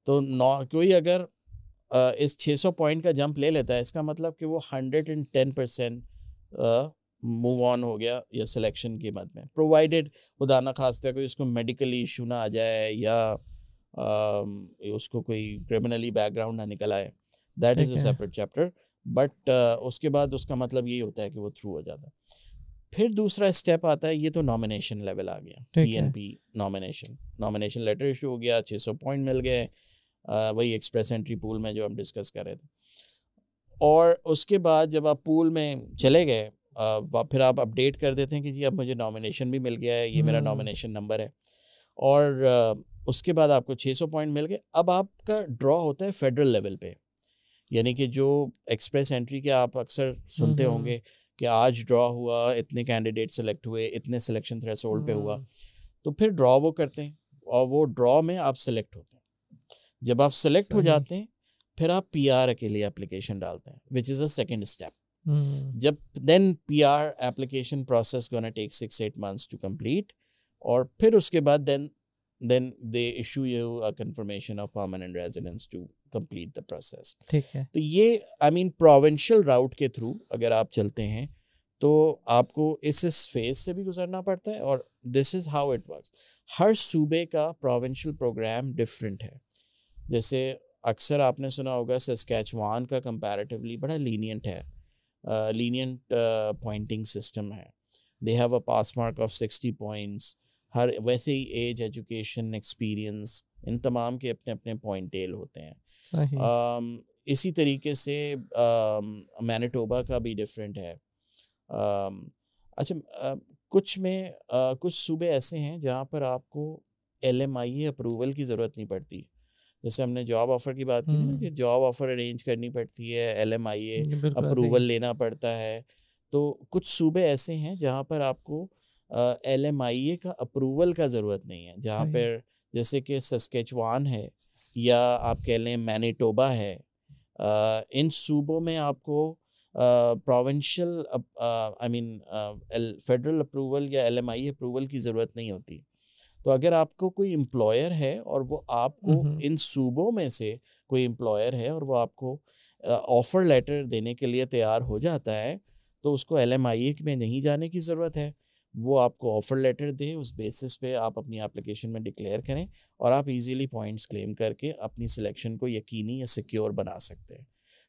तो नौ कोई अगर इस 600 पॉइंट का जंप ले लेता है इसका मतलब कि वो 110 परसेंट मूव ऑन हो गया या सिलेक्शन की मद में प्रोवाइडेड खुदाना खास्ता कोई उसको मेडिकली इशू ना आ जाए या आ, उसको कोई क्रिमिनली बैकग्राउंड ना निकल आए that is a separate chapter but uh, उसके बाद उसका मतलब यही होता है कि वो थ्रू हो जाता है फिर दूसरा स्टेप आता है ये तो नॉमिनेशन लेवल आ गया T N P nomination nomination letter issue हो गया 600 पॉइंट मिल गए वही एक्सप्रेस एंट्री पूल में जो हम डिस्कस कर रहे थे और उसके बाद जब आप पूल में चले गए फिर आप अपडेट कर देते हैं कि जी अब मुझे नॉमिनेशन भी मिल गया है ये मेरा नॉमिनेशन हम्म। नंबर है और उसके बाद आपको 600 पॉइंट मिल गए अब आपका ड्रॉ होता है फेडरल लेवल पे यानी कि जो एक्सप्रेस एंट्री के आप अक्सर सुनते होंगे कि आज ड्रॉ हुआ इतने कैंडिडेट सेलेक्ट हुए इतने सिलेक्शन थ्रेसोल्ड पे हुआ हम्म। तो फिर ड्रॉ वो करते हैं और वो ड्रॉ में आप सेलेक्ट होते हैं जब आप सेलेक्ट हो जाते हैं फिर आप आर के लिए एप्लीकेशन डालते हैं which is a second step जब then P R application process gonna take six eight months to complete और फिर उसके बाद then then they issue you a confirmation of permanent residence to complete the process ठीक है तो ये I mean provincial route के through अगर आप चलते हैं तो आपको इस इस फेज से भी गुजरना पड़ता है और this is how it works हर सूबे का प्रोविंशियल प्रोग्राम डिफरेंट है जैसे अक्सर आपने सुना होगा सस्कैचवान का कंपैरेटिवली बड़ा लीनियंट है लीनियंट पॉइंटिंग सिस्टम है they have a pass mark of sixty points हर वैसे ही एज एजुकेशन एक्सपीरियंस इन तमाम के अपने अपने पॉइंट डेल होते हैं इसी तरीके से मैनिटोबा का भी डिफरेंट है अच्छा कुछ में कुछ सूबे ऐसे हैं जहाँ पर आपको एल एम आई अप्रूवल की ज़रूरत नहीं पड़ती जैसे हमने जॉब ऑफर की बात की ना कि जॉब ऑफर अरेंज करनी पड़ती है एल एम आई अप्रूवल लेना पड़ता है तो कुछ सूबे ऐसे हैं जहाँ पर आपको एल एम आई ए का अप्रूवल का ज़रूरत नहीं है जहाँ पर जैसे कि सस्केचवान है या आप कह लें मैनीटोबा है इन सूबों में आपको provincial I mean federal approval या एल एम आई अप्रूवल की ज़रूरत नहीं होती तो अगर आपको कोई एम्प्लॉयर है और वो आपको हम्म, हम्म। इन सूबों में से कोई एम्प्लॉयर है और वो आपको ऑफ़र लेटर देने के लिए तैयार हो जाता है तो उसको एल एम आई ए में नहीं जाने की ज़रूरत है वो आपको ऑफर लेटर दे उस बेसिस पे आप अपनी एप्लीकेशन में डिक्लेयर करें और आप इजीली पॉइंट्स क्लेम करके अपनी सिलेक्शन को यकीनी या सिक्योर बना सकते हैं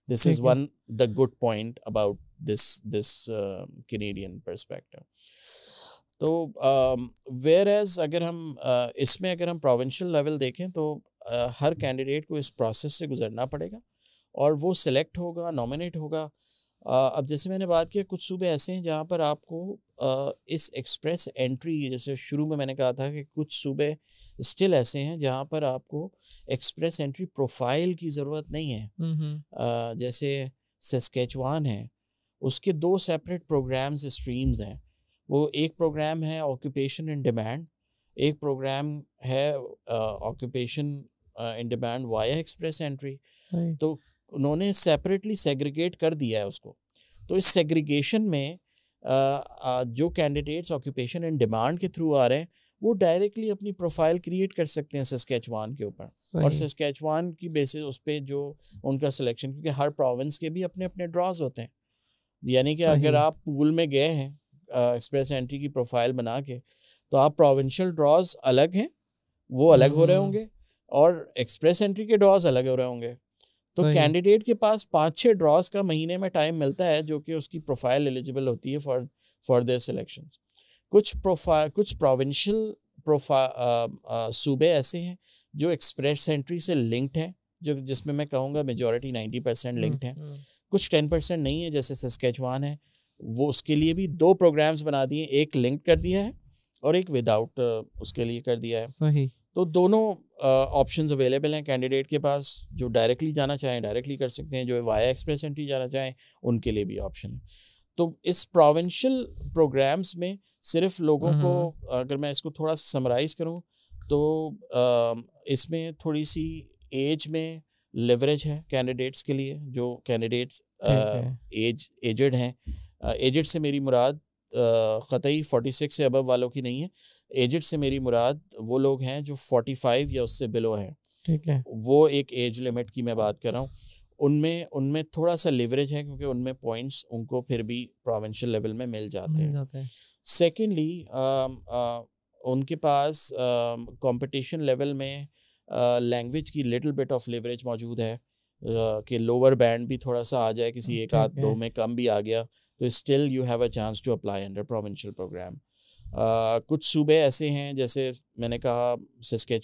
this is one the good point about this this Canadian perspective तो वेयर uh, एज अगर हम uh, इसमें अगर हम प्रोविंशियल लेवल देखें तो uh, हर कैंडिडेट को इस प्रोसेस से गुजरना पड़ेगा और वो सिलेक्ट होगा नॉमिनेट होगा अब जैसे मैंने बात किया कुछ सूबे ऐसे हैं जहाँ पर आपको इस एक्सप्रेस एंट्री जैसे शुरू में मैंने कहा था कि कुछ सूबे स्टिल ऐसे हैं जहाँ पर आपको एक्सप्रेस एंट्री प्रोफाइल की ज़रूरत नहीं है जैसे सस्केचवान है उसके दो सेपरेट प्रोग्राम्स स्ट्रीम्स हैं वो एक प्रोग्राम है ऑक्यूपेशन इन डिमांड एक प्रोग्राम है occupation in demand via express entry तो उन्होंने सेपरेटली सेग्रीगेट कर दिया है उसको तो इस सेग्रीगेशन में आ, आ, जो कैंडिडेट्स ऑक्यूपेशन एंड डिमांड के थ्रू आ रहे हैं वो डायरेक्टली अपनी प्रोफाइल क्रिएट कर सकते हैं सस्केच के ऊपर और सस्केच की बेसिस उस पर जो उनका सिलेक्शन क्योंकि हर प्रोविंस के भी अपने अपने ड्रॉज होते हैं यानी कि अगर आप पूल में गए हैं एक्सप्रेस एंट्री की प्रोफाइल बना के तो आप प्रोविंशियल ड्रॉज अलग हैं वो अलग हो रहे हम्म। होंगे और एक्सप्रेस एंट्री के ड्रॉज अलग हो रहे होंगे तो कैंडिडेट के पास पांच छह ड्रॉस का महीने में टाइम मिलता है जो कि उसकी प्रोफाइल एलिजिबल होती है फॉर फॉर देयर सिलेक्शन कुछ प्रोफाइल कुछ प्रोविंशियल प्रोफा सूबे ऐसे हैं जो एक्सप्रेस एंट्री से लिंक्ड हैं जो जिसमें मैं कहूँगा मेजोरिटी नाइन्टी परसेंट लिंक्ड हैं हम्म। कुछ टेन परसेंट नहीं है जैसे सस्केचवान है वो उसके लिए भी दो प्रोग्राम्स बना दिए एक लिंक कर दिया है और एक विदाउट उसके लिए कर दिया है सही तो दोनों ऑप्शन uh, अवेलेबल हैं कैंडिडेट के पास जो डायरेक्टली जाना चाहें डायरेक्टली कर सकते हैं जो वाया एक्सप्रेस एंट्री जाना चाहें उनके लिए भी ऑप्शन है तो इस प्रोविंशियल प्रोग्राम्स में सिर्फ लोगों को हम्म। अगर मैं इसको थोड़ा समराइज करूँ तो um, इसमें थोड़ी सी एज में लेवरेज है कैंडिडेट्स के लिए जो कैंडिडेट्स एज एजड हैं एजड uh, से मेरी मुराद uh, ख़तई फोर्टी सिक्स से अबव वालों की नहीं है एजड से मेरी मुराद वो लोग हैं जो 45 या उससे बिलो हैं ठीक है वो एक एज लिमिट की मैं बात कर रहा हूँ उनमें उनमें थोड़ा सा लिवरेज है क्योंकि उनमें पॉइंट्स उनको फिर भी प्रोविंशियल लेवल में मिल जाते हैं सेकेंडली um, uh, उनके पास कंपटीशन um, लेवल में लैंग्वेज uh, की लिटिल बिट ऑफ लिवरेज मौजूद है uh, कि लोअर बैंड भी थोड़ा सा आ जाए किसी एक आध दो में कम भी आ गया तो still you have a chance to apply under provincial program कुछ सूबे ऐसे हैं जैसे मैंने कहा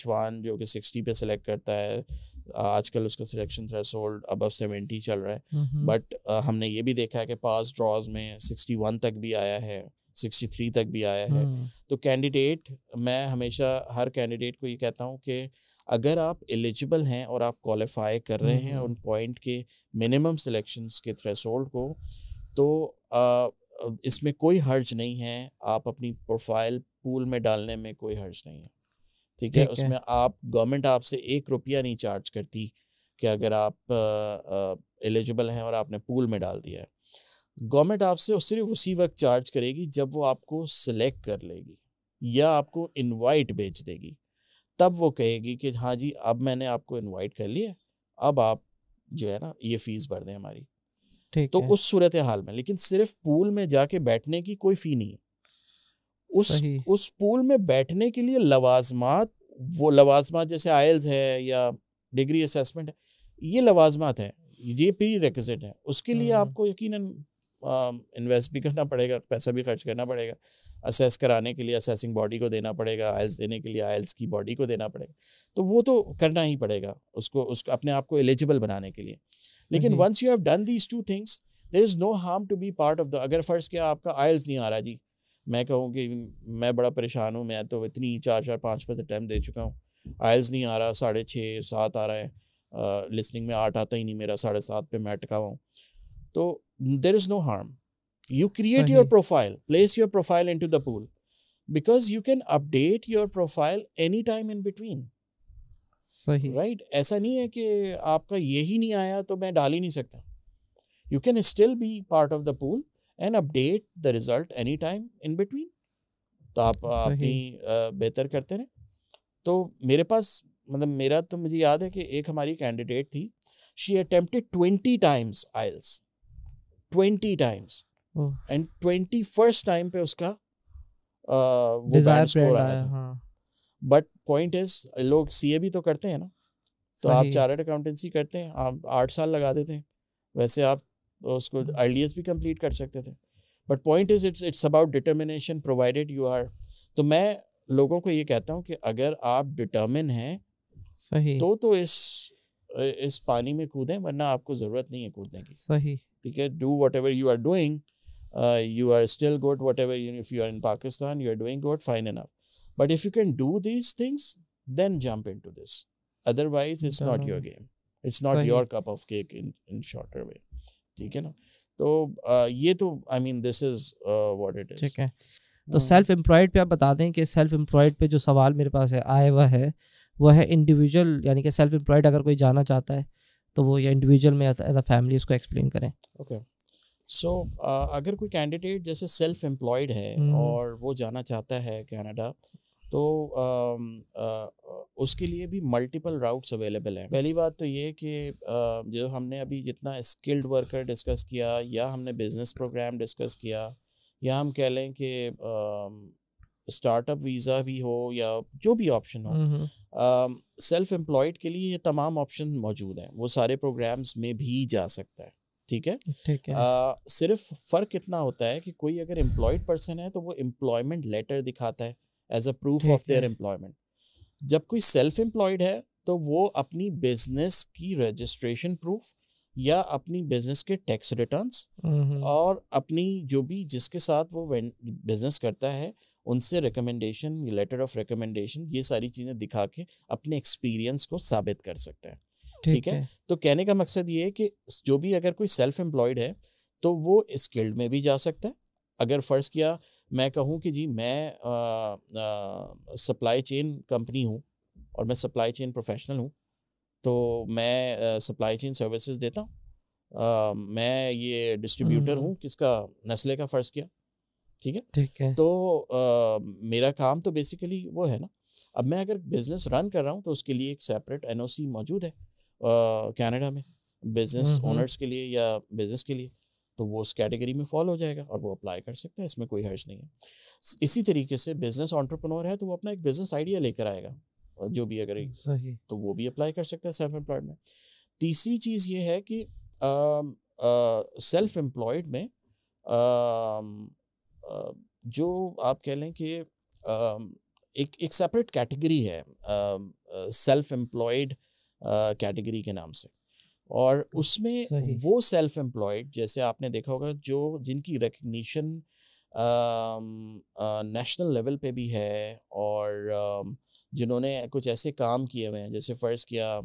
वन जो कि सिक्सटी पे सिलेक्ट करता है आजकल उसका सिलेक्शन होल्ड अब सेवेंटी चल रहा है बट हमने ये भी देखा है कि पास ड्रॉज में सिक्सटी वन तक भी आया है सिक्सटी थ्री तक भी आया है हम्म। तो कैंडिडेट मैं हमेशा हर कैंडिडेट को ये कहता हूँ कि अगर आप एलिजिबल हैं और आप क्वालिफाई कर रहे हैं उन पॉइंट के मिनिमम सिलेक्शंस के थ्रेस को तो इसमें कोई हर्ज नहीं है आप अपनी प्रोफाइल पूल में डालने में कोई हर्ज नहीं है ठीक है उसमें आप गवर्नमेंट आपसे एक रुपया नहीं चार्ज करती कि अगर आप एलिजिबल हैं और आपने पूल में डाल दिया है गवर्नमेंट आपसे सिर्फ उसी वक्त चार्ज करेगी जब वो आपको सिलेक्ट कर लेगी या आपको इनवाइट भेज देगी तब वो कहेगी कि हाँ जी अब मैंने आपको इनवाइट कर लिया अब आप जो है ना ये फीस भर दें हमारी तो उस सूरत हाल में लेकिन सिर्फ पूल में जाके बैठने की कोई फी नहीं है उस उस पूल में बैठने के लिए लवाजमात वो लवाजमात जैसे आयल्स है या डिग्री असेसमेंट है ये लवाजमात है ये प्री रिक्विजिट है उसके लिए हम्म। आपको यकीन इन्वेस्ट भी करना पड़ेगा पैसा भी खर्च करना पड़ेगा असेस कराने के लिए असेसिंग बॉडी को देना पड़ेगा आयल्स देने के लिए आयल्स की बॉडी को देना पड़ेगा तो वो तो करना ही पड़ेगा उसको उसको अपने आप को एलिजिबल बनाने के लिए लेकिन once you have done these two things there is no harm to be part of the अगर फ़र्ज़ क्या आपका आयल्स नहीं आ रहा जी मैं कहूँ कि मैं बड़ा परेशान हूँ मैं तो इतनी चार चार पाँच पाँच अटैम्प दे चुका हूँ आयल्स नहीं आ रहा साढ़े छः सात आ रहा है लिसनिंग में आठ आता ही नहीं मेरा साढ़े सात पे मैं अटका हुआ हूँ तो there is no harm you create your profile place your profile into the pool because you can update your profile any time in between सही राइट right? ऐसा नहीं है कि आपका ये ही नहीं आया तो मैं डाल ही नहीं सकता you can still be part of the pool and update the result any time in between तो आप अपनी बेहतर करते रहे तो मेरे पास मतलब मेरा तो मुझे याद है कि एक हमारी कैंडिडेट थी शी अटेम्प्टेड ट्वेंटी टाइम्स आइल्स twenty times and twenty first time पे उसका आ, वो स्कोर आया था बट हाँ। पॉइंट इज लोग ए भी तो करते हैं ना तो आप चार्ट अकाउंटेंसी करते हैं आप आठ साल लगा देते हैं वैसे आप उसको आई हम्म। भी कंप्लीट कर सकते थे but point is it's it's about determination provided you are तो मैं लोगों को ये कहता हूँ कि अगर आप डिटर्मिन हैं सही तो तो इस इस पानी में कूदें वरना आपको ज़रूरत नहीं है कूदने की सही ठीक है do whatever you are doing you are still good whatever if you are in Pakistan you are doing good fine enough But if you can do these things, then jump into this. Otherwise, it's not your game. It's not your cup of cake in in shorter way ठीक है ना तो ये तो I mean this is what it is ठीक है तो self employed हम्म। पे आप बता दें कि सेल्फ एम्प्लॉयड पे जो सवाल मेरे पास है आया हुआ है वो है इंडिविजुअल यानी कि सेल्फ एम्प्लॉयड अगर कोई जाना चाहता है तो वो या इंडिविजुअल में एज अ फैमिली उसको एक्सप्लेन करें ओके okay. सो so, अगर कोई कैंडिडेट जैसे सेल्फ एम्प्लॉयड है हम्म। और वो जाना चाहता है कनाडा तो आ, आ, उसके लिए भी मल्टीपल राउट्स अवेलेबल हैं पहली बात तो ये कि जो हमने अभी जितना स्किल्ड वर्कर डिस्कस किया या हमने बिजनेस प्रोग्राम डिस्कस किया या हम कह लें कि स्टार्टअप वीज़ा भी हो या जो भी ऑप्शन हो सेल्फ एम्प्लॉयड हम्म, हम्म। के लिए ये तमाम ऑप्शन मौजूद हैं वो सारे प्रोग्राम्स में भी जा सकता है ठीक है ठीक है आ, सिर्फ फ़र्क इतना होता है कि कोई अगर एम्प्लॉयड पर्सन है तो वो एम्प्लॉयमेंट लेटर दिखाता है as a proof of their employment जब कोई सेल्फ एम्प्लॉयड है तो वो अपनी बिजनेस की रजिस्ट्रेशन प्रूफ या अपनी बिजनेस के टैक्स रिटर्न्स और अपनी जो भी जिसके साथ वो बिजनेस करता है उनसे रिकमेंडेशन लेटर ऑफ रिकमेंडेशन ये सारी चीज़ें दिखा के अपने एक्सपीरियंस को साबित कर सकता है ठीक है? है तो कहने का मकसद ये है कि जो भी अगर कोई सेल्फ एम्प्लॉयड है तो वो स्किल्ड में भी जा सकता है अगर फ़र्ज़ किया मैं कहूँ कि जी मैं सप्लाई चेन कंपनी हूँ और मैं सप्लाई चेन प्रोफेशनल हूँ तो मैं सप्लाई चेन सर्विसेज देता हूँ मैं ये डिस्ट्रीब्यूटर हूँ हम्म। किसका नस्ले का फ़र्ज़ किया ठीक है ठीक है तो आ, मेरा काम तो बेसिकली वो है ना अब मैं अगर बिज़नेस रन कर रहा हूँ तो उसके लिए एक सेपरेट एन मौजूद है कनाडा में बिज़नेस ओनर्स हम्म, हम्म। के लिए या बिज़नेस के लिए तो वो उस कैटेगरी में फॉल हो जाएगा और वो अप्लाई कर सकता है इसमें कोई हर्ज नहीं है इसी तरीके से बिजनेस ऑन्टरप्रनोर है तो वो अपना एक बिजनेस आइडिया लेकर आएगा जो भी अगर सही तो वो भी अप्लाई कर सकता है सेल्फ एम्प्लॉयड में तीसरी चीज़ ये है कि सेल्फ एम्प्लॉयड में आ, आ, जो आप कह लें कि आ, एक एक सेपरेट कैटेगरी है सेल्फ एम्प्लॉयड कैटेगरी के नाम से और उसमें वो सेल्फ एम्प्लॉयड जैसे आपने देखा होगा जो जिनकी रिकग्निशन नेशनल लेवल पे भी है और जिन्होंने कुछ ऐसे काम किए हुए हैं जैसे फ़र्ज़ किया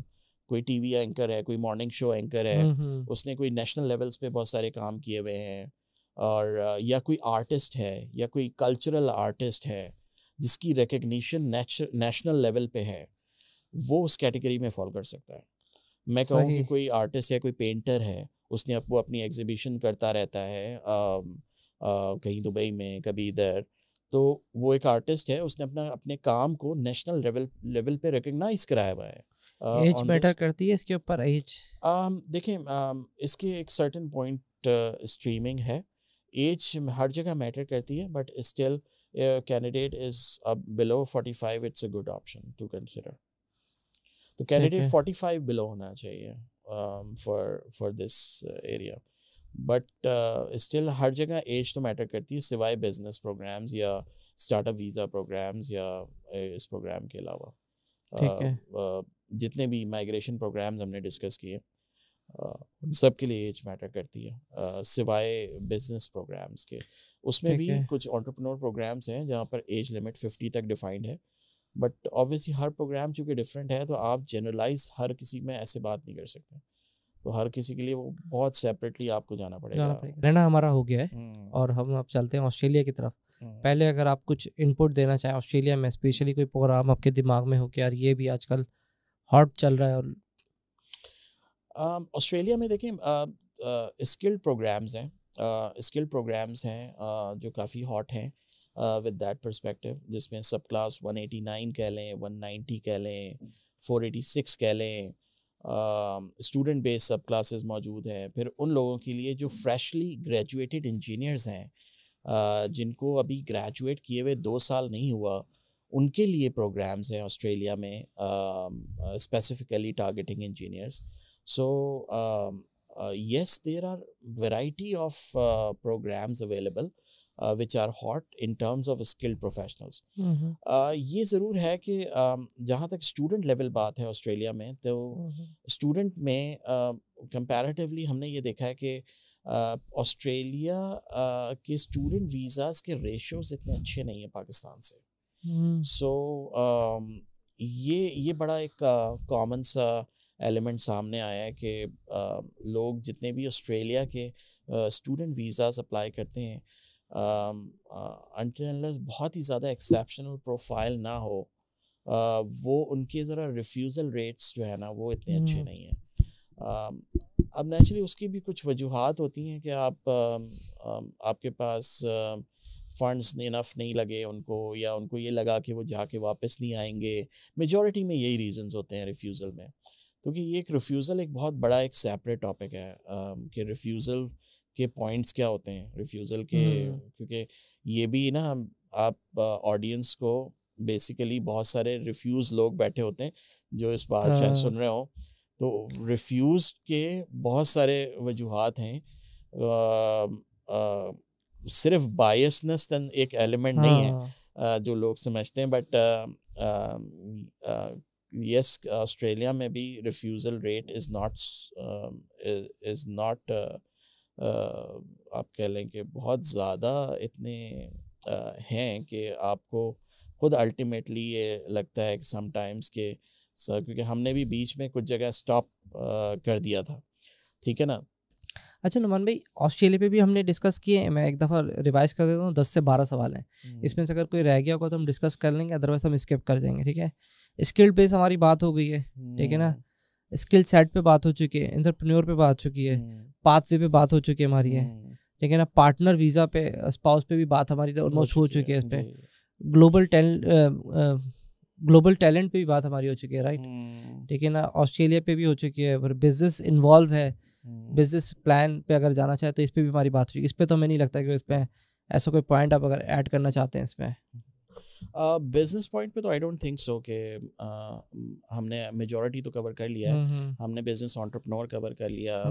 कोई टीवी एंकर है कोई मॉर्निंग शो एंकर है हम्म, हम्म। उसने कोई नेशनल लेवल्स पे बहुत सारे काम किए हुए हैं और या कोई आर्टिस्ट है या कोई कल्चरल आर्टिस्ट है जिसकी रिकग्निशन नेशनल लेवल पे है वो उस कैटेगरी में फॉल कर सकता है मैं कहूँ कि कोई आर्टिस्ट या कोई पेंटर है उसने अब वो अपनी एग्जीबिशन करता रहता है आ, आ, कहीं दुबई में कभी इधर तो वो एक आर्टिस्ट है उसने अपना अपने काम को नेशनल लेवल लेवल पे रिकग्नाइज कराया हुआ है एज मैटर करती है इसके ऊपर एज देखें इसके एक सर्टेन पॉइंट स्ट्रीमिंग है एज हर जगह मैटर करती है but still candidate is below forty five it's a good option to consider तो कैंडिडेट फोर्टी फाइव बिलो होना चाहिए for for this area but still हर जगह एज तो मैटर करती है सिवाय बिजनेस प्रोग्राम्स या स्टार्टअप वीज़ा प्रोग्राम्स या uh, इस प्रोग्राम के अलावा uh, uh, जितने भी माइग्रेशन प्रोग्राम्स हमने डिस्कस किए उन सब के लिए एज मैटर करती है सिवाय बिजनेस प्रोग्राम्स के उसमें भी कुछ ऑन्टरप्रनोर प्रोग्राम्स हैं जहाँ पर एज लिमिट फिफ्टी तक डिफाइंड है बट ऑब्वियसली हर प्रोग्राम चूँकि डिफरेंट है तो आप जनरलाइज हर किसी में ऐसे बात नहीं कर सकते तो हर किसी के लिए वो बहुत सेपरेटली आपको जाना पड़ेगा रहना हमारा हो गया है हम्म। और हम अब चलते हैं ऑस्ट्रेलिया की तरफ हम्म। पहले अगर आप कुछ इनपुट देना चाहें ऑस्ट्रेलिया में स्पेशली कोई प्रोग्राम आपके दिमाग में हो कि यार ये भी आजकल हॉट चल रहा है और ऑस्ट्रेलिया में देखें स्किल्ड प्रोग्राम्स हैं स्किल्ड प्रोग्राम्स हैं जो काफ़ी हॉट हैं विद दैट परस्पेक्टिव जिसमें सब क्लास 189 कह लें 190 कह लें 486 कह लें स्टूडेंट बेस्ड सब क्लासेस मौजूद हैं फिर उन लोगों के लिए जो फ्रेशली ग्रेजुएटेड इंजीनियर्स हैं uh, जिनको अभी ग्रेजुएट किए हुए दो साल नहीं हुआ उनके लिए प्रोग्राम्स हैं ऑस्ट्रेलिया में specifically targeting engineers so yes there are variety of programs available which are hot in terms of skilled professionals ये ज़रूर है कि um, जहाँ तक स्टूडेंट लेवल बात है ऑस्ट्रेलिया में तो स्टूडेंट mm-hmm. में कंपैरेटिवली uh, हमने ये देखा है कि ऑस्ट्रेलिया uh, uh, के स्टूडेंट वीज़ाज़ के रेशोज इतने अच्छे नहीं हैं पाकिस्तान से सो mm. um, ये ये बड़ा एक कॉमन सा एलिमेंट सामने आया है कि लोग जितने भी ऑस्ट्रेलिया के स्टूडेंट वीज़ाज अप्लाई करते हैं Um, uh, बहुत ही ज़्यादा एक्सेप्शनल प्रोफाइल ना हो uh, वो उनके ज़रा रिफ्यूज़ल रेट्स जो है ना वो इतने अच्छे हम्म। नहीं हैं uh, अब नेचुरली उसकी भी कुछ वजूहत होती हैं कि आप um, आपके पास फंड्स uh, इनफ नहीं लगे उनको या उनको ये लगा कि वो जाके वापस नहीं आएंगे मेजॉरिटी में यही रीजंस होते हैं रिफ्यूज़ल में क्योंकि ये एक रिफ्यूज़ल एक बहुत बड़ा एक सेपरेट टॉपिक है कि रिफ्यूज़ल के पॉइंट्स क्या होते हैं रिफ्यूज़ल के हम्म। क्योंकि ये भी ना आप ऑडियंस को बेसिकली बहुत सारे रिफ्यूज़ लोग बैठे होते हैं जो इस बात शायद सुन हाँ। रहे हो तो रिफ्यूज़ के बहुत सारे वजूहत हैं आ, आ, सिर्फ बायसनेस एक एलिमेंट हाँ। नहीं है हाँ। जो लोग समझते हैं बट यस ऑस्ट्रेलिया में भी refusal rate is not is not आप कह लें कि बहुत ज़्यादा इतने हैं कि आपको खुद अल्टीमेटली ये लगता है कि समटाइम्स के सर क्योंकि हमने भी बीच में कुछ जगह स्टॉप कर दिया था ठीक है ना अच्छा नुमान भाई ऑस्ट्रेलिया पे भी हमने डिस्कस किए मैं एक दफ़ा रिवाइज कर देता हूँ दस से बारह सवाल हैं इसमें से अगर कोई रह गया होगा तो हम डिस्कस कर लेंगे अदरवाइज हम स्किप कर देंगे ठीक है स्किल्ड बेस हमारी बात हो गई है ठीक है ना स्किल सेट पे बात हो चुकी है इंटरप्रन्योर पे बात हो चुकी है पाथवे हम्म। पे बात हो चुकी है हमारी है हम्म। ठीक है ना पार्टनर वीज़ा पे स्पाउस पे भी बात हमारी ऑलमोस्ट हो चुकी है इस पर ग्लोबल ग्लोबल टैलेंट पे भी बात हमारी हो चुकी है राइट हम्म। ठीक है ना ऑस्ट्रेलिया पे भी हो चुकी है पर बिजनेस इन्वॉल्व है बिजनेस प्लान पे अगर जाना चाहे तो इस पर भी हमारी बात हो चुकी है इस पर तो हमें नहीं लगता कि इस पर ऐसा कोई पॉइंट आप अगर ऐड करना चाहते हैं इसमें बिजनेस पॉइंट पे तो आई डोंट थिंक सो कि हमने मेजोरिटी तो कवर कर लिया है हम्म, हम्म। हमने बिजनेस ऑन्टरप्रनोर कवर कर लिया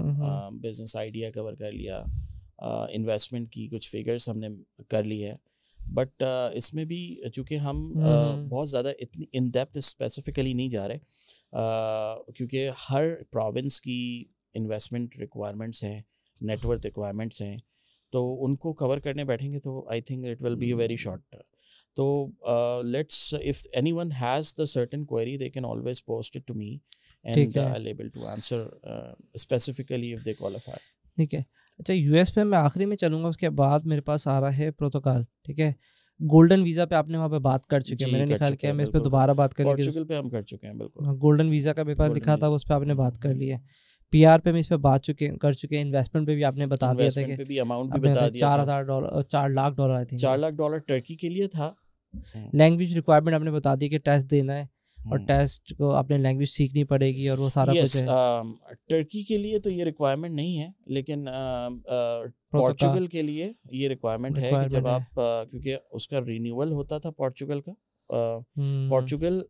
बिजनेस आइडिया कवर कर लिया इन्वेस्टमेंट की कुछ फिगर्स हमने कर ली है बट uh, इसमें भी चूंकि हम uh, बहुत ज़्यादा इतनी इन डेप्थ स्पेसिफिकली नहीं जा रहे uh, क्योंकि हर प्रोविंस की इन्वेस्टमेंट रिक्वायरमेंट्स हैं नेटवर्क रिक्वायरमेंट्स हैं तो उनको कवर करने बैठेंगे तो I think it will be very short तो let's if anyone has the certain query, they can always post it to me and uh, I'll able to answer uh, specifically ठीक है अच्छा U S पे मैं आखिरी में चलूंगा उसके बाद मेरे पास आ रहा है प्रोटोकॉल ठीक है गोल्डन वीजा पे आपने वहाँ पे बात कर चुके हैं मैंने निकाल के मैं इस पर दोबारा बात करेंगे पोर्चुगल पे हम कर चुके हैं बिल्कुल गोल्डन हाँ, वीजा का पेपर लिखा था उस पर आपने बात कर हम्म। ली है पी आर पे हम इस पर बात चुके कर चुके हैं इन्वेस्टमेंट पे भी आपने बता दिया था कि अमाउंट भी बता दिया चार हजार डॉलर चार लाख डॉलर आई थी चार लाख डॉलर टर्की के लिए था लैंग्वेज रिक्वायरमेंट आपने बता दी कि टेस्ट देना है और टेस्ट हम्म। को आपने लैंग्वेज सीखनी पड़ेगी और वो सारा yes, कुछ है टर्की um, के लिए तो ये रिक्वायरमेंट नहीं है लेकिन पोर्चुगल uh, uh, के लिए ये रिक्वायरमेंट है कि जब है। आप आ, uh, क्योंकि उसका रिन्यूअल होता था पोर्चुगल का Portugal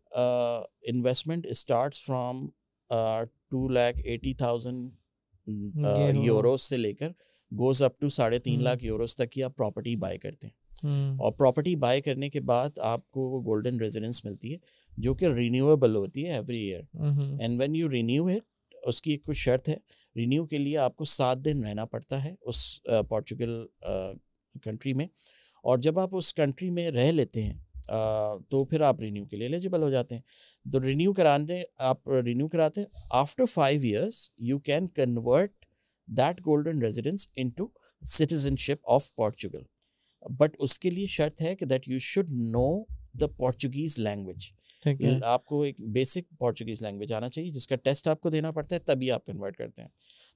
investment starts from two lakh eighty thousand euros से लेकर गोज अप टू साढ़े तीन हम्म। लाख यूरोस तक की आप प्रॉपर्टी बाय करते हैं हम्म। और प्रॉपर्टी बाय करने के बाद आपको वो गोल्डन रेजिडेंस मिलती है जो कि रिन्यूएबल होती है every year and when you renew it उसकी एक कुछ शर्त है रिन्यू के लिए आपको सात दिन रहना पड़ता है उस पोर्चुगल कंट्री में और जब आप उस कंट्री में रह लेते हैं Uh, तो फिर आप रिन्यू के लिए एलिजिबल हो जाते हैं तो रिन्यू कराने आप रिन्यू कराते हैं after five years you can convert that golden residence into citizenship of Portugal but उसके लिए शर्त है कि that you should know the Portuguese language आपको एक बेसिक पोर्चुगीज लैंग्वेज आना चाहिए जिसका टेस्ट आपको देना पड़ता है तभी आप कन्वर्ट करते हैं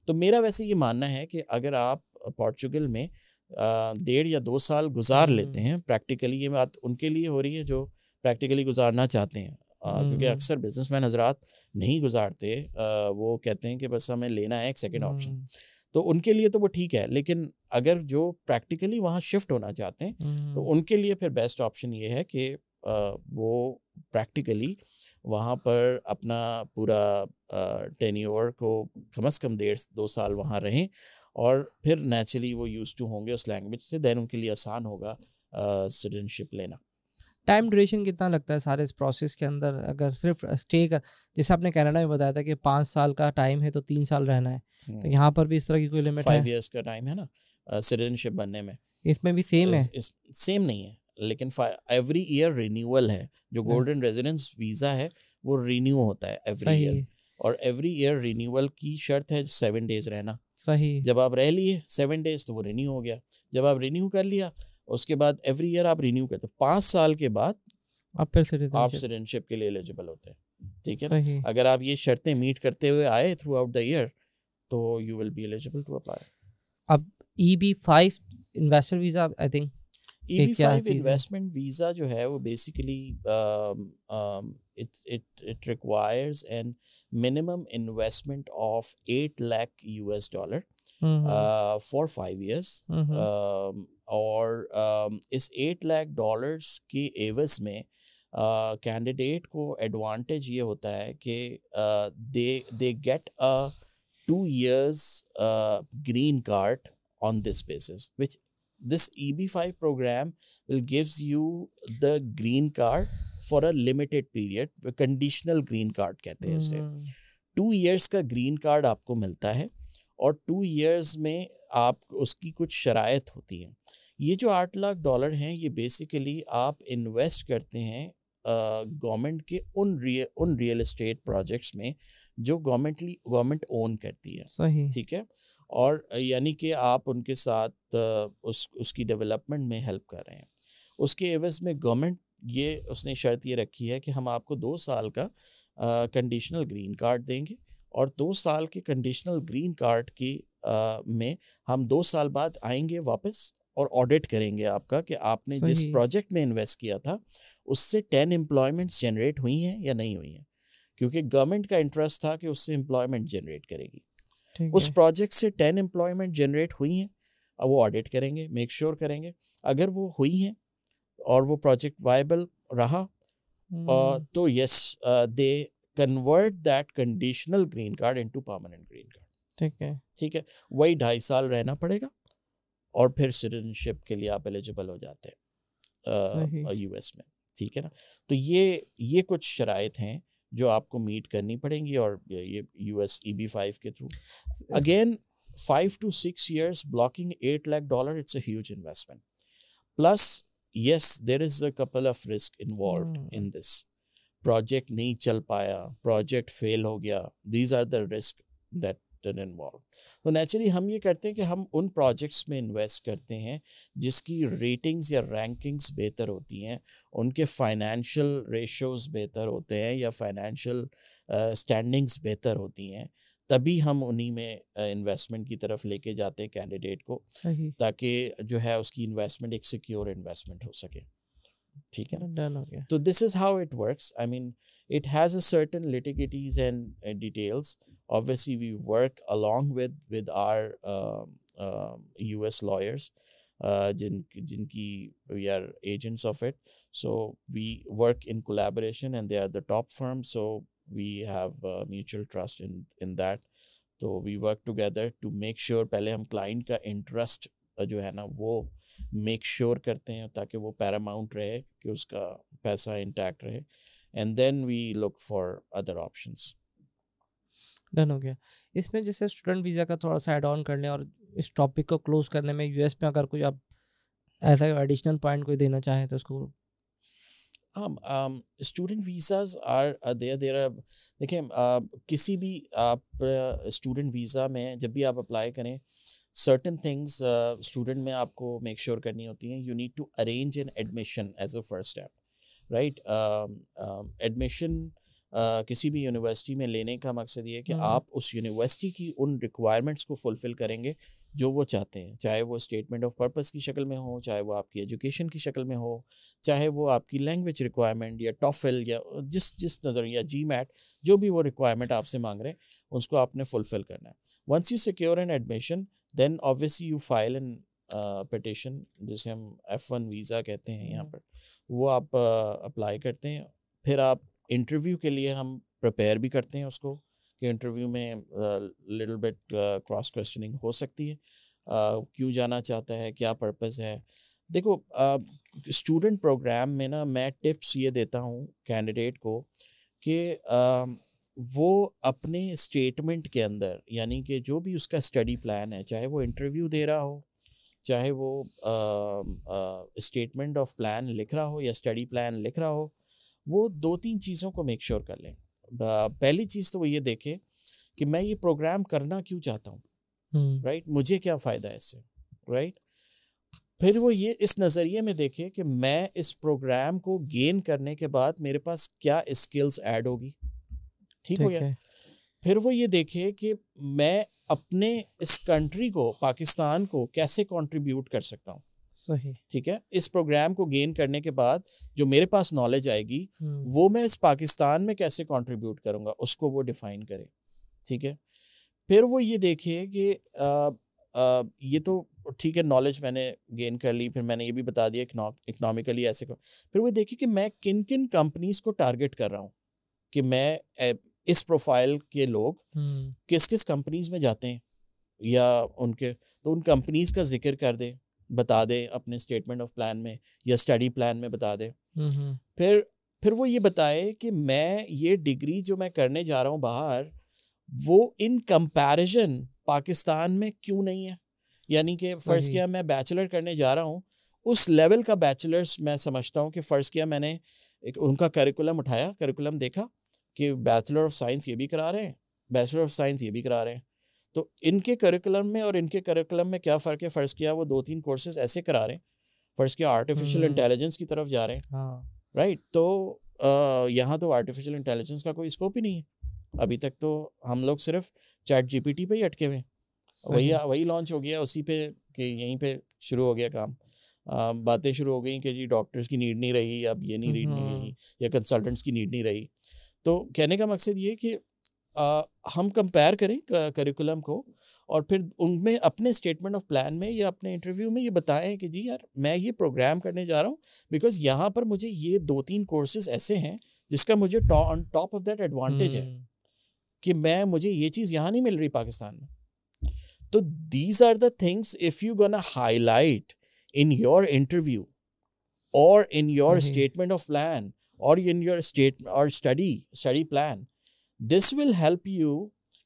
तो मेरा वैसे ये मानना है कि अगर आप पोर्चुगल में डेढ़ या दो साल गुजार हम्म। लेते हैं प्रैक्टिकली ये बात उनके लिए हो रही है जो प्रैक्टिकली गुजारना चाहते हैं क्योंकि हम्म। अक्सर बिजनेसमैन हजरात नहीं गुजारते वो कहते हैं कि बस हमें लेना है एक सेकेंड ऑप्शन तो उनके लिए तो वो ठीक है लेकिन अगर जो प्रैक्टिकली वहाँ शिफ्ट होना चाहते हैं तो हम्म। उनके लिए फिर बेस्ट ऑप्शन ये है कि वो प्रैक्टिकली वहाँ पर अपना पूरा टेन्योर को कम अज़ कम डेढ़ दो साल वहाँ रहें और फिर नेचुरली वो यूज़ टू होंगे उस लैंग्वेज से दैन उनके लिए आसान होगा सिटीजनशिप लेना टाइम ड्यूरेशन कितना लगता है सारे इस प्रोसेस के अंदर अगर सिर्फ स्टे कर जैसे आपने कनाडा में बताया था कि पाँच साल का टाइम है तो तीन साल रहना है तो हम्म। यहाँ पर भी इस तरह की कोई लिमिट फाइव ईयर्स का टाइम है ना सिटीजनशिप uh, बनने में इसमें भी सेम है इस, सेम नहीं है लेकिन एवरी ईयर रिन्यूअल है जो गोल्डन रेजिडेंस वीज़ा है वो रिन्यू होता है एवरी ईयर और एवरी ईयर रिन्यूअल की शर्त है सेवन डेज रहना सही जब आप रह लिए सेवन डेज तो वो रिन्यू हो गया जब आप रिन्यू कर लिया उसके बाद एवरी ईयर आप रिन्यू करते हैं पाँच साल के बाद आप फिर सिटीजनशिप आप सिटीजनशिप के लिए एलिजिबल होते हैं ठीक है ना अगर आप ये शर्तें मीट करते हुए आए थ्रू आउट द ईयर तो you will be eligible to apply अब E B five investor visa I think E B five investment visa जो है वो basically it it it requires an minimum investment of eight lakh U S dollar for five years और इस eight lakh dollars के एवज में candidate को advantage ये होता है कि they they get a two years green card on this basis which this E B five program will gives you the green card for a limited period conditional green card कहते हैं उसे two years का green card आपको मिलता है और two years में आप उसकी कुछ शराय होती है ये जो आठ लाख डॉलर हैं ये बेसिकली आप इन्वेस्ट करते हैं गवर्नमेंट के उन रिय उन रियल इस्टेट प्रोजेक्ट्स में जो गवर्नमेंटली गवर्नमेंट ओन करती है सही ठीक है और यानी कि आप उनके साथ उस उसकी डेवलपमेंट में हेल्प कर रहे हैं उसके एवज में गवर्नमेंट ये उसने शर्त ये रखी है कि हम आपको दो साल का कंडीशनल ग्रीन कार्ड देंगे और दो साल के कंडीशनल ग्रीन कार्ड की में हम दो साल बाद आएंगे वापस और ऑडिट करेंगे आपका कि आपने जिस प्रोजेक्ट में इन्वेस्ट किया था उससे टेन एम्प्लॉयमेंट्स जनरेट हुई हैं या नहीं हुई हैं क्योंकि गवर्नमेंट का इंटरेस्ट था कि उससे एम्प्लॉयमेंट जनरेट करेगी उस प्रोजेक्ट से टेन एम्प्लॉयमेंट जनरेट हुई हैं अब वो ऑडिट करेंगे मेक श्योर sure करेंगे अगर वो हुई हैं और वो प्रोजेक्ट वायबल रहा हम्म। तो yes they convert that conditional green card into permanent green card ठीक है ठीक है वही ढाई साल रहना पड़ेगा और फिर सिटीजनशिप के लिए आप एलिजिबल हो जाते हैं यूएस में ठीक है ना तो ये ये कुछ शराय हैं जो आपको मीट करनी पड़ेंगी और ये यूएस ई बी फाइव के through again five to six years blocking eight lakh dollar it's as investment plus yes there is a couple of risk involve in this project नहीं चल पाया प्रोजेक्ट फेल हो गया these are the risk that return involve तो naturally हम ये करते हैं कि हम उन प्रोजेक्ट्स में इन्वेस्ट करते हैं जिसकी रेटिंग्स या रैंकिंग्स बेहतर होती हैं उनके फाइनेंशियल रेशोज़ बेहतर होते हैं या फाइनेंशियल स्टैंडिंग्स uh, बेहतर होती हैं तभी हम उन्हीं में इन्वेस्टमेंट uh, की तरफ लेके जाते हैं कैंडिडेट को ताकि जो है उसकी इन्वेस्टमेंट एक सिक्योर इन्वेस्टमेंट हो सके ठीक है डन हो गया तो this is how it works I mean it has a certain legalities and details obviously we work along with with our uh, um, uh, um, US lawyers uh we are agents of it so we work in collaboration and they are the top firm so we have mutual trust in in that so we work together to make sure pehle hum client ka interest jo hai na wo make sure karte hain taki wo paramount rahe ki uska paisa intact rahe and then we look for other options done हो गया इसमें जैसे student visa का थोड़ा सा add on करने और इस टॉपिक को क्लोज करने में यूएस में अगर कोई आप ऐसा एडिशनल पॉइंट कोई देना चाहें तो उसको हाँ student um, student visas there uh, देखिए uh, किसी भी आप स्टूडेंट uh, वीज़ा में जब भी आप अप्लाई करें सर्टन थिंग्स स्टूडेंट में आपको मेक श्योर sure करनी होती हैं you need to arrange an admission as a first step right admission किसी भी यूनिवर्सिटी में लेने का मकसद ये कि हम्म। आप उस यूनिवर्सिटी की उन रिक्वायरमेंट्स को फुलफ़िल करेंगे जो वो चाहते हैं चाहे वो स्टेटमेंट ऑफ पर्पस की शक्ल में हो चाहे वो आपकी एजुकेशन की शक्ल में हो चाहे वो आपकी लैंग्वेज रिक्वायरमेंट या टॉफिल या जिस जिस नज़र या जी मैट जो भी वो रिक्वायरमेंट आपसे मांग रहे हैं उसको आपने फुलफ़िल करना है once you secure an admission then obviously you file an petition जिसे हम एफ वन वीज़ा कहते हैं यहाँ हम्म। पर वो आप अप्लाई uh, करते हैं फिर आप इंटरव्यू के लिए हम प्रपेयर भी करते हैं उसको कि इंटरव्यू में लिटिल बिट क्रॉस क्वेश्चनिंग हो सकती है uh, क्यों जाना चाहता है क्या पर्पज़ है देखो स्टूडेंट uh, प्रोग्राम में ना मैं टिप्स ये देता हूँ कैंडिडेट को कि uh, वो अपने स्टेटमेंट के अंदर यानी कि जो भी उसका स्टडी प्लान है चाहे वो इंटरव्यू दे रहा हो चाहे वो स्टेटमेंट ऑफ प्लान लिख रहा हो या स्टडी प्लान लिख रहा हो वो दो तीन चीज़ों को मेक श्योर कर लें पहली चीज़ तो वो ये देखे कि मैं ये प्रोग्राम करना क्यों चाहता हूँ राइट हम्म। right? मुझे क्या फ़ायदा है इससे राइट फिर वो ये इस नज़रिए में देखे कि मैं इस प्रोग्राम को गेन करने के बाद मेरे पास क्या स्किल्स ऐड होगी ठीक हो गया फिर वो ये देखे कि मैं अपने इस कंट्री को पाकिस्तान को कैसे कंट्रीब्यूट कर सकता हूँ सही ठीक है इस प्रोग्राम को गेन करने के बाद जो मेरे पास नॉलेज आएगी हम्म। वो मैं इस पाकिस्तान में कैसे कंट्रीब्यूट करूँगा उसको वो डिफाइन करे ठीक है फिर वो ये देखे कि ये तो ठीक है नॉलेज मैंने गेन कर ली फिर मैंने ये भी बता दिया इकनॉमिकली ऐसे कर फिर वो देखिए कि मैं किन किन कंपनीज को टारगेट कर रहा हूँ कि मैं इस प्रोफाइल के लोग किस किस कंपनीज में जाते हैं या उनके तो उन कंपनीज का जिक्र कर दें बता दें अपने स्टेटमेंट ऑफ प्लान में या स्टडी प्लान में बता दें हम्म, हम्म। फिर फिर वो ये बताए कि मैं ये डिग्री जो मैं करने जा रहा हूँ बाहर वो इन कंपैरिजन पाकिस्तान में क्यों नहीं है यानी कि फ़र्ज़ किया मैं बैचलर करने जा रहा हूँ उस लेवल का बैचलर्स मैं समझता हूँ कि फ़र्ज़ किया मैंने एक उनका करिकुलम उठाया करिकुलम देखा कि बैचलर ऑफ साइंस ये भी करा रहे हैं बैचलर ऑफ साइंस ये भी करा रहे हैं तो इनके करिकुलम में और इनके करिकुलम में क्या फ़र्क है फ़र्ज़ किया वो दो तीन कोर्सेज ऐसे करा रहे हैं फ़र्ज़ किया आर्टिफिशियल हम्म। इंटेलिजेंस की तरफ जा रहे हैं राइट हाँ। तो यहाँ तो आर्टिफिशियल इंटेलिजेंस का कोई स्कोप ही नहीं है अभी तक तो हम लोग सिर्फ चैट जीपीटी पे ही अटके हुए वही वही लॉन्च हो गया उसी पे कि यहीं पे शुरू हो गया काम बातें शुरू हो गई कि जी डॉक्टर्स की नीड नहीं रही अब ये नहीं रीड नहीं हम्म। रही या कंसल्टेंट्स की नीड नहीं रही तो कहने का मकसद ये कि आ, हम कंपेयर करें करिकुलम को और फिर उनमें अपने स्टेटमेंट ऑफ प्लान में या अपने इंटरव्यू में ये बताएं कि जी यार मैं ये प्रोग्राम करने जा रहा हूँ बिकॉज यहाँ पर मुझे ये दो तीन कोर्सेज ऐसे हैं जिसका मुझे on top of that advantage है हम्म। कि मैं मुझे ये चीज़ यहाँ नहीं मिल रही पाकिस्तान में तो these are the things if you gonna highlight in your interview और in your statement of plan और इन योर स्टेट और study study plan this will help you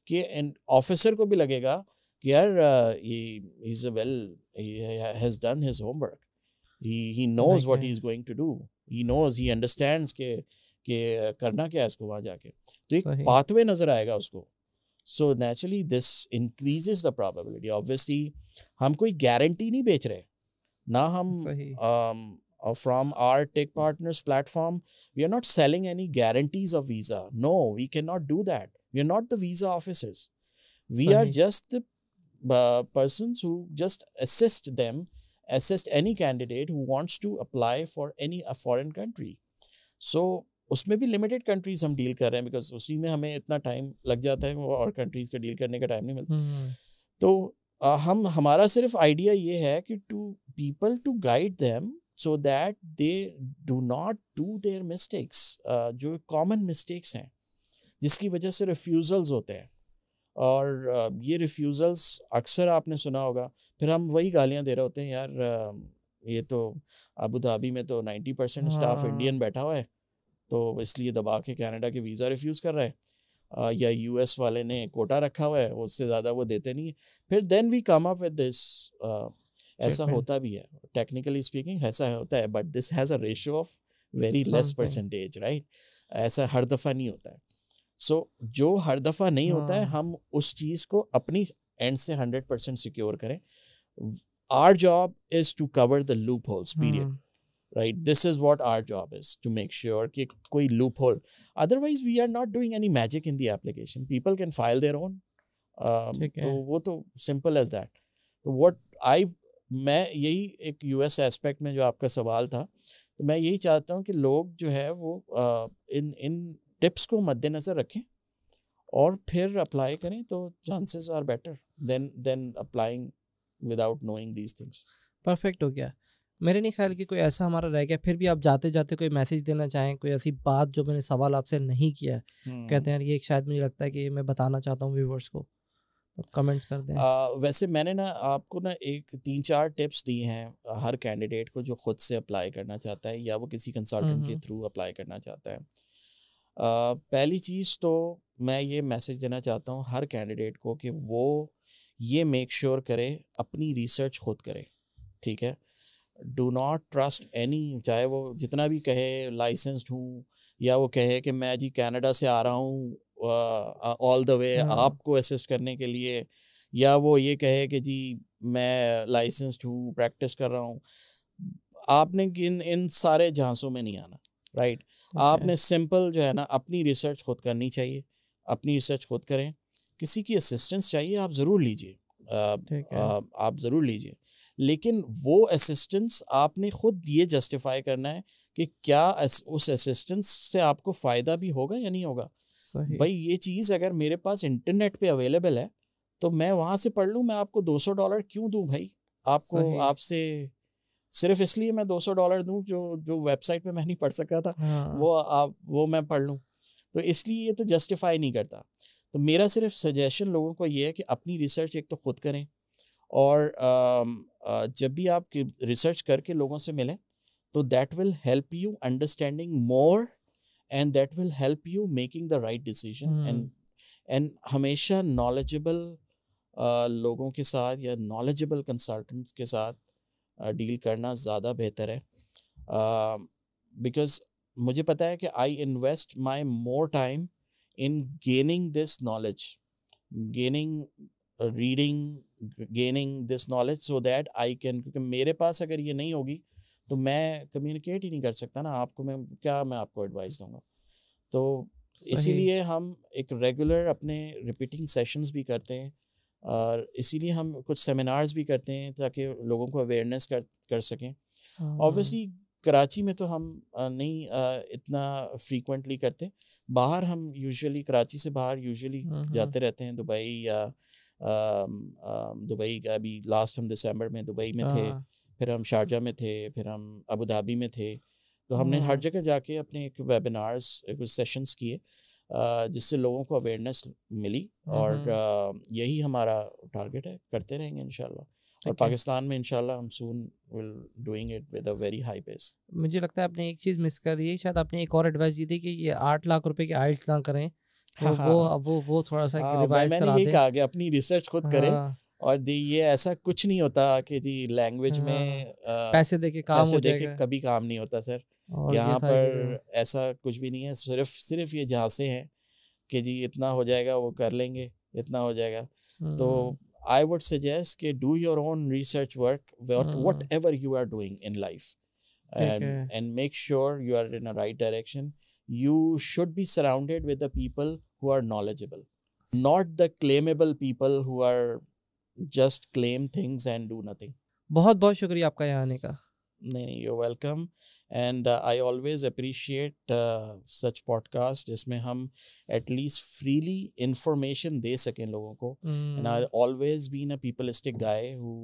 कि ऑफिसर को भी लगेगा कि यार ये is a well has done his homework he knows what he is going to do he knows he understands के के करना क्या है इसको वहां जाके तो एक पाथवे नज़र आएगा उसको so naturally this increases the probability obviously हम कोई गारंटी नहीं बेच रहे ना हम uh, from our tech partners platform we are not selling any guarantees of visa no we cannot do that we are not the visa officers we Funny. are just the uh, persons who just assist them assist any candidate who wants to apply for any a foreign country so उसमें भी limited countries हम deal कर रहे हैं because उसी में हमें इतना टाइम लग जाता है और कंट्रीज का डील करने का टाइम नहीं मिलता hmm. तो आ, हम हमारा सिर्फ आइडिया ये है कि to people to guide them so that they do not do their mistakes जो कॉमन मिस्टेक्स हैं जिसकी वजह से रिफ्यूज़ल्स होते हैं और uh, ये रिफ्यूज़ल्स अक्सर आपने सुना होगा फिर हम वही गालियाँ दे रहे होते हैं यार uh, ये तो अबू धाबी में तो नाइन्टी परसेंट स्टाफ इंडियन बैठा हुआ है तो इसलिए दबा के कनाडा के वीज़ा रिफ्यूज़ कर रहा है आ, uh, या यूएस वाले ने कोटा रखा हुआ है उससे ज़्यादा वो देते नहीं है फिर then we come up with this ऐसा होता भी है टेक्निकली स्पीकिंग ऐसा होता है but this has a ratio of very less percentage right ऐसा हर दफ़ा नहीं होता है सो so, जो हर दफ़ा नहीं होता है हाँ। हम उस चीज़ को अपनी एंड से हंड्रेड परसेंट सिक्योर करें our job is to cover the loopholes period right this is what our job is to make sure कि कोई loophole otherwise we are not doing any magic in the application people can file their own तो वो तो simple as that what I मैं यही एक US aspect में जो आपका सवाल था तो मैं यही चाहता हूँ कि लोग जो है वो आ, इन इन टिप्स को मद्देनज़र रखें और फिर अप्लाई करें तो chances are better than than applying without knowing these things perfect हो गया मेरे नहीं ख्याल कि कोई ऐसा हमारा रह गया फिर भी आप जाते जाते कोई मैसेज देना चाहें कोई ऐसी बात जो मैंने सवाल आपसे नहीं किया हम्म। कहते हैं ये शायद मुझे लगता है कि मैं बताना चाहता हूँ व्यूवर्स को कमेंट्स तो कर दें आ, वैसे मैंने ना आपको ना एक तीन चार टिप्स दी हैं हर कैंडिडेट को जो खुद से अप्लाई करना चाहता है या वो किसी कंसल्टेंट के थ्रू हम्म। अप्लाई करना चाहता है आ, पहली चीज़ तो मैं ये मैसेज देना चाहता हूँ हर कैंडिडेट को कि वो ये मेक श्योर sure करे अपनी रिसर्च खुद करे ठीक है डू नॉट ट्रस्ट एनी चाहे वो जितना भी कहे लाइसेंस्ड हूँ या वो कहे कि मैं जी कनाडा से आ रहा हूँ ऑल द वे आपको असिस्ट करने के लिए या वो ये कहे कि जी मैं लाइसेंस्ड हूँ प्रैक्टिस कर रहा हूँ आपने इन इन सारे झांसों में नहीं आना राइट right? okay. आपने सिंपल जो है ना अपनी रिसर्च खुद करनी चाहिए अपनी रिसर्च खुद करें किसी की असिस्टेंस चाहिए आप ज़रूर लीजिए आप ज़रूर लीजिए लेकिन वो असिस्टेंस आपने खुद ये जस्टिफाई करना है कि क्या उस असिस्टेंस से आपको फ़ायदा भी होगा या नहीं होगा भाई ये चीज अगर मेरे पास इंटरनेट पे अवेलेबल है तो मैं वहां से पढ़ लूँ मैं आपको 200 डॉलर क्यों दूँ भाई आपको आपसे सिर्फ इसलिए मैं 200 डॉलर दू जो जो वेबसाइट पे मैं नहीं पढ़ सका था हाँ। वो आप वो मैं पढ़ लूँ तो इसलिए ये तो जस्टिफाई नहीं करता तो मेरा सिर्फ सजेशन लोगों को ये है कि अपनी रिसर्च एक तो खुद करें और जब भी आप रिसर्च करके लोगों से मिलें तो that will help you understanding more and that will help you making the right decision and and हमेशा नॉलेजेबल uh, लोगों के साथ या नॉलेजेबल कंसल्टेंट्स के साथ डील uh, करना ज़्यादा बेहतर है बिकॉज uh, मुझे पता है कि I invest my more time in gaining this knowledge gaining reading gaining this knowledge so that I can क्योंकि मेरे पास अगर ये नहीं होगी तो मैं कम्युनिकेट ही नहीं कर सकता ना आपको मैं क्या मैं आपको एडवाइस दूंगा तो इसीलिए हम एक रेगुलर अपने रिपीटिंग सेशंस भी करते हैं और इसीलिए हम कुछ सेमिनार्स भी करते हैं ताकि लोगों को अवेयरनेस कर कर सकें ऑब्वियसली हाँ। कराची में तो हम नहीं इतना फ्रीक्वेंटली करते बाहर हम यूजुअली कराची से बाहर यूजुअली जाते रहते हैं दुबई या दुबई का अभी लास्ट हम दिसंबर में दुबई में थे हाँ। फिर हम शारजा में थे फिर हम अबू धाबी में थे तो हमने हर हम्म। जगह जाके अपने एक वेबिनार्स कुछ सेशंस किए जिससे लोगों को अवेयरनेस मिली और हम्म। यही हमारा टारगेट है करते रहेंगे इनशाला और पाकिस्तान में इनशाला हम soon will doing it with a very high pace मुझे लगता है आपने एक चीज़ मिस कर दी है शायद आपने एक और एडवाइस दी थी कि ये आठ लाख रुपए की आइट्स ना करें हाँ, तो हाँ। वो, हाँ, वो वो थोड़ा सा आ, हाँ, मैं मैंने यही कहा कि अपनी रिसर्च खुद करें हाँ। और दी ये ऐसा कुछ नहीं होता कि जी लैंग्वेज हाँ। में आ, पैसे दे के काम पैसे हो जाएगा। कभी काम नहीं होता सर यहाँ पर ऐसा कुछ भी नहीं है सिर्फ सिर्फ ये झांसे हैं कि जी इतना हो जाएगा वो कर लेंगे इतना हो जाएगा तो आई वुड सजेस्ट कि do your own research work whatever you are doing in life and make sure you are in a right direction you should be surrounded with the people who are knowledgeable not the claimable people who are just claim things and do nothing बहुत बहुत शुक्रिया आपका यहाँ आने का नहीं नहीं you welcome and I always appreciate such podcast जिसमें हम एटलीस्ट फ्रीली इंफॉर्मेशन दे सकें लोगों को and I always been a populistic guy who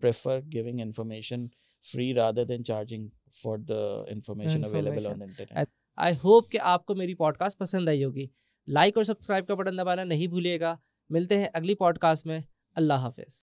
prefer giving information free rather than charging for the information available on internet I hope कि आपको मेरी podcast पसंद आई होगी लाइक और सब्सक्राइब का बटन दबाना नहीं भूलिएगा मिलते हैं अगली पॉडकास्ट में अल्लाह हाफिज़